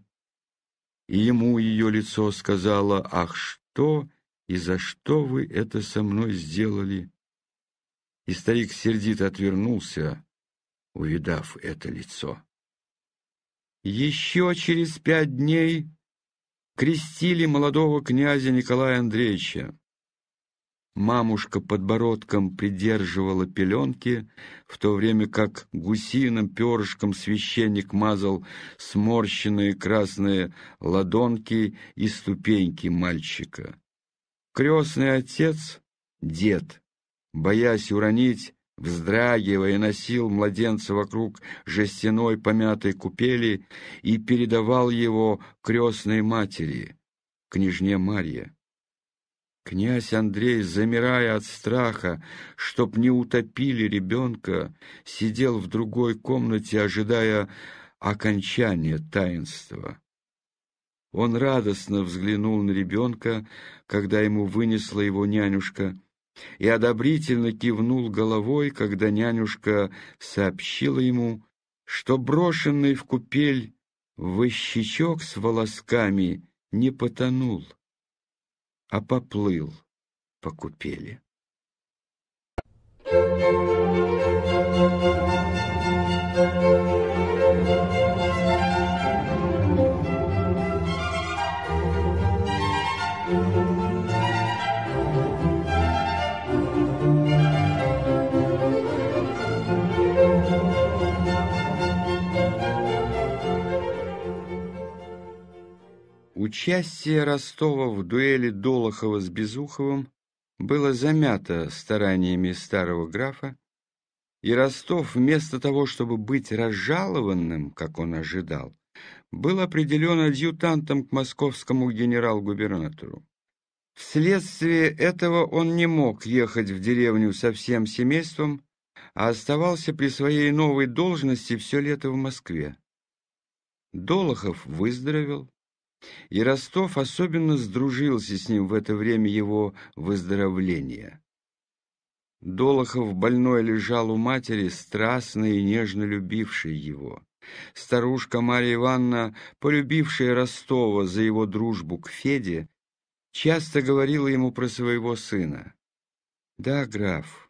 Speaker 1: и ему ее лицо сказала «Ах, что и за что вы это со мной сделали?» И старик сердито отвернулся, увидав это лицо. Еще через пять дней крестили молодого князя Николая Андреевича. Мамушка подбородком придерживала пеленки, в то время как гусиным перышком священник мазал сморщенные красные ладонки и ступеньки мальчика. Крестный отец, дед, боясь уронить, вздрагивая, носил младенца вокруг жестяной помятой купели и передавал его крестной матери, княжне Марье. Князь Андрей, замирая от страха, чтоб не утопили ребенка, сидел в другой комнате, ожидая окончания таинства. Он радостно взглянул на ребенка, когда ему вынесла его нянюшка — и одобрительно кивнул головой, когда нянюшка сообщила ему, что брошенный в купель выщечок с волосками не потонул, а поплыл по купели. Thank you. Участие Ростова в дуэли Долохова с Безуховым было замято стараниями старого графа, и Ростов вместо того, чтобы быть разжалованным, как он ожидал, был определен адъютантом к московскому генерал-губернатору. Вследствие этого он не мог ехать в деревню со всем семейством, а оставался при своей новой должности все лето в Москве. Долохов выздоровел, и Ростов особенно сдружился с ним в это время его выздоровления. Долохов больной лежал у матери, страстно и нежно любившей его. Старушка Марья Ивановна, полюбившая Ростова за его дружбу к Феде, часто говорила ему про своего сына. «Да, граф,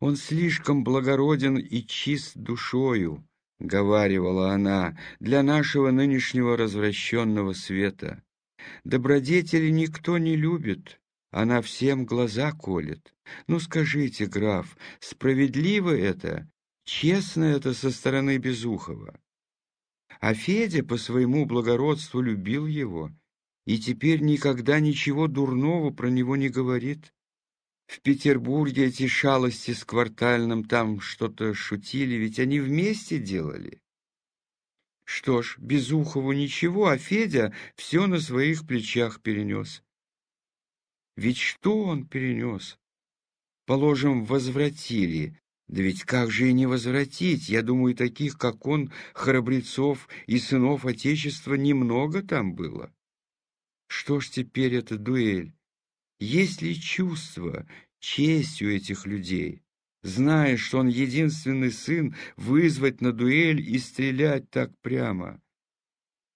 Speaker 1: он слишком благороден и чист душою, — говаривала она, — для нашего нынешнего развращенного света. Добродетели никто не любит, она всем глаза колет. Ну скажите, граф, справедливо это, честно это со стороны Безухова? А Федя по своему благородству любил его и теперь никогда ничего дурного про него не говорит. В Петербурге эти шалости с квартальным там что-то шутили, ведь они вместе делали. Что ж, Безухову ничего, а Федя все на своих плечах перенес. Ведь что он перенес? Положим, возвратили. Да ведь как же и не возвратить? Я думаю, таких, как он, храбрецов и сынов Отечества, немного там было. Что ж теперь эта дуэль? Есть ли чувство, честь у этих людей? Зная, что он единственный сын, вызвать на дуэль и стрелять так прямо.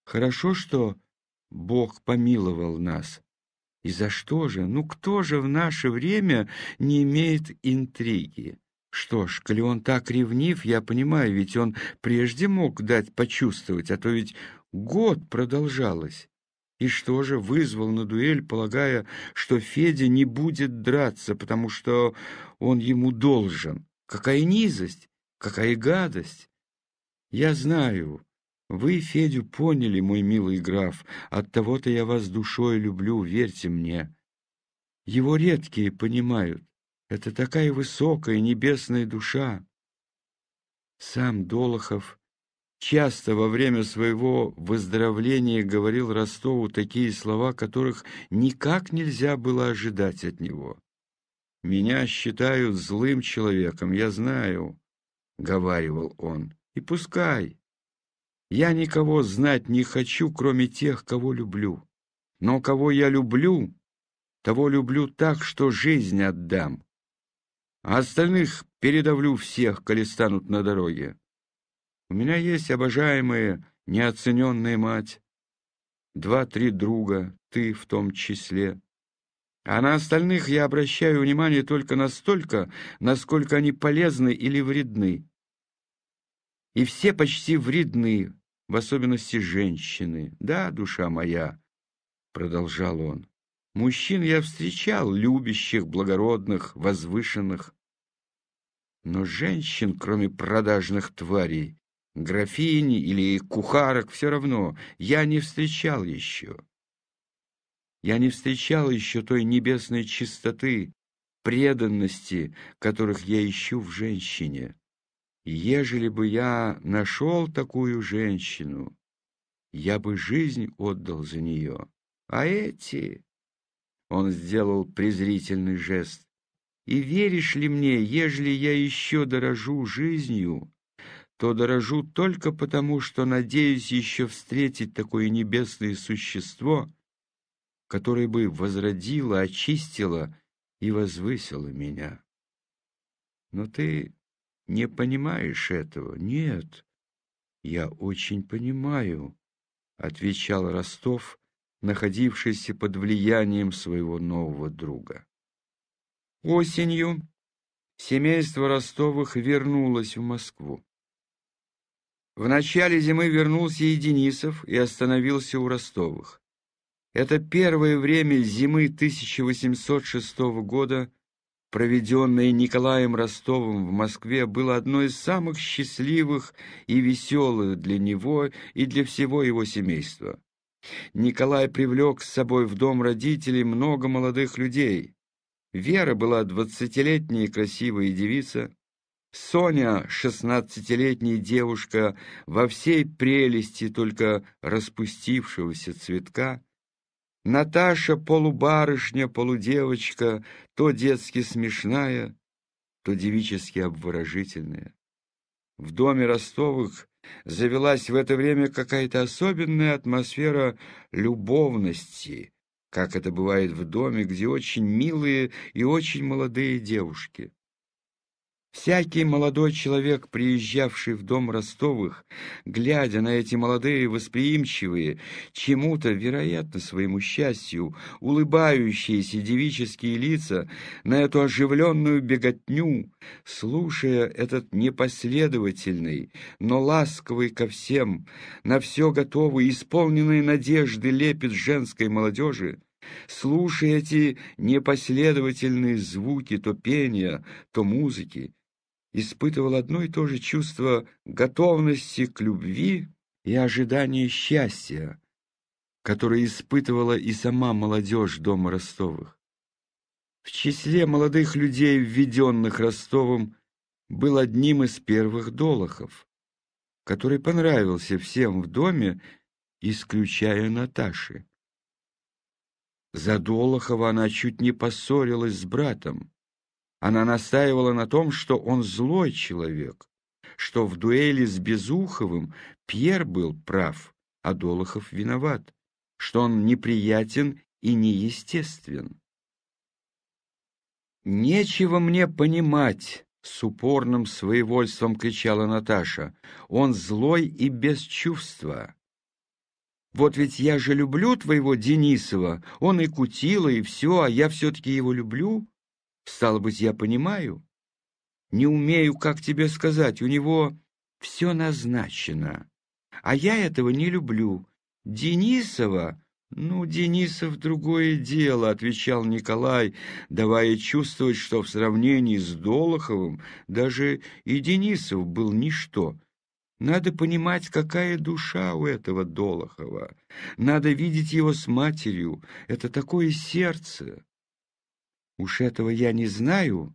Speaker 1: Хорошо, что Бог помиловал нас. И за что же? Ну кто же в наше время не имеет интриги? Что ж, коли он так ревнив, я понимаю, ведь он прежде мог дать почувствовать, а то ведь год продолжалось. И что же, вызвал на дуэль, полагая, что Федя не будет драться, потому что он ему должен. Какая низость, какая гадость! Я знаю, вы Федю поняли, мой милый граф, от того то я вас душой люблю, верьте мне. Его редкие понимают, это такая высокая небесная душа. Сам Долохов часто во время своего выздоровления говорил Ростову такие слова, которых никак нельзя было ожидать от него. «Меня считают злым человеком, я знаю», — говаривал он, — «и пускай. Я никого знать не хочу, кроме тех, кого люблю. Но кого я люблю, того люблю так, что жизнь отдам. А остальных передавлю всех, коли станут на дороге. У меня есть обожаемая, неоцененная мать, два-три друга, ты в том числе. А на остальных я обращаю внимание только настолько, насколько они полезны или вредны. И все почти вредны, в особенности женщины. Да, душа моя, — продолжал он, — мужчин я встречал, любящих, благородных, возвышенных. Но женщин, кроме продажных тварей, графини или кухарок, все равно, я не встречал еще. Я не встречал еще той небесной чистоты, преданности, которых я ищу в женщине. ежели бы я нашел такую женщину, я бы жизнь отдал за нее. А эти...» Он сделал презрительный жест. «И веришь ли мне, ежели я еще дорожу жизнью, то дорожу только потому, что надеюсь еще встретить такое небесное существо, которое бы возродило, очистило и возвысило меня. Но ты не понимаешь этого. Нет, я очень понимаю, — отвечал Ростов, находившийся под влиянием своего нового друга. Осенью семейство Ростовых вернулось в Москву. В начале зимы вернулся и Денисов и остановился у Ростовых. Это первое время зимы 1806 года, проведенное Николаем Ростовым в Москве, было одно из самых счастливых и веселых для него и для всего его семейства. Николай привлек с собой в дом родителей много молодых людей. Вера была двадцатилетняя красивая девица, Соня, шестнадцатилетняя девушка, во всей прелести только распустившегося цветка, Наташа полубарышня, полудевочка, то детски смешная, то девически обворожительная. В доме Ростовых завелась в это время какая-то особенная атмосфера любовности, как это бывает в доме, где очень милые и очень молодые девушки. Всякий молодой человек, приезжавший в дом Ростовых, глядя на эти молодые, восприимчивые, чему-то, вероятно, своему счастью, улыбающиеся девические лица, на эту оживленную беготню, слушая этот непоследовательный, но ласковый ко всем, на все готовый, исполненный надежды лепет женской молодежи, слушая эти непоследовательные звуки то пения, то музыки, испытывал одно и то же чувство готовности к любви и ожидания счастья, которое испытывала и сама молодежь дома Ростовых. В числе молодых людей, введенных Ростовым, был одним из первых Долохов, который понравился всем в доме, исключая Наташи. За Долохова она чуть не поссорилась с братом. Она настаивала на том, что он злой человек, что в дуэли с Безуховым Пьер был прав, а Долохов виноват, что он неприятен и неестествен. «Нечего мне понимать!» — с упорным своевольством кричала Наташа. «Он злой и без чувства!» «Вот ведь я же люблю твоего Денисова! Он и кутила, и все, а я все-таки его люблю!» Стало быть, я понимаю? Не умею, как тебе сказать, у него все назначено. А я этого не люблю. Денисова... «Ну, Денисов, другое дело», — отвечал Николай, давая чувствовать, что в сравнении с Долоховым даже и Денисов был ничто. Надо понимать, какая душа у этого Долохова. Надо видеть его с матерью. Это такое сердце. Уж этого я не знаю,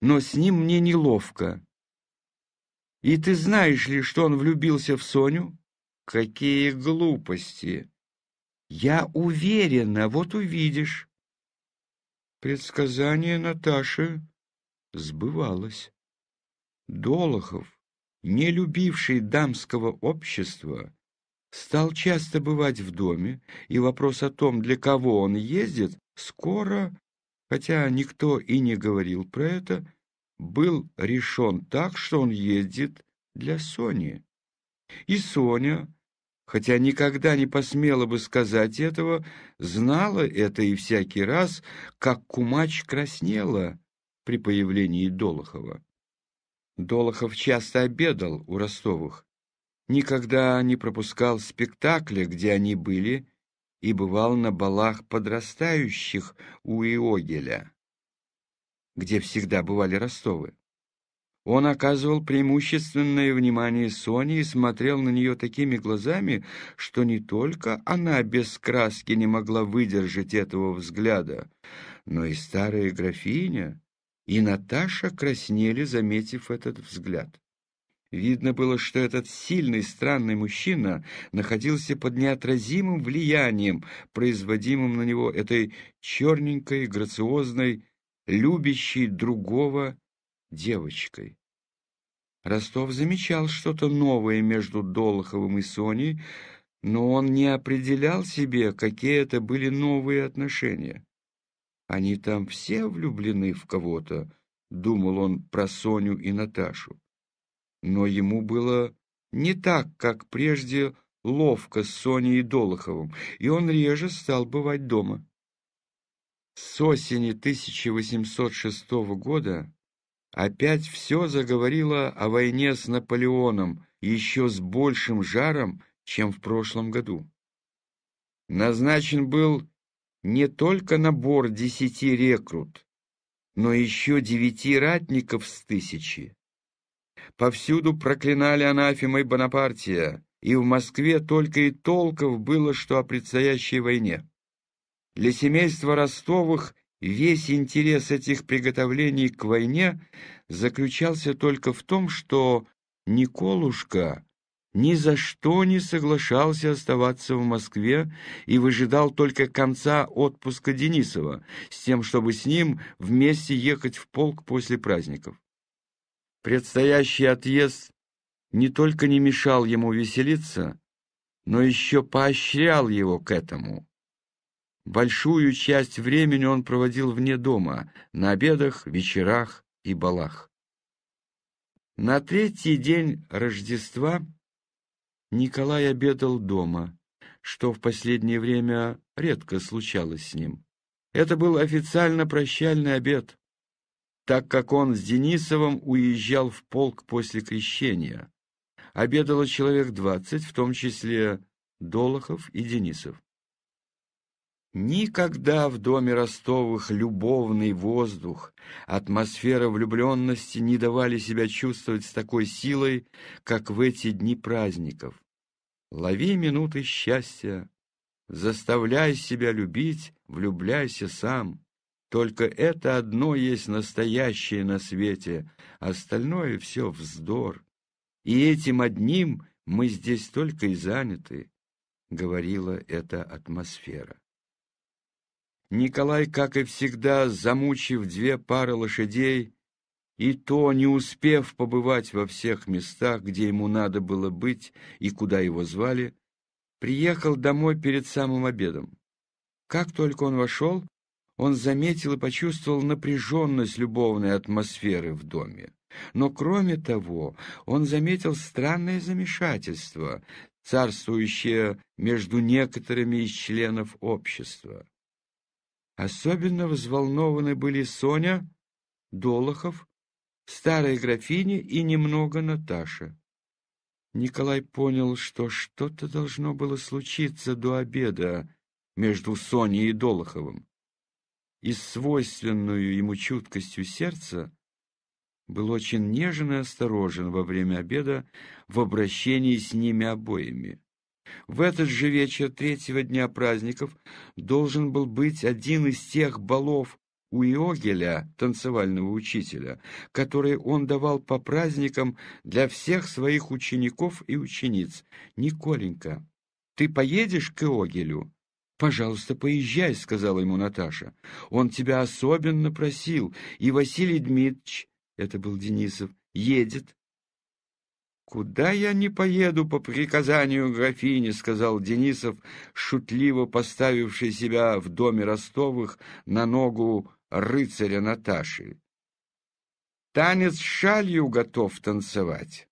Speaker 1: но с ним мне неловко. И ты знаешь ли, что он влюбился в Соню? Какие глупости! Я уверена, вот увидишь. Предсказание Наташи сбывалось. Долохов, не любивший дамского общества, стал часто бывать в доме, и вопрос о том, для кого он ездит, скоро хотя никто и не говорил про это, был решен так, что он ездит для Сони. И Соня, хотя никогда не посмела бы сказать этого, знала это и всякий раз, как кумач краснела при появлении Долохова. Долохов часто обедал у Ростовых, никогда не пропускал спектакля, где они были, и бывал на балах подрастающих у Иогеля, где всегда бывали Ростовы. Он оказывал преимущественное внимание Соне и смотрел на нее такими глазами, что не только она без краски не могла выдержать этого взгляда, но и старая графиня, и Наташа краснели, заметив этот взгляд. Видно было, что этот сильный, странный мужчина находился под неотразимым влиянием, производимым на него этой черненькой, грациозной, любящей другого девочкой. Ростов замечал что-то новое между Долоховым и Соней, но он не определял себе, какие это были новые отношения. «Они там все влюблены в кого-то», — думал он про Соню и Наташу но ему было не так, как прежде, ловко с Соней и Долоховым, и он реже стал бывать дома. С осени 1806 года опять все заговорило о войне с Наполеоном еще с большим жаром, чем в прошлом году. Назначен был не только набор десяти рекрут, но еще девяти ратников с тысячи, Повсюду проклинали анафемой Бонапартия, и в Москве только и толков было, что о предстоящей войне. Для семейства Ростовых весь интерес этих приготовлений к войне заключался только в том, что Николушка ни за что не соглашался оставаться в Москве и выжидал только конца отпуска Денисова, с тем, чтобы с ним вместе ехать в полк после праздников. Предстоящий отъезд не только не мешал ему веселиться, но еще поощрял его к этому. Большую часть времени он проводил вне дома, на обедах, вечерах и балах. На третий день Рождества Николай обедал дома, что в последнее время редко случалось с ним. Это был официально прощальный обед так как он с Денисовым уезжал в полк после крещения. Обедало человек двадцать, в том числе Долохов и Денисов. Никогда в доме Ростовых любовный воздух, атмосфера влюбленности не давали себя чувствовать с такой силой, как в эти дни праздников. Лови минуты счастья, заставляй себя любить, влюбляйся сам. Только это одно есть настоящее на свете, остальное все вздор. И этим одним мы здесь только и заняты, — говорила эта атмосфера. Николай, как и всегда, замучив две пары лошадей, и то не успев побывать во всех местах, где ему надо было быть и куда его звали, приехал домой перед самым обедом. Как только он вошел, он заметил и почувствовал напряженность любовной атмосферы в доме. Но кроме того, он заметил странное замешательство, царствующее между некоторыми из членов общества. Особенно взволнованы были Соня, Долохов, старая графиня и немного Наташа. Николай понял, что что-то должно было случиться до обеда между Соней и Долоховым и свойственную ему чуткостью сердца, был очень нежен и осторожен во время обеда в обращении с ними обоими. В этот же вечер третьего дня праздников должен был быть один из тех балов у Иогеля, танцевального учителя, которые он давал по праздникам для всех своих учеников и учениц. «Николенька, ты поедешь к Иогелю?» «Пожалуйста, поезжай», — сказала ему Наташа. «Он тебя особенно просил, и Василий Дмитрич, это был Денисов, — едет». «Куда я не поеду по приказанию графини?» — сказал Денисов, шутливо поставивший себя в доме Ростовых на ногу рыцаря Наташи. «Танец с шалью готов танцевать».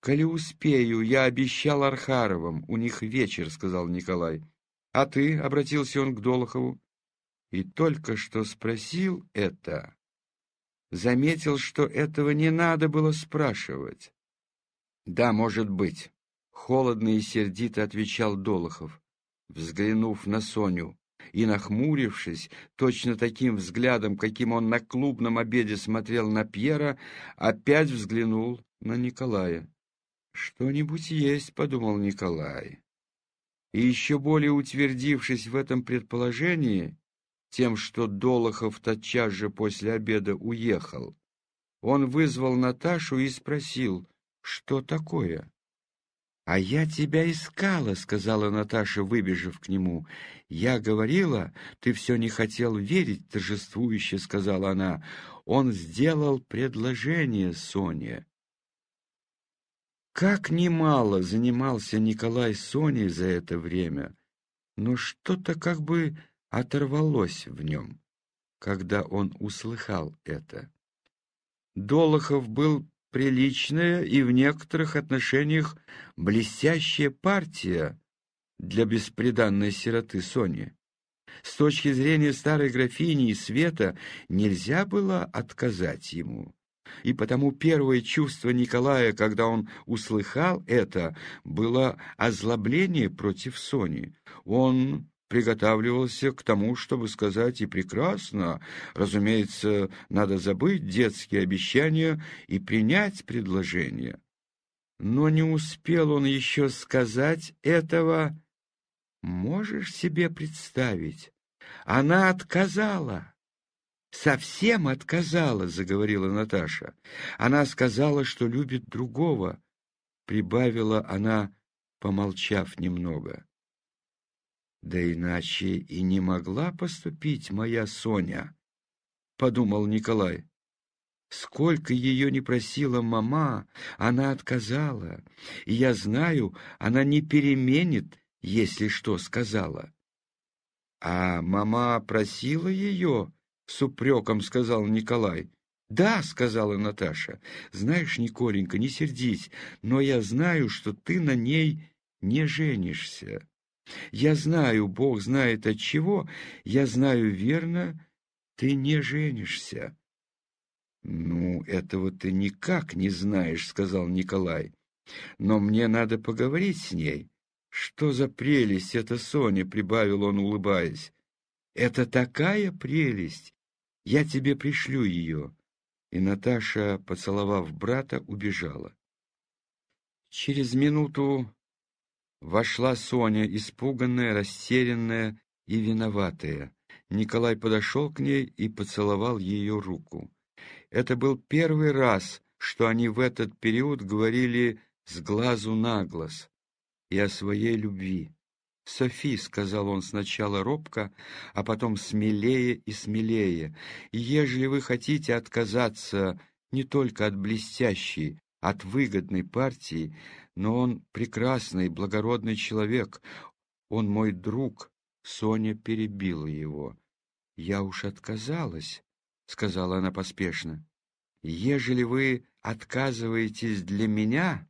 Speaker 1: «Коли успею, я обещал Архаровым, у них вечер», — сказал Николай. «А ты?» — обратился он к Долохову. И только что спросил это, заметил, что этого не надо было спрашивать. «Да, может быть», — холодно и сердито отвечал Долохов, взглянув на Соню и, нахмурившись, точно таким взглядом, каким он на клубном обеде смотрел на Пьера, опять взглянул на Николая. «Что-нибудь есть», — подумал Николай. И еще более утвердившись в этом предположении, тем, что Долохов тотчас же после обеда уехал, он вызвал Наташу и спросил, что такое. «А я тебя искала», — сказала Наташа, выбежав к нему. «Я говорила, ты все не хотел верить, торжествующе», — сказала она. «Он сделал предложение Соня. Как немало занимался Николай Соней за это время, но что-то как бы оторвалось в нем, когда он услыхал это. Долохов был приличная и в некоторых отношениях блестящая партия для бесприданной сироты Сони. С точки зрения старой графини и света нельзя было отказать ему и потому первое чувство Николая, когда он услыхал это, было озлобление против Сони. Он приготавливался к тому, чтобы сказать и прекрасно. Разумеется, надо забыть детские обещания и принять предложение. Но не успел он еще сказать этого. Можешь себе представить? Она отказала совсем отказала, — заговорила Наташа. Она сказала, что любит другого, — прибавила она, помолчав немного. Да иначе и не могла поступить моя Соня, — подумал Николай. Сколько ее не просила мама, она отказала, и я знаю, она не переменит, если что сказала. А мама просила ее, — с упреком сказал Николай. «Да», — сказала Наташа. «Знаешь, Николенька, не сердись, но я знаю, что ты на ней не женишься. Я знаю, Бог знает от чего, я знаю верно, ты не женишься». «Ну, этого ты никак не знаешь», — сказал Николай. «Но мне надо поговорить с ней». «Что за прелесть эта Соня?» — прибавил он, улыбаясь. Это такая прелесть! Я тебе пришлю ее!» И Наташа, поцеловав брата, убежала. Через минуту вошла Соня, испуганная, растерянная и виноватая. Николай подошел к ней и поцеловал ее руку. Это был первый раз, что они в этот период говорили с глазу на глаз и о своей любви. «Софи», — сказал он сначала робко, а потом смелее и смелее, «ежели вы хотите отказаться не только от блестящей, от выгодной партии, но он прекрасный, благородный человек, он мой друг». Соня перебила его. «Я уж отказалась», — сказала она поспешно. «Ежели вы отказываетесь для меня,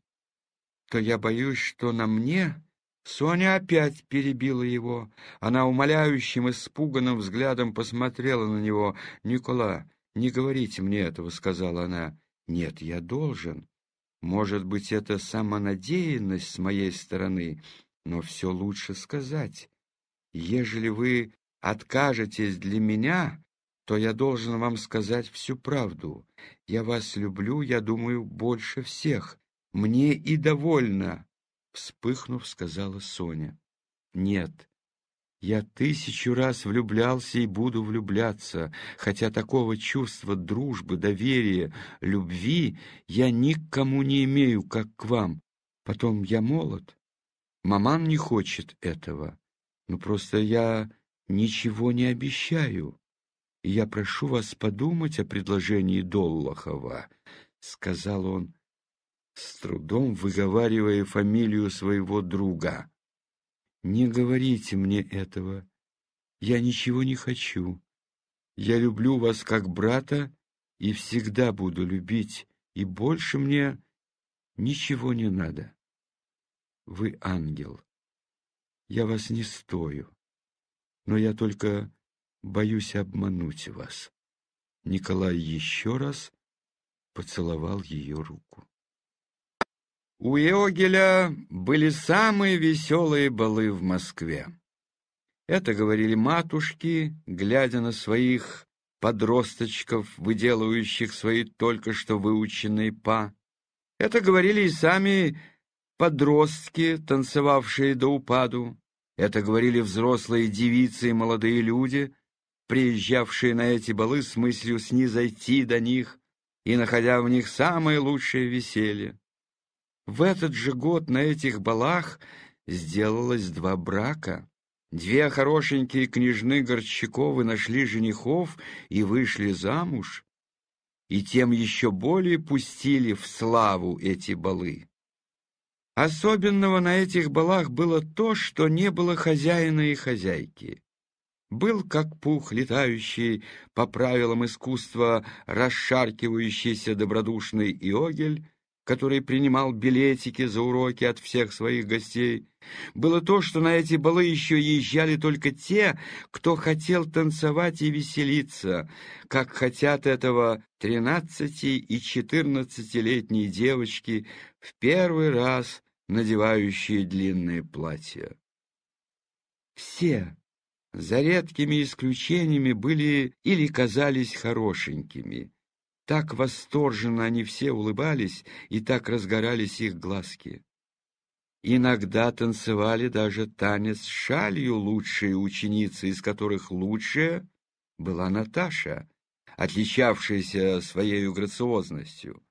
Speaker 1: то я боюсь, что на мне...» Соня опять перебила его. Она умоляющим, испуганным взглядом посмотрела на него. «Никола, не говорите мне этого», — сказала она. «Нет, я должен. Может быть, это самонадеянность с моей стороны, но все лучше сказать. Ежели вы откажетесь для меня, то я должен вам сказать всю правду. Я вас люблю, я думаю, больше всех. Мне и довольно Вспыхнув, сказала Соня. «Нет, я тысячу раз влюблялся и буду влюбляться, хотя такого чувства дружбы, доверия, любви я никому не имею, как к вам. Потом я молод. Маман не хочет этого. Ну просто я ничего не обещаю. И я прошу вас подумать о предложении Доллахова», — сказал он с трудом выговаривая фамилию своего друга. «Не говорите мне этого. Я ничего не хочу. Я люблю вас как брата и всегда буду любить, и больше мне ничего не надо. Вы ангел. Я вас не стою, но я только боюсь обмануть вас». Николай еще раз поцеловал ее руку. У Иогеля были самые веселые балы в Москве. Это говорили матушки, глядя на своих подросточков, выделывающих свои только что выученные па. Это говорили и сами подростки, танцевавшие до упаду. Это говорили взрослые девицы и молодые люди, приезжавшие на эти балы с мыслью снизойти до них и находя в них самое лучшее веселье. В этот же год на этих балах сделалось два брака. Две хорошенькие княжны Горчаковы нашли женихов и вышли замуж, и тем еще более пустили в славу эти балы. Особенного на этих балах было то, что не было хозяина и хозяйки. Был как пух, летающий по правилам искусства, расшаркивающийся добродушный Иогель, который принимал билетики за уроки от всех своих гостей, было то, что на эти балы еще езжали только те, кто хотел танцевать и веселиться, как хотят этого тринадцати и четырнадцатилетние девочки, в первый раз надевающие длинные платья. Все, за редкими исключениями, были или казались хорошенькими, так восторженно они все улыбались, и так разгорались их глазки. Иногда танцевали даже танец с шалью лучшие ученицы, из которых лучшая была Наташа, отличавшаяся своей грациозностью.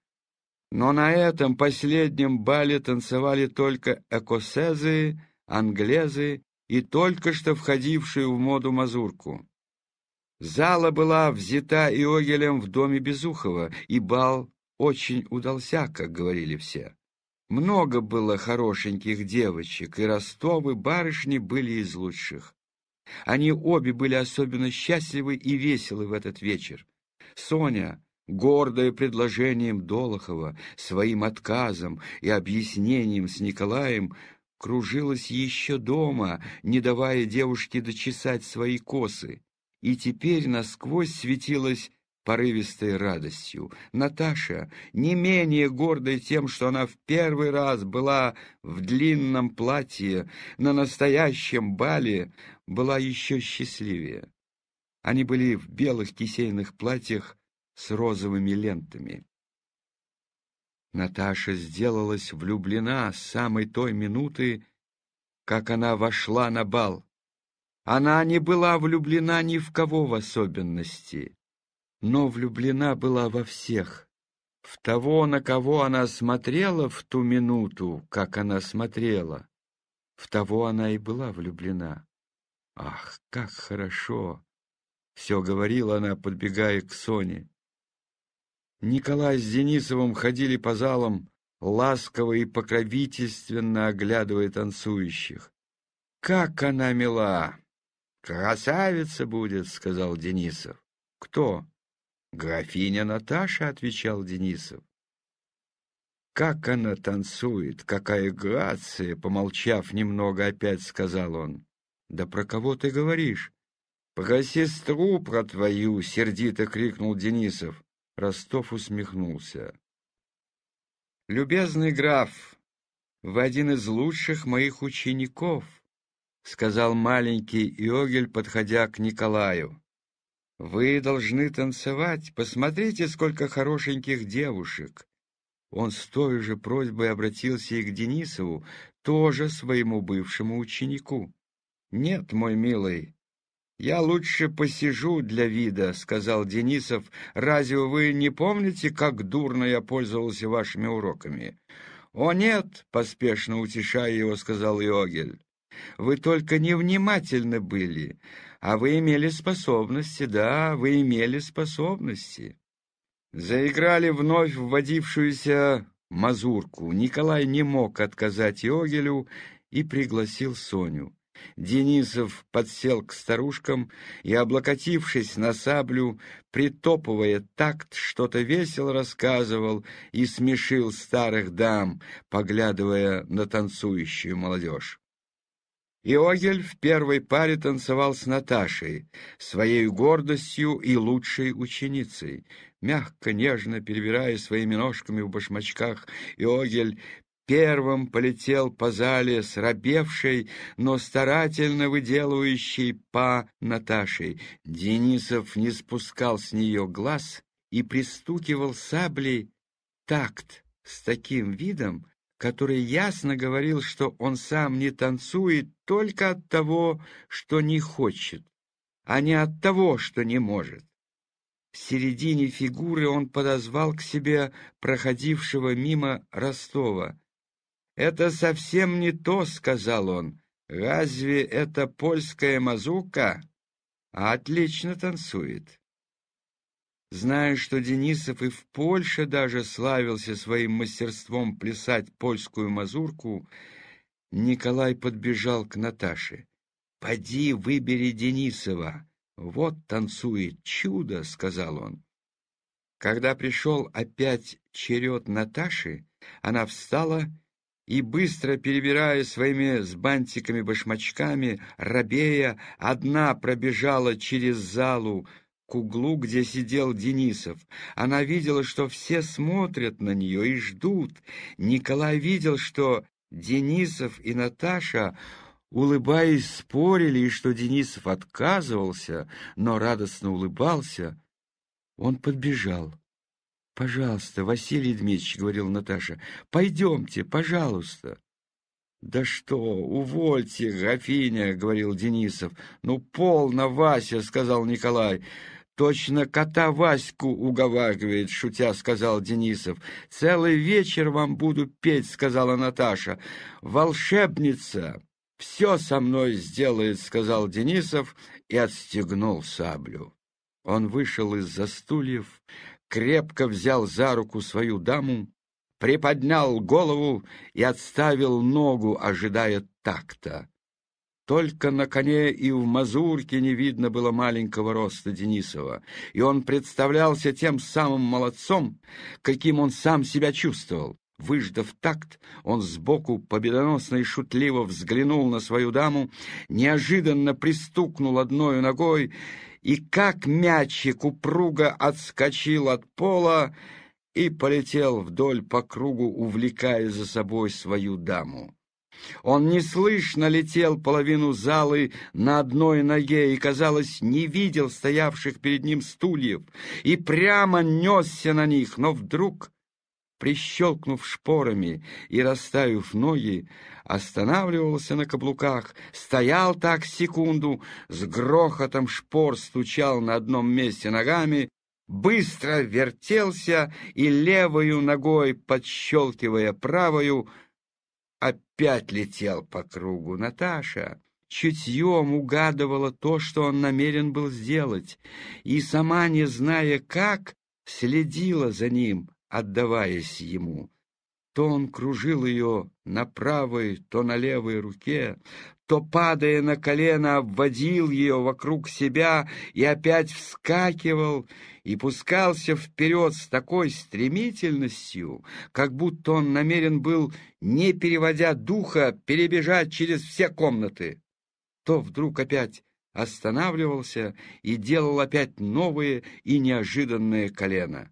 Speaker 1: Но на этом последнем бале танцевали только экосезы, англезы и только что входившую в моду мазурку. Зала была взята Иогелем в доме Безухова, и бал очень удался, как говорили все. Много было хорошеньких девочек, и Ростовы барышни были из лучших. Они обе были особенно счастливы и веселы в этот вечер. Соня, гордая предложением Долохова, своим отказом и объяснением с Николаем, кружилась еще дома, не давая девушке дочесать свои косы и теперь насквозь светилась порывистой радостью. Наташа, не менее гордой тем, что она в первый раз была в длинном платье, на настоящем бале, была еще счастливее. Они были в белых кисейных платьях с розовыми лентами. Наташа сделалась влюблена с самой той минуты, как она вошла на бал. Она не была влюблена ни в кого в особенности, но влюблена была во всех. В того, на кого она смотрела в ту минуту, как она смотрела, в того она и была влюблена. «Ах, как хорошо!» — все говорила она, подбегая к Соне. Николай с Денисовым ходили по залам, ласково и покровительственно оглядывая танцующих. «Как она мила!» «Красавица будет», — сказал Денисов. «Кто?» «Графиня Наташа», — отвечал Денисов. «Как она танцует! Какая грация!» — помолчав немного, опять сказал он. «Да про кого ты говоришь?» «Про сестру, про твою!» — сердито крикнул Денисов. Ростов усмехнулся. «Любезный граф, вы один из лучших моих учеников!» — сказал маленький Иогель, подходя к Николаю. «Вы должны танцевать. Посмотрите, сколько хорошеньких девушек!» Он с той же просьбой обратился и к Денисову, тоже своему бывшему ученику. «Нет, мой милый, я лучше посижу для вида», — сказал Денисов. «Разве вы не помните, как дурно я пользовался вашими уроками?» «О нет!» — поспешно утешая его, сказал Йогель. Вы только невнимательны были, а вы имели способности, да, вы имели способности. Заиграли вновь вводившуюся мазурку. Николай не мог отказать Йогелю и пригласил Соню. Денисов подсел к старушкам и, облокотившись на саблю, притопывая такт, что-то весело рассказывал и смешил старых дам, поглядывая на танцующую молодежь. Иогель в первой паре танцевал с Наташей, своей гордостью и лучшей ученицей. Мягко, нежно перебирая своими ножками в башмачках, Иогель первым полетел по зале с рабевшей, но старательно выделывающей па Наташей. Денисов не спускал с нее глаз и пристукивал саблей такт с таким видом, который ясно говорил, что он сам не танцует только от того, что не хочет, а не от того, что не может. В середине фигуры он подозвал к себе проходившего мимо Ростова. «Это совсем не то», — сказал он. «Разве это польская мазука?» «Отлично танцует». Зная, что Денисов и в Польше даже славился своим мастерством плясать польскую мазурку, Николай подбежал к Наташе. «Поди, выбери Денисова. Вот танцует чудо», — сказал он. Когда пришел опять черед Наташи, она встала и, быстро перебирая своими с бантиками башмачками, рабея, одна пробежала через залу, к углу, где сидел Денисов. Она видела, что все смотрят на нее и ждут. Николай видел, что Денисов и Наташа, улыбаясь, спорили, и что Денисов отказывался, но радостно улыбался. Он подбежал. «Пожалуйста, Василий Дмитриевич», — говорил Наташа, — «пойдемте, пожалуйста». «Да что, увольте, графиня!» — говорил Денисов. «Ну, полно, Вася!» — сказал Николай. «Точно кота Ваську уговаривает», — шутя сказал Денисов. «Целый вечер вам буду петь», — сказала Наташа. «Волшебница!» «Все со мной сделает», — сказал Денисов и отстегнул саблю. Он вышел из-за стульев, крепко взял за руку свою даму, приподнял голову и отставил ногу, ожидая такта. Только на коне и в мазурке не видно было маленького роста Денисова, и он представлялся тем самым молодцом, каким он сам себя чувствовал. Выждав такт, он сбоку победоносно и шутливо взглянул на свою даму, неожиданно пристукнул одной ногой, и как мячик упруга отскочил от пола и полетел вдоль по кругу, увлекая за собой свою даму. Он неслышно летел половину залы на одной ноге и, казалось, не видел стоявших перед ним стульев и прямо несся на них, но вдруг, прищелкнув шпорами и расставив ноги, останавливался на каблуках, стоял так секунду, с грохотом шпор стучал на одном месте ногами, быстро вертелся и левою ногой, подщелкивая правою, опять летел по кругу. Наташа чутьем угадывала то, что он намерен был сделать, и, сама не зная как, следила за ним, отдаваясь ему. То он кружил ее на правой, то на левой руке, то, падая на колено, обводил ее вокруг себя и опять вскакивал, и пускался вперед с такой стремительностью, как будто он намерен был, не переводя духа, перебежать через все комнаты. То вдруг опять останавливался и делал опять новые и неожиданные колена.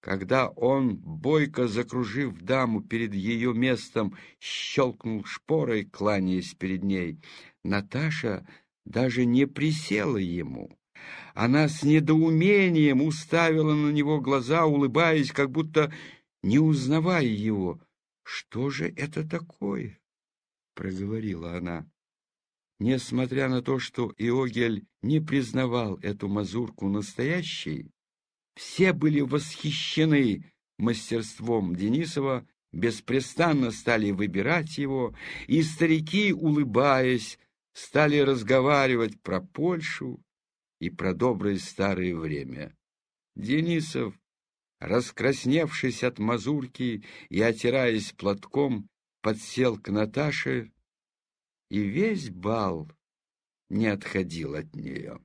Speaker 1: Когда он, бойко закружив даму перед ее местом, щелкнул шпорой, кланяясь перед ней, Наташа даже не присела ему она с недоумением уставила на него глаза, улыбаясь, как будто не узнавая его. «Что же это такое?» — проговорила она. Несмотря на то, что Иогель не признавал эту мазурку настоящей, все были восхищены мастерством Денисова, беспрестанно стали выбирать его, и старики, улыбаясь, стали разговаривать про Польшу, и про доброе старое время. Денисов, раскрасневшись от мазурки и отираясь платком, подсел к Наташе и весь бал не отходил от нее.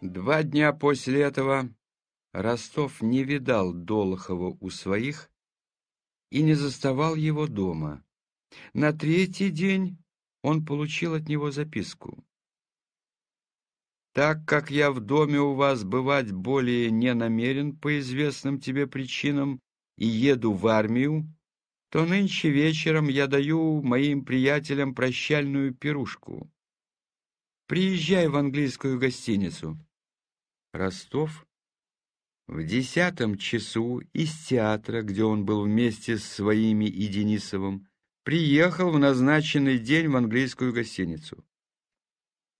Speaker 1: Два дня после этого Ростов не видал Долохова у своих и не заставал его дома. На третий день он получил от него записку. «Так как я в доме у вас бывать более не намерен по известным тебе причинам и еду в армию, то нынче вечером я даю моим приятелям прощальную пирушку. Приезжай в английскую гостиницу». Ростов в десятом часу из театра, где он был вместе с своими и Денисовым, приехал в назначенный день в английскую гостиницу.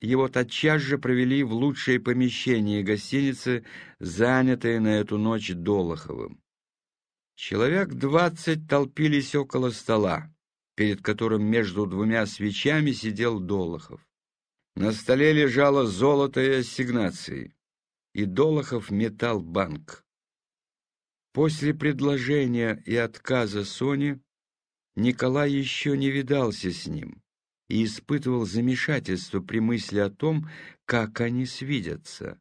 Speaker 1: Его тотчас же провели в лучшее помещение гостиницы, занятое на эту ночь Долоховым. Человек двадцать толпились около стола, перед которым между двумя свечами сидел Долохов. На столе лежало золото и ассигнации и Долохов Металлбанк. После предложения и отказа Сони Николай еще не видался с ним и испытывал замешательство при мысли о том, как они свидятся.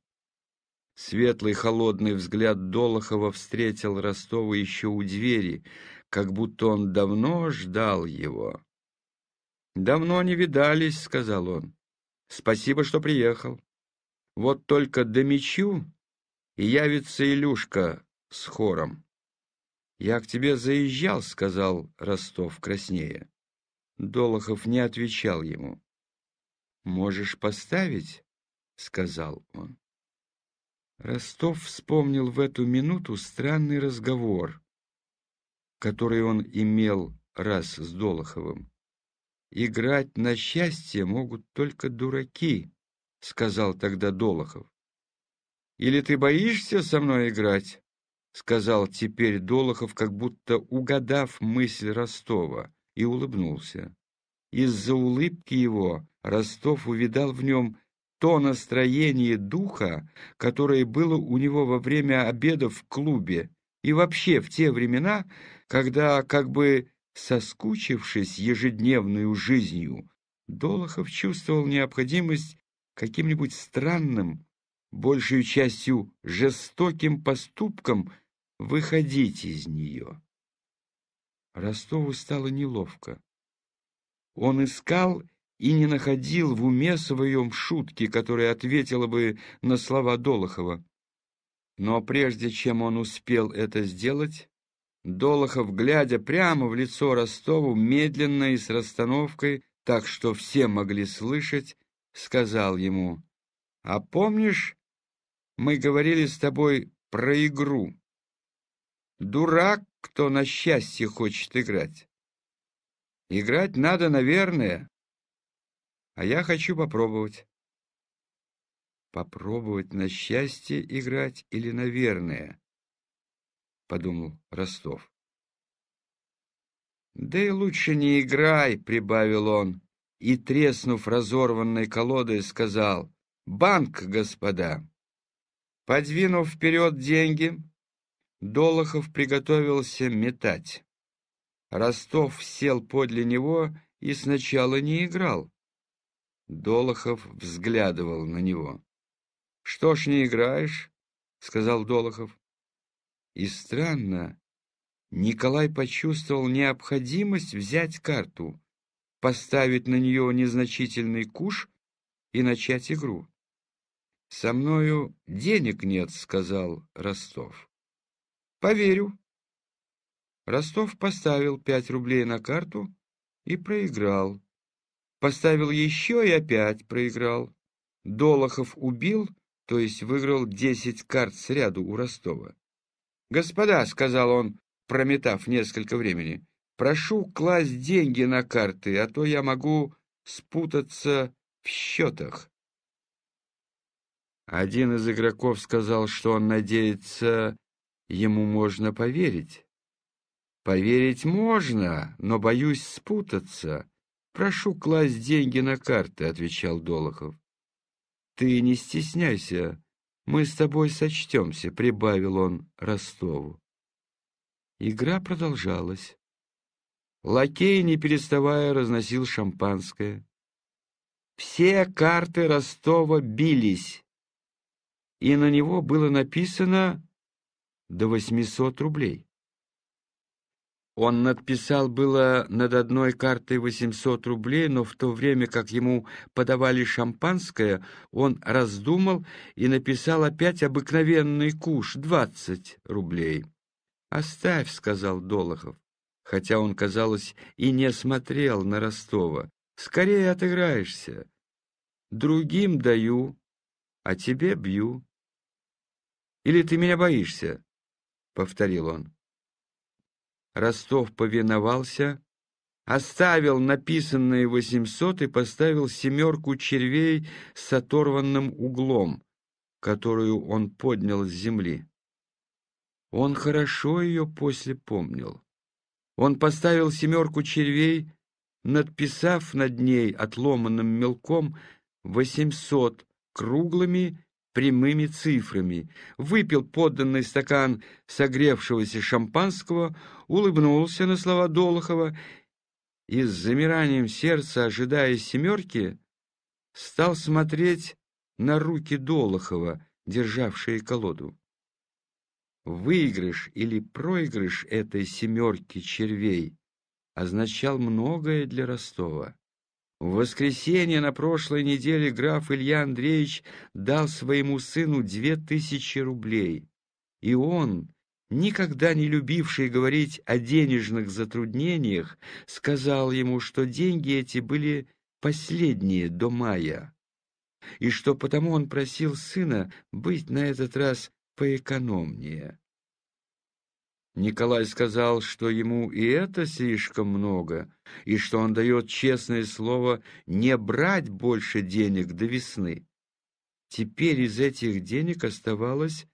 Speaker 1: Светлый холодный взгляд Долохова встретил Ростова еще у двери, как будто он давно ждал его. «Давно не видались», — сказал он. «Спасибо, что приехал. Вот только до мечу и явится Илюшка с хором. «Я к тебе заезжал», — сказал Ростов краснее. Долохов не отвечал ему. «Можешь поставить?» — сказал он. Ростов вспомнил в эту минуту странный разговор, который он имел раз с Долоховым. «Играть на счастье могут только дураки», — сказал тогда Долохов. «Или ты боишься со мной играть?» — сказал теперь Долохов, как будто угадав мысль Ростова, и улыбнулся. Из-за улыбки его Ростов увидал в нем то настроение духа, которое было у него во время обеда в клубе и вообще в те времена, когда, как бы соскучившись ежедневную жизнью, Долохов чувствовал необходимость каким-нибудь странным, большую частью жестоким поступком выходить из нее. Ростову стало неловко. Он искал и не находил в уме своем шутки, которая ответила бы на слова Долохова. Но прежде чем он успел это сделать, Долохов, глядя прямо в лицо Ростову, медленно и с расстановкой, так что все могли слышать, сказал ему, «А помнишь, мы говорили с тобой про игру? Дурак, кто на счастье хочет играть. Играть надо, наверное, а я хочу попробовать». «Попробовать на счастье играть или наверное?» — подумал Ростов. «Да и лучше не играй», — прибавил он и, треснув разорванной колодой, сказал «Банк, господа!». Подвинув вперед деньги, Долохов приготовился метать. Ростов сел подле него и сначала не играл. Долохов взглядывал на него. — Что ж не играешь? — сказал Долохов. И странно, Николай почувствовал необходимость взять карту поставить на нее незначительный куш и начать игру. «Со мною денег нет», — сказал Ростов. «Поверю». Ростов поставил пять рублей на карту и проиграл. Поставил еще и опять проиграл. Долохов убил, то есть выиграл десять карт сряду у Ростова. «Господа», — сказал он, прометав несколько времени, Прошу класть деньги на карты, а то я могу спутаться в счетах. Один из игроков сказал, что он надеется, ему можно поверить. Поверить можно, но боюсь спутаться. Прошу класть деньги на карты, отвечал Долохов. Ты не стесняйся, мы с тобой сочтемся, прибавил он Ростову. Игра продолжалась. Лакей, не переставая, разносил шампанское. Все карты Ростова бились, и на него было написано до 800 рублей. Он надписал было над одной картой 800 рублей, но в то время, как ему подавали шампанское, он раздумал и написал опять обыкновенный куш — 20 рублей. «Оставь», — сказал Долохов хотя он, казалось, и не смотрел на Ростова. «Скорее отыграешься. Другим даю, а тебе бью». «Или ты меня боишься?» — повторил он. Ростов повиновался, оставил написанные восемьсот и поставил семерку червей с оторванным углом, которую он поднял с земли. Он хорошо ее после помнил. Он поставил семерку червей, надписав над ней отломанным мелком восемьсот круглыми прямыми цифрами, выпил подданный стакан согревшегося шампанского, улыбнулся на слова Долохова и с замиранием сердца, ожидая семерки, стал смотреть на руки Долохова, державшие колоду. Выигрыш или проигрыш этой семерки червей означал многое для Ростова. В воскресенье на прошлой неделе граф Илья Андреевич дал своему сыну две тысячи рублей, и он, никогда не любивший говорить о денежных затруднениях, сказал ему, что деньги эти были последние до мая, и что потому он просил сына быть на этот раз поэкономнее. Николай сказал, что ему и это слишком много, и что он дает честное слово не брать больше денег до весны. Теперь из этих денег оставалось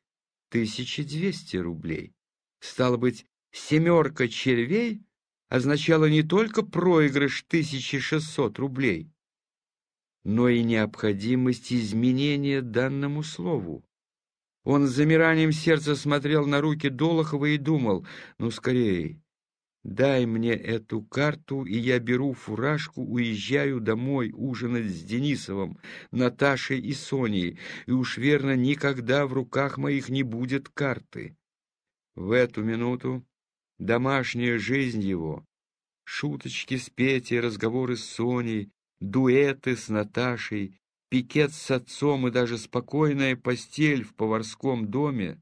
Speaker 1: 1200 рублей. Стало быть, семерка червей означала не только проигрыш 1600 рублей, но и необходимость изменения данному слову. Он с замиранием сердца смотрел на руки Долохова и думал, ну скорее, дай мне эту карту, и я беру фуражку, уезжаю домой ужинать с Денисовым, Наташей и Соней, и уж верно никогда в руках моих не будет карты. В эту минуту домашняя жизнь его, шуточки с Петей, разговоры с Соней, дуэты с Наташей пикет с отцом и даже спокойная постель в поварском доме,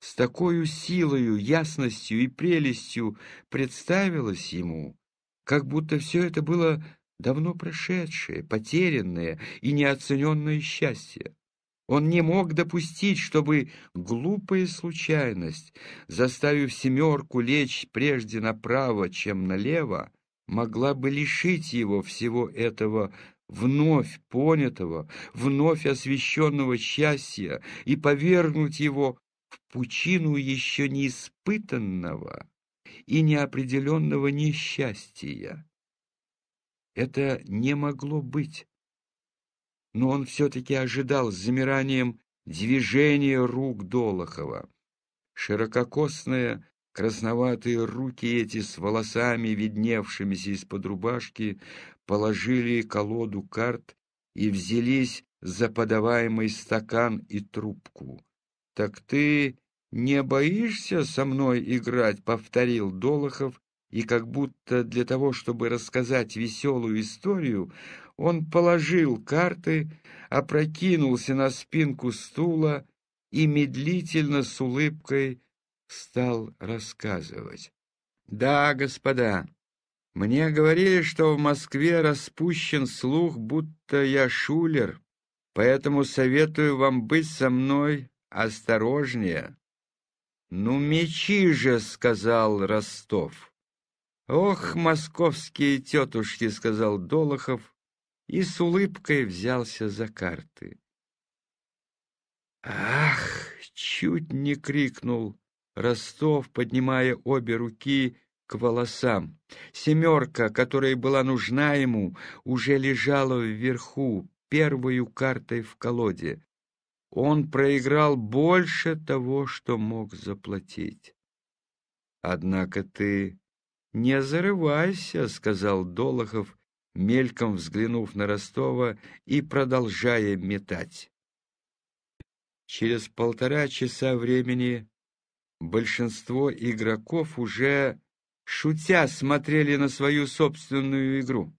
Speaker 1: с такой силою, ясностью и прелестью представилось ему, как будто все это было давно прошедшее, потерянное и неоцененное счастье. Он не мог допустить, чтобы глупая случайность, заставив семерку лечь прежде направо, чем налево, могла бы лишить его всего этого вновь понятого, вновь освященного счастья и повергнуть его в пучину еще не испытанного и неопределенного несчастья. Это не могло быть. Но он все-таки ожидал с замиранием движения рук Долохова. Ширококосная, Красноватые руки эти с волосами, видневшимися из-под рубашки, положили колоду карт и взялись за подаваемый стакан и трубку. «Так ты не боишься со мной играть?» — повторил Долохов, и как будто для того, чтобы рассказать веселую историю, он положил карты, опрокинулся на спинку стула и медлительно с улыбкой стал рассказывать. «Да, господа, мне говорили, что в Москве распущен слух, будто я шулер, поэтому советую вам быть со мной осторожнее. — Ну, мечи же, — сказал Ростов. — Ох, московские тетушки, — сказал Долохов и с улыбкой взялся за карты. «Ах!» — чуть не крикнул Ростов, поднимая обе руки к волосам. Семерка, которая была нужна ему, уже лежала вверху, первую картой в колоде. Он проиграл больше того, что мог заплатить. «Однако ты не зарывайся», — сказал Долохов, мельком взглянув на Ростова и продолжая метать. Через полтора часа времени большинство игроков уже шутя смотрели на свою собственную игру.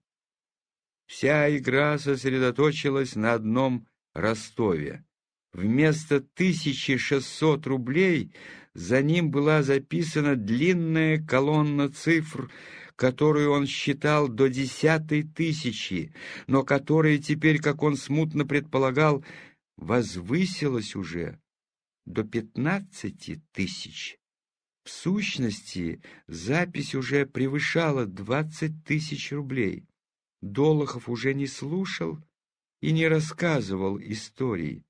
Speaker 1: Вся игра сосредоточилась на одном Ростове. Вместо 1600 рублей за ним была записана длинная колонна цифр, которую он считал до десятой тысячи, но которая теперь, как он смутно предполагал, возвысилась уже до пятнадцати тысяч. В сущности, запись уже превышала 20 тысяч рублей. Долохов уже не слушал и не рассказывал истории.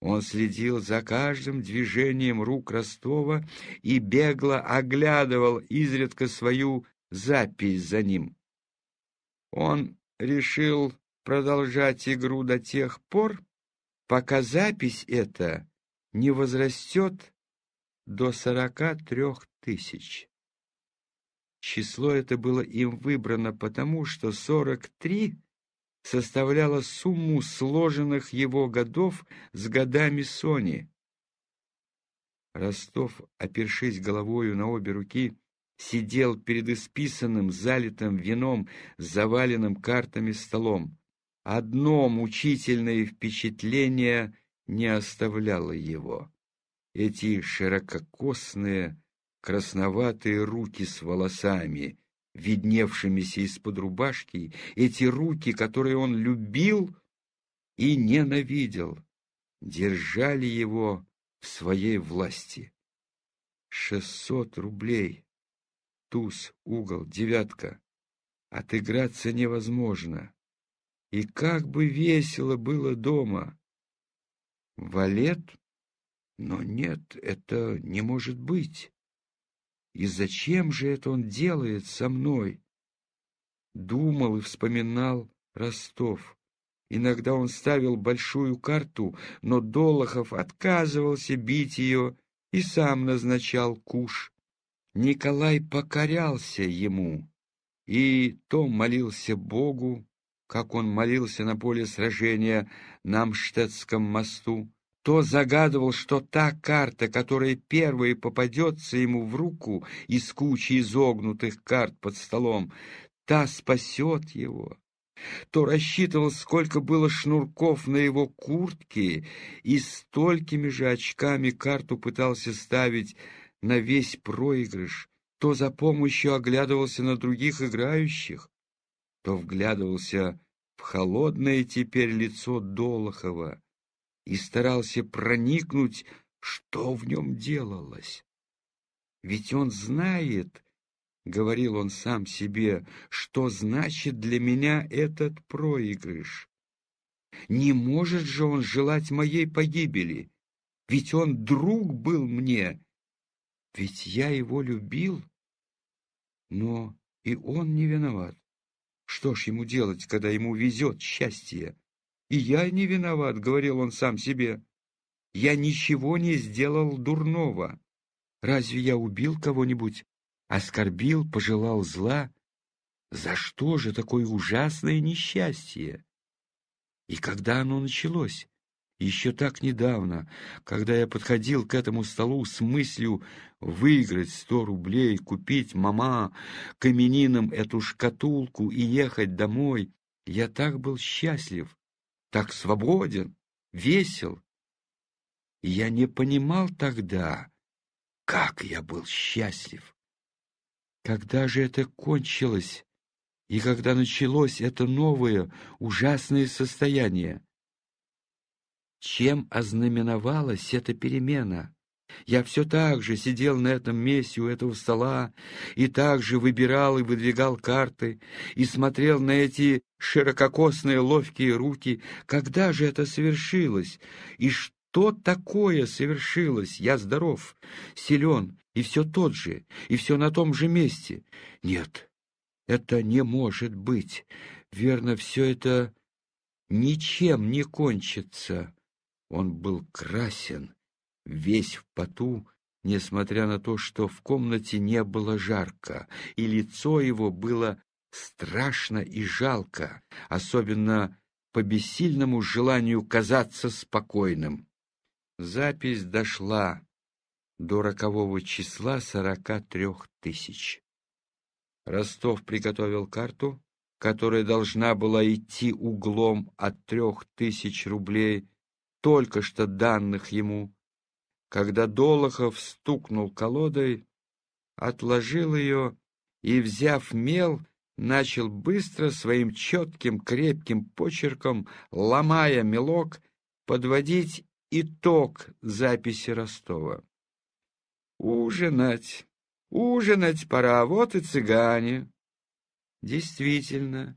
Speaker 1: Он следил за каждым движением рук Ростова и бегло оглядывал изредка свою запись за ним. Он решил продолжать игру до тех пор, пока запись эта не возрастет до 43 тысяч. Число это было им выбрано потому, что 43 составляло сумму сложенных его годов с годами Сони. Ростов, опершись головою на обе руки, сидел перед исписанным, залитым вином, заваленным картами столом. Одно мучительное впечатление не оставляло его эти ширококосные красноватые руки с волосами, видневшимися из-под рубашки, эти руки, которые он любил и ненавидел, держали его в своей власти. Шестьсот рублей. Туз, угол, девятка. Отыграться невозможно. И как бы весело было дома. Валет но нет, это не может быть. И зачем же это он делает со мной? Думал и вспоминал Ростов. Иногда он ставил большую карту, но Долохов отказывался бить ее и сам назначал куш. Николай покорялся ему и то молился Богу, как он молился на поле сражения на Амштетском мосту, то загадывал, что та карта, которая первой попадется ему в руку из кучи изогнутых карт под столом, та спасет его, то рассчитывал, сколько было шнурков на его куртке, и столькими же очками карту пытался ставить на весь проигрыш, то за помощью оглядывался на других играющих, то вглядывался в холодное теперь лицо Долохова, и старался проникнуть, что в нем делалось. Ведь он знает, — говорил он сам себе, — что значит для меня этот проигрыш. Не может же он желать моей погибели, ведь он друг был мне, ведь я его любил. Но и он не виноват. Что ж ему делать, когда ему везет счастье? И я не виноват, говорил он сам себе. Я ничего не сделал дурного. Разве я убил кого-нибудь, оскорбил, пожелал зла? За что же такое ужасное несчастье? И когда оно началось? Еще так недавно, когда я подходил к этому столу с мыслью выиграть сто рублей, купить мама каменинам эту шкатулку и ехать домой, я так был счастлив, так свободен, весел. И я не понимал тогда, как я был счастлив. Когда же это кончилось, и когда началось это новое, ужасное состояние? Чем ознаменовалась эта перемена? Я все так же сидел на этом месте у этого стола и так же выбирал и выдвигал карты и смотрел на эти ширококосные ловкие руки. Когда же это совершилось? И что такое совершилось? Я здоров, силен, и все тот же, и все на том же месте. Нет, это не может быть. Верно, все это ничем не кончится. Он был красен весь в поту, несмотря на то, что в комнате не было жарко, и лицо его было страшно и жалко, особенно по бессильному желанию казаться спокойным. Запись дошла до рокового числа сорока трех тысяч. Ростов приготовил карту, которая должна была идти углом от трех тысяч рублей, только что данных ему, когда Долохов стукнул колодой, отложил ее и, взяв мел, начал быстро своим четким крепким почерком, ломая мелок, подводить итог записи Ростова. «Ужинать! Ужинать пора, вот и цыгане!» Действительно,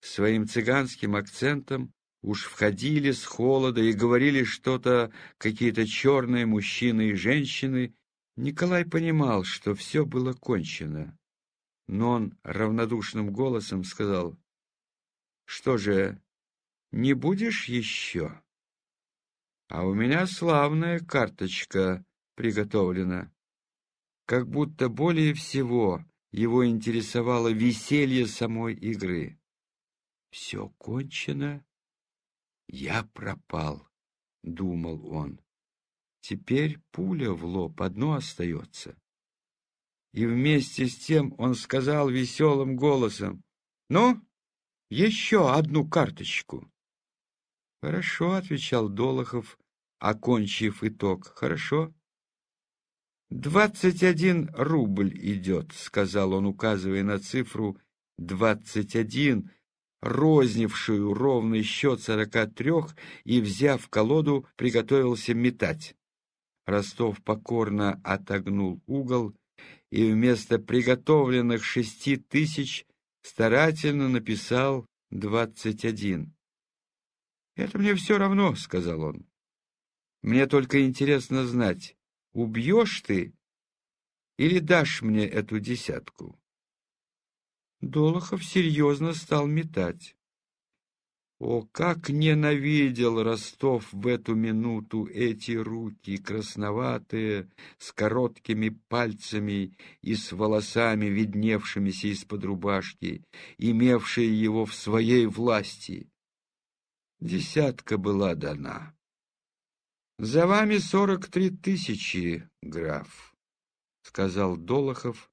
Speaker 1: своим цыганским акцентом уж входили с холода и говорили что-то какие-то черные мужчины и женщины, Николай понимал, что все было кончено. Но он равнодушным голосом сказал, «Что же, не будешь еще? А у меня славная карточка приготовлена». Как будто более всего его интересовало веселье самой игры. «Все кончено?» «Я пропал», — думал он. «Теперь пуля в лоб, одно остается». И вместе с тем он сказал веселым голосом, «Ну, еще одну карточку». «Хорошо», — отвечал Долохов, окончив итог, «хорошо». «Двадцать один рубль идет», — сказал он, указывая на цифру «двадцать один», рознившую ровный счет сорока трех и, взяв колоду, приготовился метать. Ростов покорно отогнул угол и вместо приготовленных шести тысяч старательно написал двадцать один. «Это мне все равно», — сказал он. «Мне только интересно знать, убьешь ты или дашь мне эту десятку?» Долохов серьезно стал метать. О, как ненавидел Ростов в эту минуту эти руки, красноватые, с короткими пальцами и с волосами, видневшимися из-под рубашки, имевшие его в своей власти. Десятка была дана. «За вами сорок три тысячи, граф», — сказал Долохов,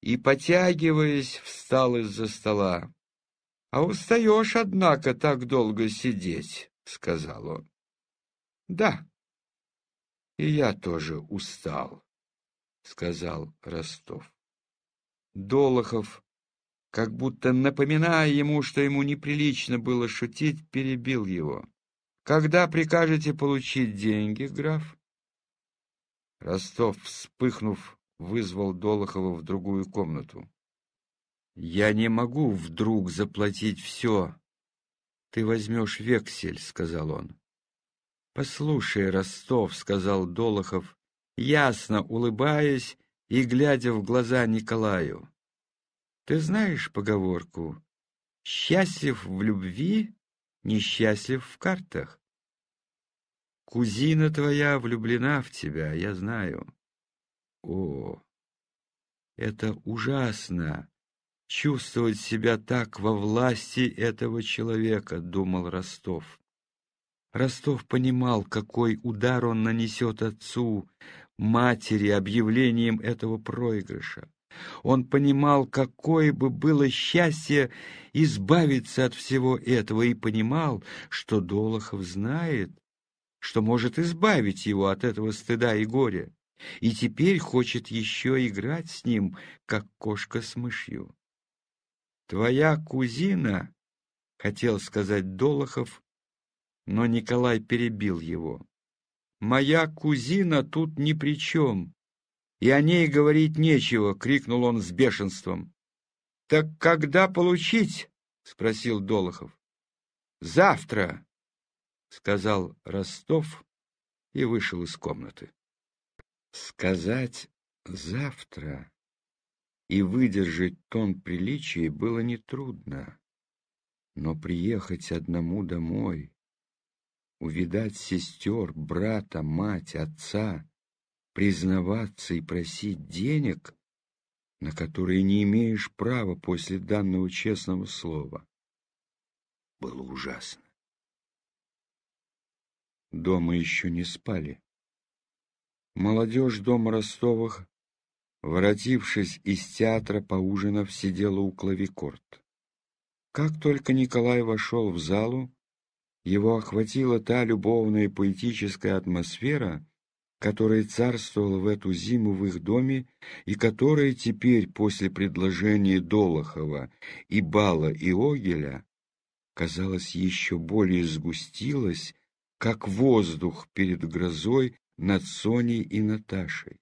Speaker 1: и, потягиваясь, встал из-за стола. — А устаешь, однако, так долго сидеть, — сказал он. — Да. — И я тоже устал, — сказал Ростов. Долохов, как будто напоминая ему, что ему неприлично было шутить, перебил его. — Когда прикажете получить деньги, граф? Ростов, вспыхнув, вызвал Долохова в другую комнату. «Я не могу вдруг заплатить все. Ты возьмешь вексель», — сказал он. «Послушай, Ростов», — сказал Долохов, ясно улыбаясь и глядя в глаза Николаю. «Ты знаешь поговорку «Счастлив в любви, несчастлив в картах». Кузина твоя влюблена в тебя, я знаю. О, Это ужасно — чувствовать себя так во власти этого человека, — думал Ростов. Ростов понимал, какой удар он нанесет отцу, матери, объявлением этого проигрыша. Он понимал, какое бы было счастье избавиться от всего этого, и понимал, что Долохов знает, что может избавить его от этого стыда и горя и теперь хочет еще играть с ним, как кошка с мышью. «Твоя кузина», — хотел сказать Долохов, но Николай перебил его. «Моя кузина тут ни при чем, и о ней говорить нечего», — крикнул он с бешенством. «Так когда получить?» — спросил Долохов. «Завтра», — сказал Ростов и вышел из комнаты. Сказать «завтра» и выдержать тон приличий было нетрудно, но приехать одному домой, увидать сестер, брата, мать, отца, признаваться и просить денег, на которые не имеешь права после данного честного слова, было ужасно. Дома еще не спали. Молодежь дома Ростовых, воротившись из театра, поужинав, сидела у клавикорд. Как только Николай вошел в залу, его охватила та любовная поэтическая атмосфера, которая царствовала в эту зиму в их доме и которая теперь, после предложения Долохова и Бала и Огеля, казалось, еще более сгустилась, как воздух перед грозой над Соней и Наташей.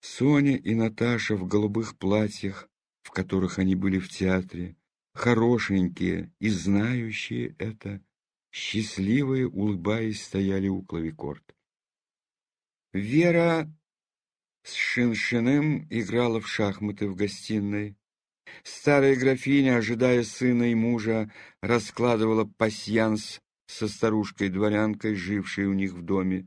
Speaker 1: Соня и Наташа в голубых платьях, в которых они были в театре, хорошенькие и знающие это, счастливые, улыбаясь, стояли у клавикорд. Вера с Шиншиным играла в шахматы в гостиной. Старая графиня, ожидая сына и мужа, раскладывала пасьянс со старушкой-дворянкой, жившей у них в доме,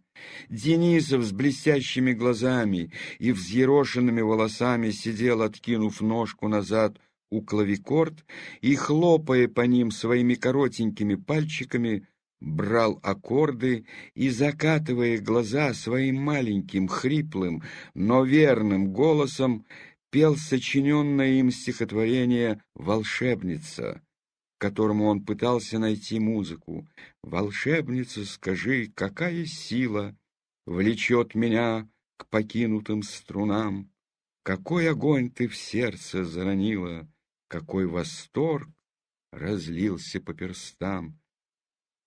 Speaker 1: Денисов с блестящими глазами и взъерошенными волосами сидел, откинув ножку назад у клавикорд и, хлопая по ним своими коротенькими пальчиками, брал аккорды и, закатывая глаза своим маленьким, хриплым, но верным голосом, пел сочиненное им стихотворение «Волшебница», которому он пытался найти музыку. «Волшебница, скажи, какая сила влечет меня к покинутым струнам? Какой огонь ты в сердце заронила, какой восторг разлился по перстам!»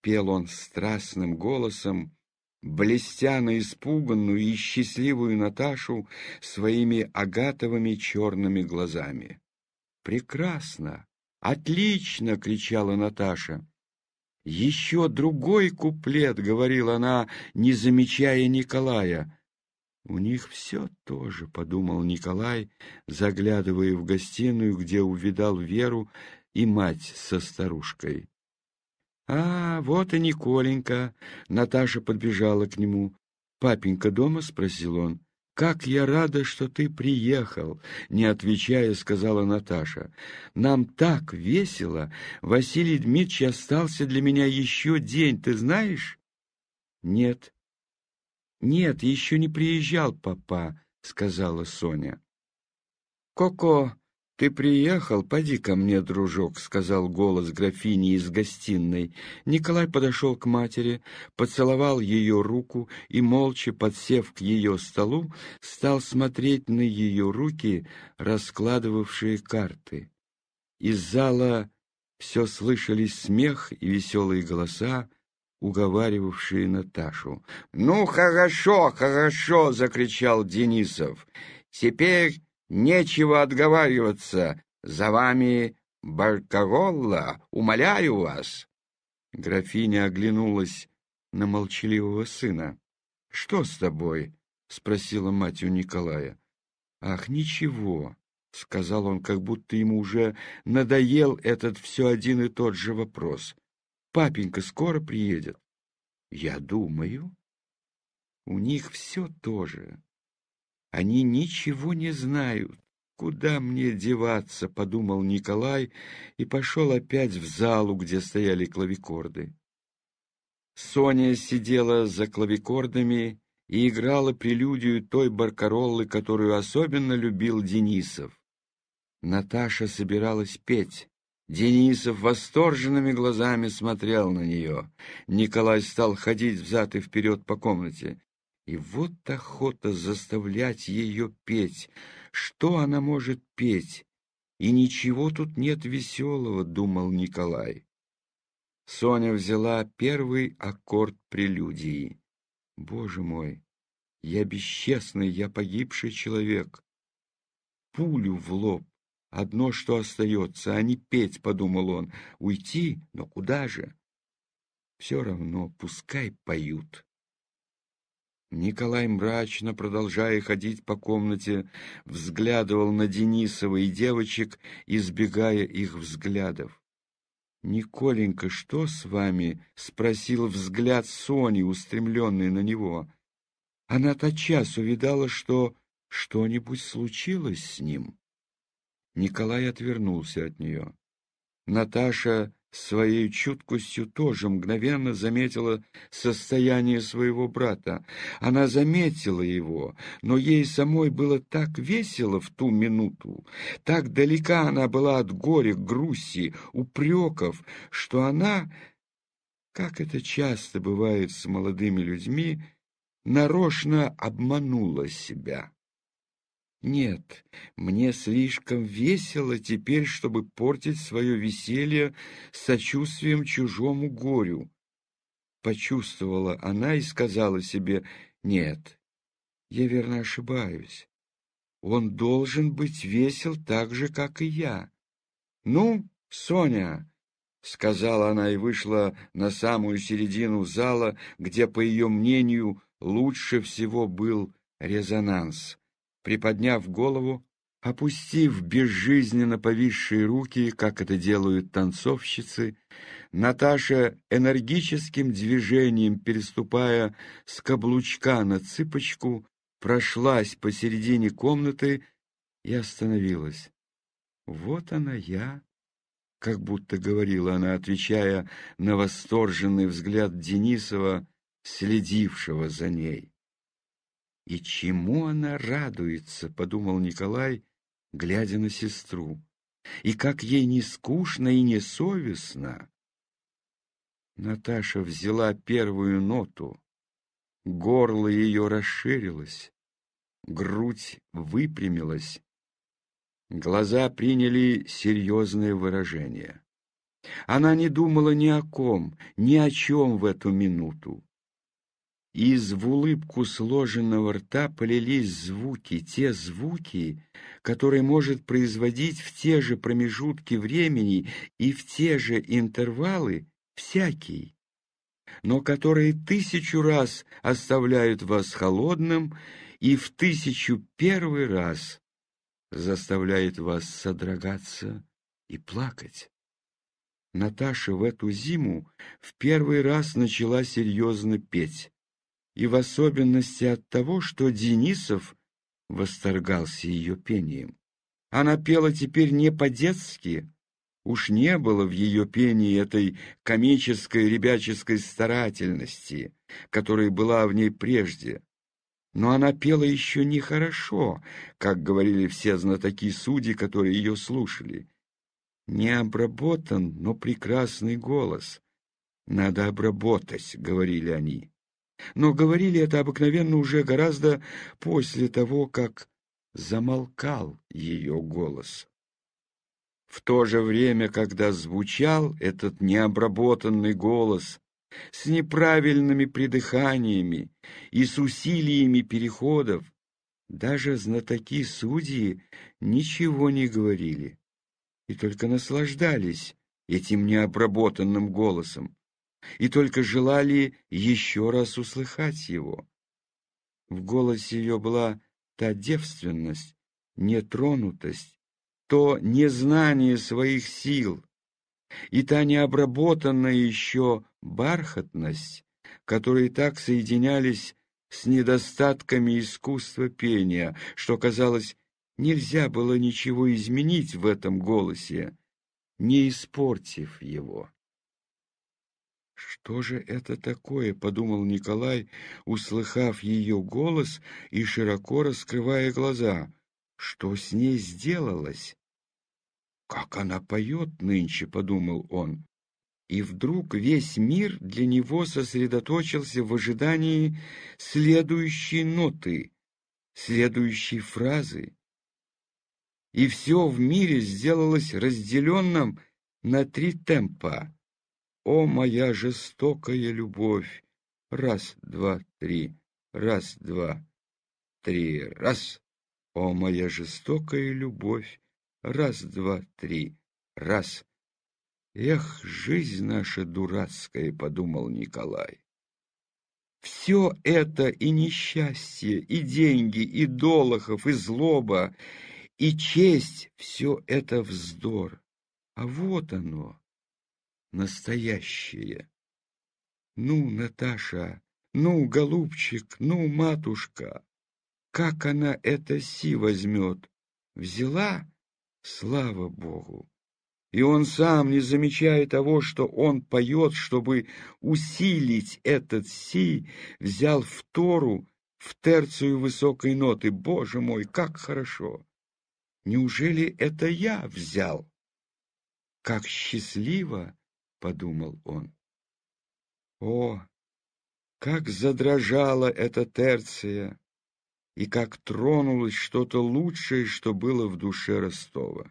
Speaker 1: Пел он страстным голосом, блестя на испуганную и счастливую Наташу своими агатовыми черными глазами. «Прекрасно!» «Отлично!» — кричала Наташа. «Еще другой куплет!» — говорила она, не замечая Николая. «У них все тоже», — подумал Николай, заглядывая в гостиную, где увидал Веру и мать со старушкой. «А, вот и Николенька!» — Наташа подбежала к нему. «Папенька дома?» — спросил он. «Как я рада, что ты приехал!» — не отвечая, сказала Наташа. «Нам так весело! Василий Дмитрич остался для меня еще день, ты знаешь?» «Нет». «Нет, еще не приезжал папа», — сказала Соня. «Коко, «Ты приехал? Поди ко мне, дружок», — сказал голос графини из гостиной. Николай подошел к матери, поцеловал ее руку и, молча подсев к ее столу, стал смотреть на ее руки, раскладывавшие карты. Из зала все слышались смех и веселые голоса, уговаривавшие Наташу. «Ну, хорошо, хорошо!» — закричал Денисов. «Теперь Нечего отговариваться. За вами Баркаролла, умоляю вас. Графиня оглянулась на молчаливого сына. — Что с тобой? — спросила мать у Николая. — Ах, ничего, — сказал он, как будто ему уже надоел этот все один и тот же вопрос. — Папенька скоро приедет. — Я думаю. У них все то же. Они ничего не знают. «Куда мне деваться?» — подумал Николай и пошел опять в залу, где стояли клавикорды. Соня сидела за клавикордами и играла прелюдию той баркароллы, которую особенно любил Денисов. Наташа собиралась петь. Денисов восторженными глазами смотрел на нее. Николай стал ходить взад и вперед по комнате. И вот охота заставлять ее петь. Что она может петь? И ничего тут нет веселого, думал Николай. Соня взяла первый аккорд прелюдии. Боже мой, я бесчестный, я погибший человек. Пулю в лоб. Одно, что остается, а не петь, подумал он. Уйти? Но куда же? Все равно, пускай поют. Николай мрачно, продолжая ходить по комнате, взглядывал на Денисова и девочек, избегая их взглядов. «Николенька, что с вами?» — спросил взгляд Сони, устремленный на него. Она тотчас увидала, что что-нибудь случилось с ним. Николай отвернулся от нее. Наташа своей чуткостью тоже мгновенно заметила состояние своего брата. Она заметила его, но ей самой было так весело в ту минуту, так далека она была от горя, грусти, упреков, что она, как это часто бывает с молодыми людьми, нарочно обманула себя. Нет, мне слишком весело теперь, чтобы портить свое веселье сочувствием чужому горю. Почувствовала она и сказала себе, нет, я верно ошибаюсь. Он должен быть весел так же, как и я. Ну, Соня, — сказала она и вышла на самую середину зала, где, по ее мнению, лучше всего был резонанс приподняв голову, опустив безжизненно повисшие руки, как это делают танцовщицы, Наташа энергическим движением, переступая с каблучка на цыпочку, прошлась посередине комнаты и остановилась. «Вот она я», — как будто говорила она, отвечая на восторженный взгляд Денисова, следившего за ней. И чему она радуется, подумал Николай, глядя на сестру. И как ей не скучно и не совестно. Наташа взяла первую ноту. Горло ее расширилось, грудь выпрямилась, глаза приняли серьезное выражение. Она не думала ни о ком, ни о чем в эту минуту. Из в улыбку сложенного рта полились звуки, те звуки, которые может производить в те же промежутки времени и в те же интервалы всякий, но которые тысячу раз оставляют вас холодным и в тысячу первый раз заставляют вас содрогаться и плакать. Наташа в эту зиму в первый раз начала серьезно петь и в особенности от того, что Денисов восторгался ее пением. Она пела теперь не по-детски, уж не было в ее пении этой комической ребяческой старательности, которая была в ней прежде. Но она пела еще нехорошо, как говорили все знатоки судьи, которые ее слушали. Не обработан, но прекрасный голос. Надо обработать, — говорили они но говорили это обыкновенно уже гораздо после того, как замолкал ее голос. В то же время, когда звучал этот необработанный голос с неправильными придыханиями и с усилиями переходов, даже знатоки судьи ничего не говорили и только наслаждались этим необработанным голосом и только желали еще раз услыхать его. В голосе ее была та девственность, нетронутость, то незнание своих сил и та необработанная еще бархатность, которые так соединялись с недостатками искусства пения, что, казалось, нельзя было ничего изменить в этом голосе, не испортив его. «Что же это такое?» — подумал Николай, услыхав ее голос и широко раскрывая глаза. «Что с ней сделалось?» «Как она поет нынче!» — подумал он. И вдруг весь мир для него сосредоточился в ожидании следующей ноты, следующей фразы. И все в мире сделалось разделенным на три темпа. О, моя жестокая любовь! Раз, два, три, раз, два, три, раз. О, моя жестокая любовь! Раз, два, три, раз. Эх, жизнь наша дурацкая, подумал Николай. Все это и несчастье, и деньги, и долохов, и злоба, и честь — все это вздор. А вот оно, настоящее. Ну, Наташа, ну, голубчик, ну, матушка, как она это си возьмет? Взяла? Слава Богу! И он сам, не замечая того, что он поет, чтобы усилить этот си, взял в Тору, в терцию высокой ноты. Боже мой, как хорошо! Неужели это я взял? Как счастливо подумал он. О, как задрожала эта терция, и как тронулось что-то лучшее, что было в душе Ростова.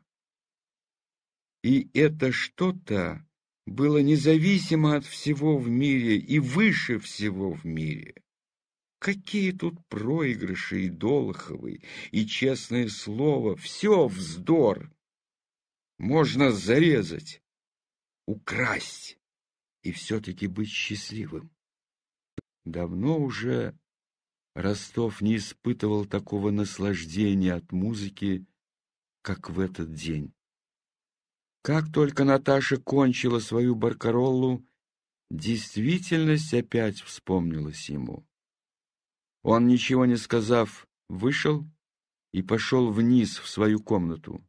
Speaker 1: И это что-то было независимо от всего в мире и выше всего в мире. Какие тут проигрыши и Долоховой, и честное слово, все вздор. Можно зарезать, украсть и все-таки быть счастливым. Давно уже Ростов не испытывал такого наслаждения от музыки, как в этот день. Как только Наташа кончила свою баркароллу, действительность опять вспомнилась ему. Он, ничего не сказав, вышел и пошел вниз в свою комнату.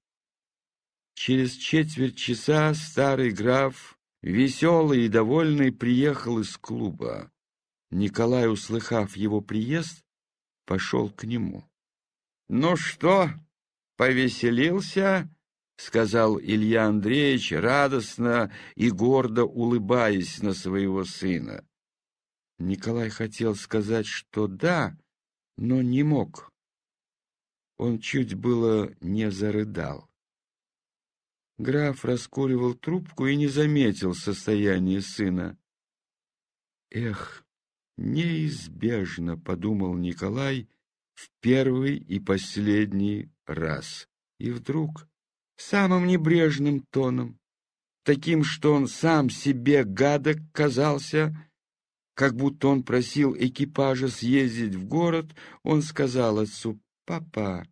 Speaker 1: Через четверть часа старый граф, веселый и довольный, приехал из клуба. Николай, услыхав его приезд, пошел к нему. — Ну что, повеселился? — сказал Илья Андреевич, радостно и гордо улыбаясь на своего сына. Николай хотел сказать, что да, но не мог. Он чуть было не зарыдал. Граф раскуривал трубку и не заметил состояние сына. «Эх, неизбежно», — подумал Николай в первый и последний раз. И вдруг самым небрежным тоном, таким, что он сам себе гадок казался, как будто он просил экипажа съездить в город, он сказал отцу «Папа,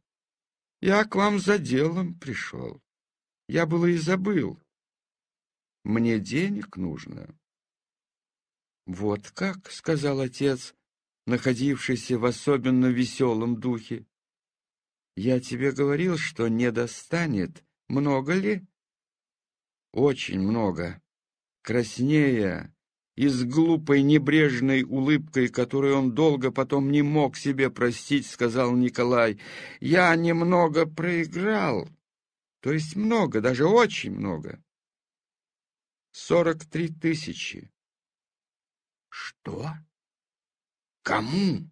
Speaker 1: я к вам за делом пришел». Я было и забыл. Мне денег нужно. Вот как, — сказал отец, находившийся в особенно веселом духе. Я тебе говорил, что не достанет. Много ли? Очень много. Краснея и с глупой небрежной улыбкой, которую он долго потом не мог себе простить, сказал Николай, «Я немного проиграл, то есть много, даже очень много. Сорок три тысячи. Что? Кому?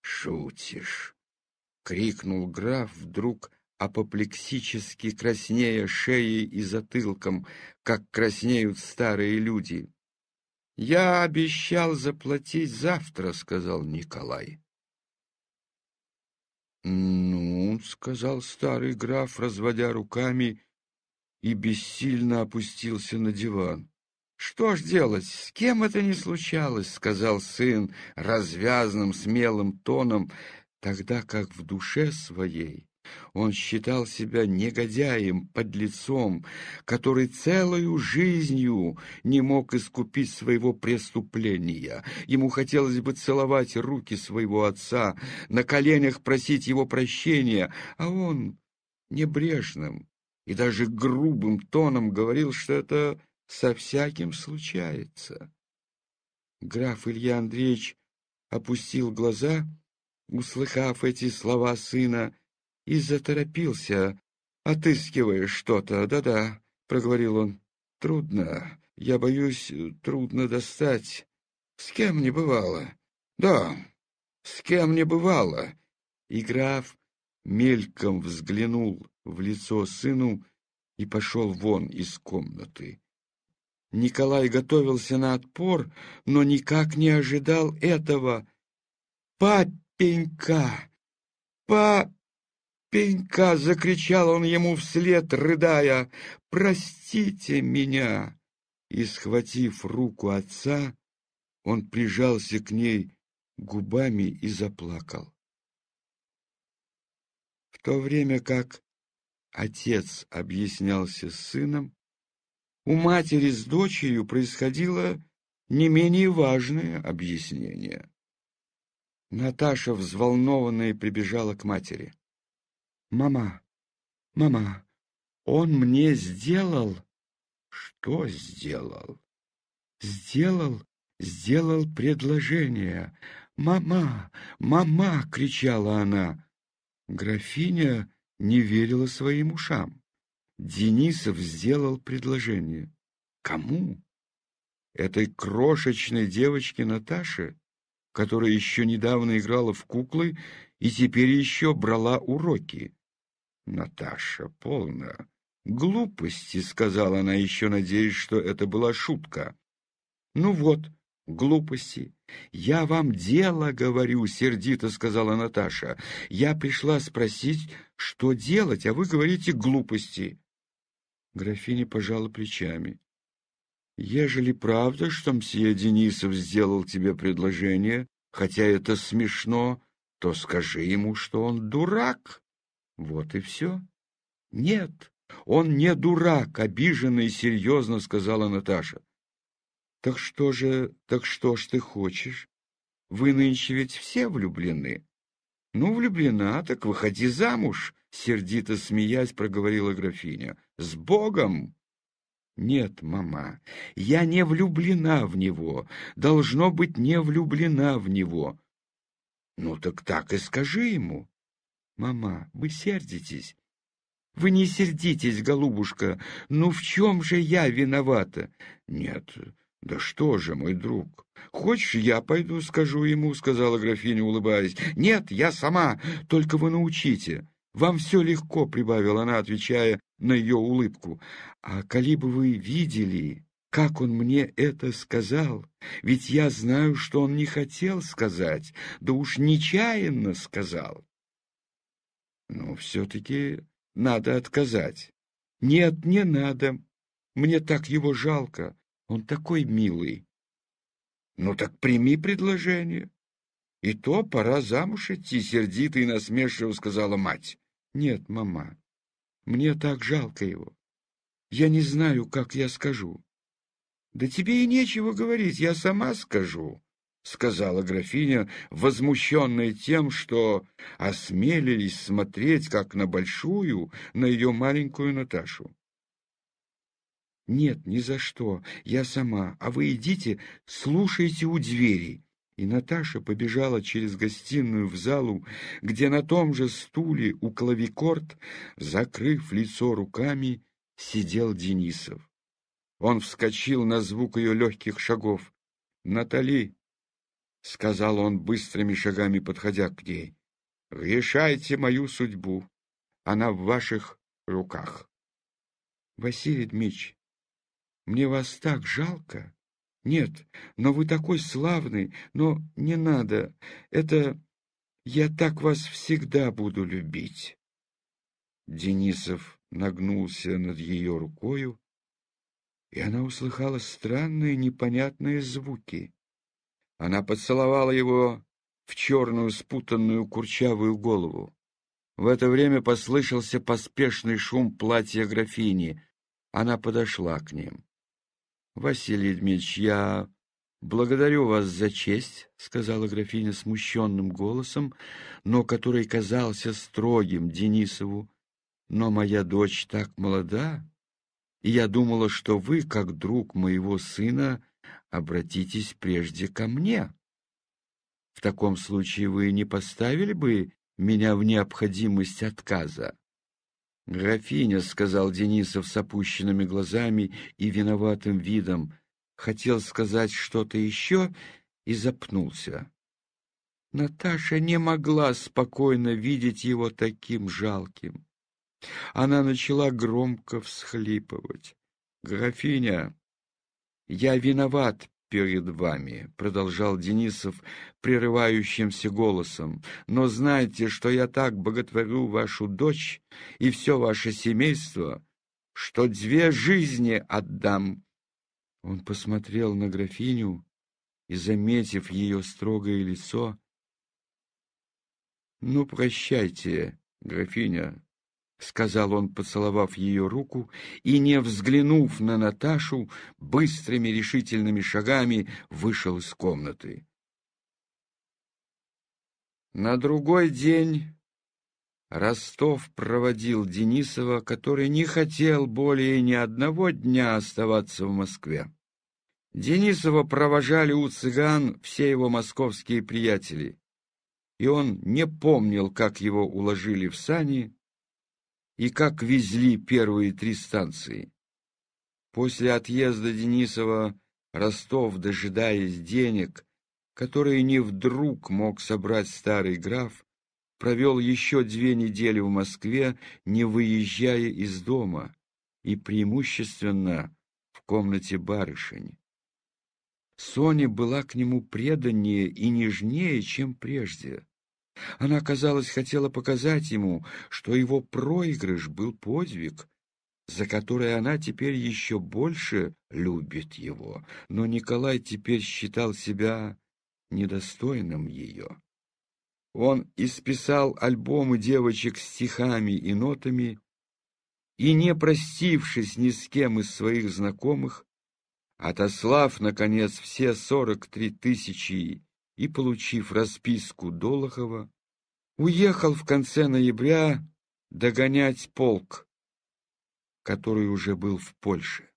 Speaker 1: Шутишь, крикнул граф вдруг апоплексически краснея шеей и затылком, как краснеют старые люди. «Я обещал заплатить завтра», — сказал Николай. «Ну, — сказал старый граф, разводя руками, и бессильно опустился на диван. «Что ж делать? С кем это не случалось?» — сказал сын развязным, смелым тоном, тогда как в душе своей он считал себя негодяем, подлецом, который целую жизнью не мог искупить своего преступления. Ему хотелось бы целовать руки своего отца, на коленях просить его прощения, а он небрежным и даже грубым тоном говорил, что это со всяким случается. Граф Илья Андреевич опустил глаза, услыхав эти слова сына, и заторопился, отыскивая что-то. Да-да, проговорил он. Трудно, я боюсь, трудно достать. С кем не бывало. Да, с кем не бывало. И граф мельком взглянул в лицо сыну и пошел вон из комнаты. Николай готовился на отпор, но никак не ожидал этого. «Папенька! Папенька!» пенька!» — закричал он ему вслед, рыдая. «Простите меня!» И, схватив руку отца, он прижался к ней губами и заплакал. В то время как отец объяснялся с сыном, у матери с дочерью происходило не менее важное объяснение. Наташа взволнованная прибежала к матери. «Мама, мама, он мне сделал...» «Что сделал?» «Сделал, сделал предложение. Мама, мама!» — кричала она. Графиня не верила своим ушам. Денисов сделал предложение. Кому? Этой крошечной девочке Наташе? которая еще недавно играла в куклы и теперь еще брала уроки. Наташа, полно. Глупости, сказала она, еще надеясь, что это была шутка. Ну вот, глупости. Я вам дело говорю, сердито сказала Наташа. Я пришла спросить, что делать, а вы говорите глупости. Графиня пожала плечами. Ежели правда, что мсье Денисов сделал тебе предложение, хотя это смешно, то скажи ему, что он дурак. Вот и все. Нет, он не дурак, обиженно и серьезно сказала Наташа. Так что же, так что ж ты хочешь? Вы нынче ведь все влюблены. Ну, влюблена, так выходи замуж, сердито смеясь проговорила графиня. С Богом! «Нет, мама, я не влюблена в него. Должно быть, не влюблена в него». «Ну так так и скажи ему. «Мама, вы сердитесь?» «Вы не сердитесь, голубушка! Ну в чем же я виновата?» «Нет, да что же, мой друг! Хочешь, я пойду скажу ему?» — сказала графиня, улыбаясь. «Нет, я сама! Только вы научите!» «Вам все легко», — прибавила она, отвечая на ее улыбку. «А коли бы вы видели, как он мне это сказал, ведь я знаю, что он не хотел сказать, да уж нечаянно сказал. Но все-таки надо отказать. Нет, не надо. Мне так его жалко. Он такой милый. Ну так прими предложение. И то пора замуж идти, сердито и насмешливо сказала мать. Нет, мама, мне так жалко его. Я не знаю, как я скажу. Да тебе и нечего говорить, я сама скажу. — сказала графиня, возмущенная тем, что осмелились смотреть как на большую, на ее маленькую Наташу. «Нет, ни за что. Я сама. А вы идите, слушайте у двери». И Наташа побежала через гостиную в залу, где на том же стуле у клавикорд, закрыв лицо руками, сидел Денисов. Он вскочил на звук ее легких шагов. «Натали, — сказал он быстрыми шагами, подходя к ней. — Решайте мою судьбу. Она в ваших руках. — Василий Дмитрич, мне вас так жалко. Нет, но вы такой славный, но не надо. Это... Я так вас всегда буду любить. Денисов нагнулся над ее рукою, и она услыхала странные непонятные звуки. Она поцеловала его в черную спутанную курчавую голову. В это время послышался поспешный шум платья графини. Она подошла к ним. — Василий Дмитриевич, я благодарю вас за честь, — сказала графиня смущенным голосом, но который казался строгим Денисову. — Но моя дочь так молода, и я думала, что вы, как друг моего сына, обратитесь прежде ко мне. В таком случае вы не поставили бы меня в необходимость отказа. «Графиня», — сказал Денисов с опущенными глазами и виноватым видом, хотел сказать что-то еще и запнулся. Наташа не могла спокойно видеть его таким жалким. Она начала громко всхлипывать. «Графиня», я виноват перед вами, — продолжал Денисов прерывающимся голосом, — но знайте, что я так боготворю вашу дочь и все ваше семейство, что две жизни отдам. Он посмотрел на графиню и, заметив ее строгое лицо, — Ну, прощайте, графиня, — сказал он, поцеловав ее руку, и, не взглянув на Наташу, быстрыми решительными шагами вышел из комнаты. На другой день Ростов проводил Денисова, который не хотел более ни одного дня оставаться в Москве. Денисова провожали у цыган все его московские приятели, и он не помнил, как его уложили в сани, и как везли первые три станции. После отъезда Денисова Ростов, дожидаясь денег, которые не вдруг мог собрать старый граф, провел еще две недели в Москве, не выезжая из дома, и преимущественно в комнате барышень. Соня была к нему преданнее и нежнее, чем прежде. Она, казалось, хотела показать ему, что его проигрыш был подвиг, за который она теперь еще больше любит его, но Николай теперь считал себя недостойным ее. Он исписал альбомы девочек стихами и нотами, и, не простившись ни с кем из своих знакомых, отослав, наконец, все сорок три тысячи и, получив расписку Долохова, уехал в конце ноября догонять полк, который уже был в Польше.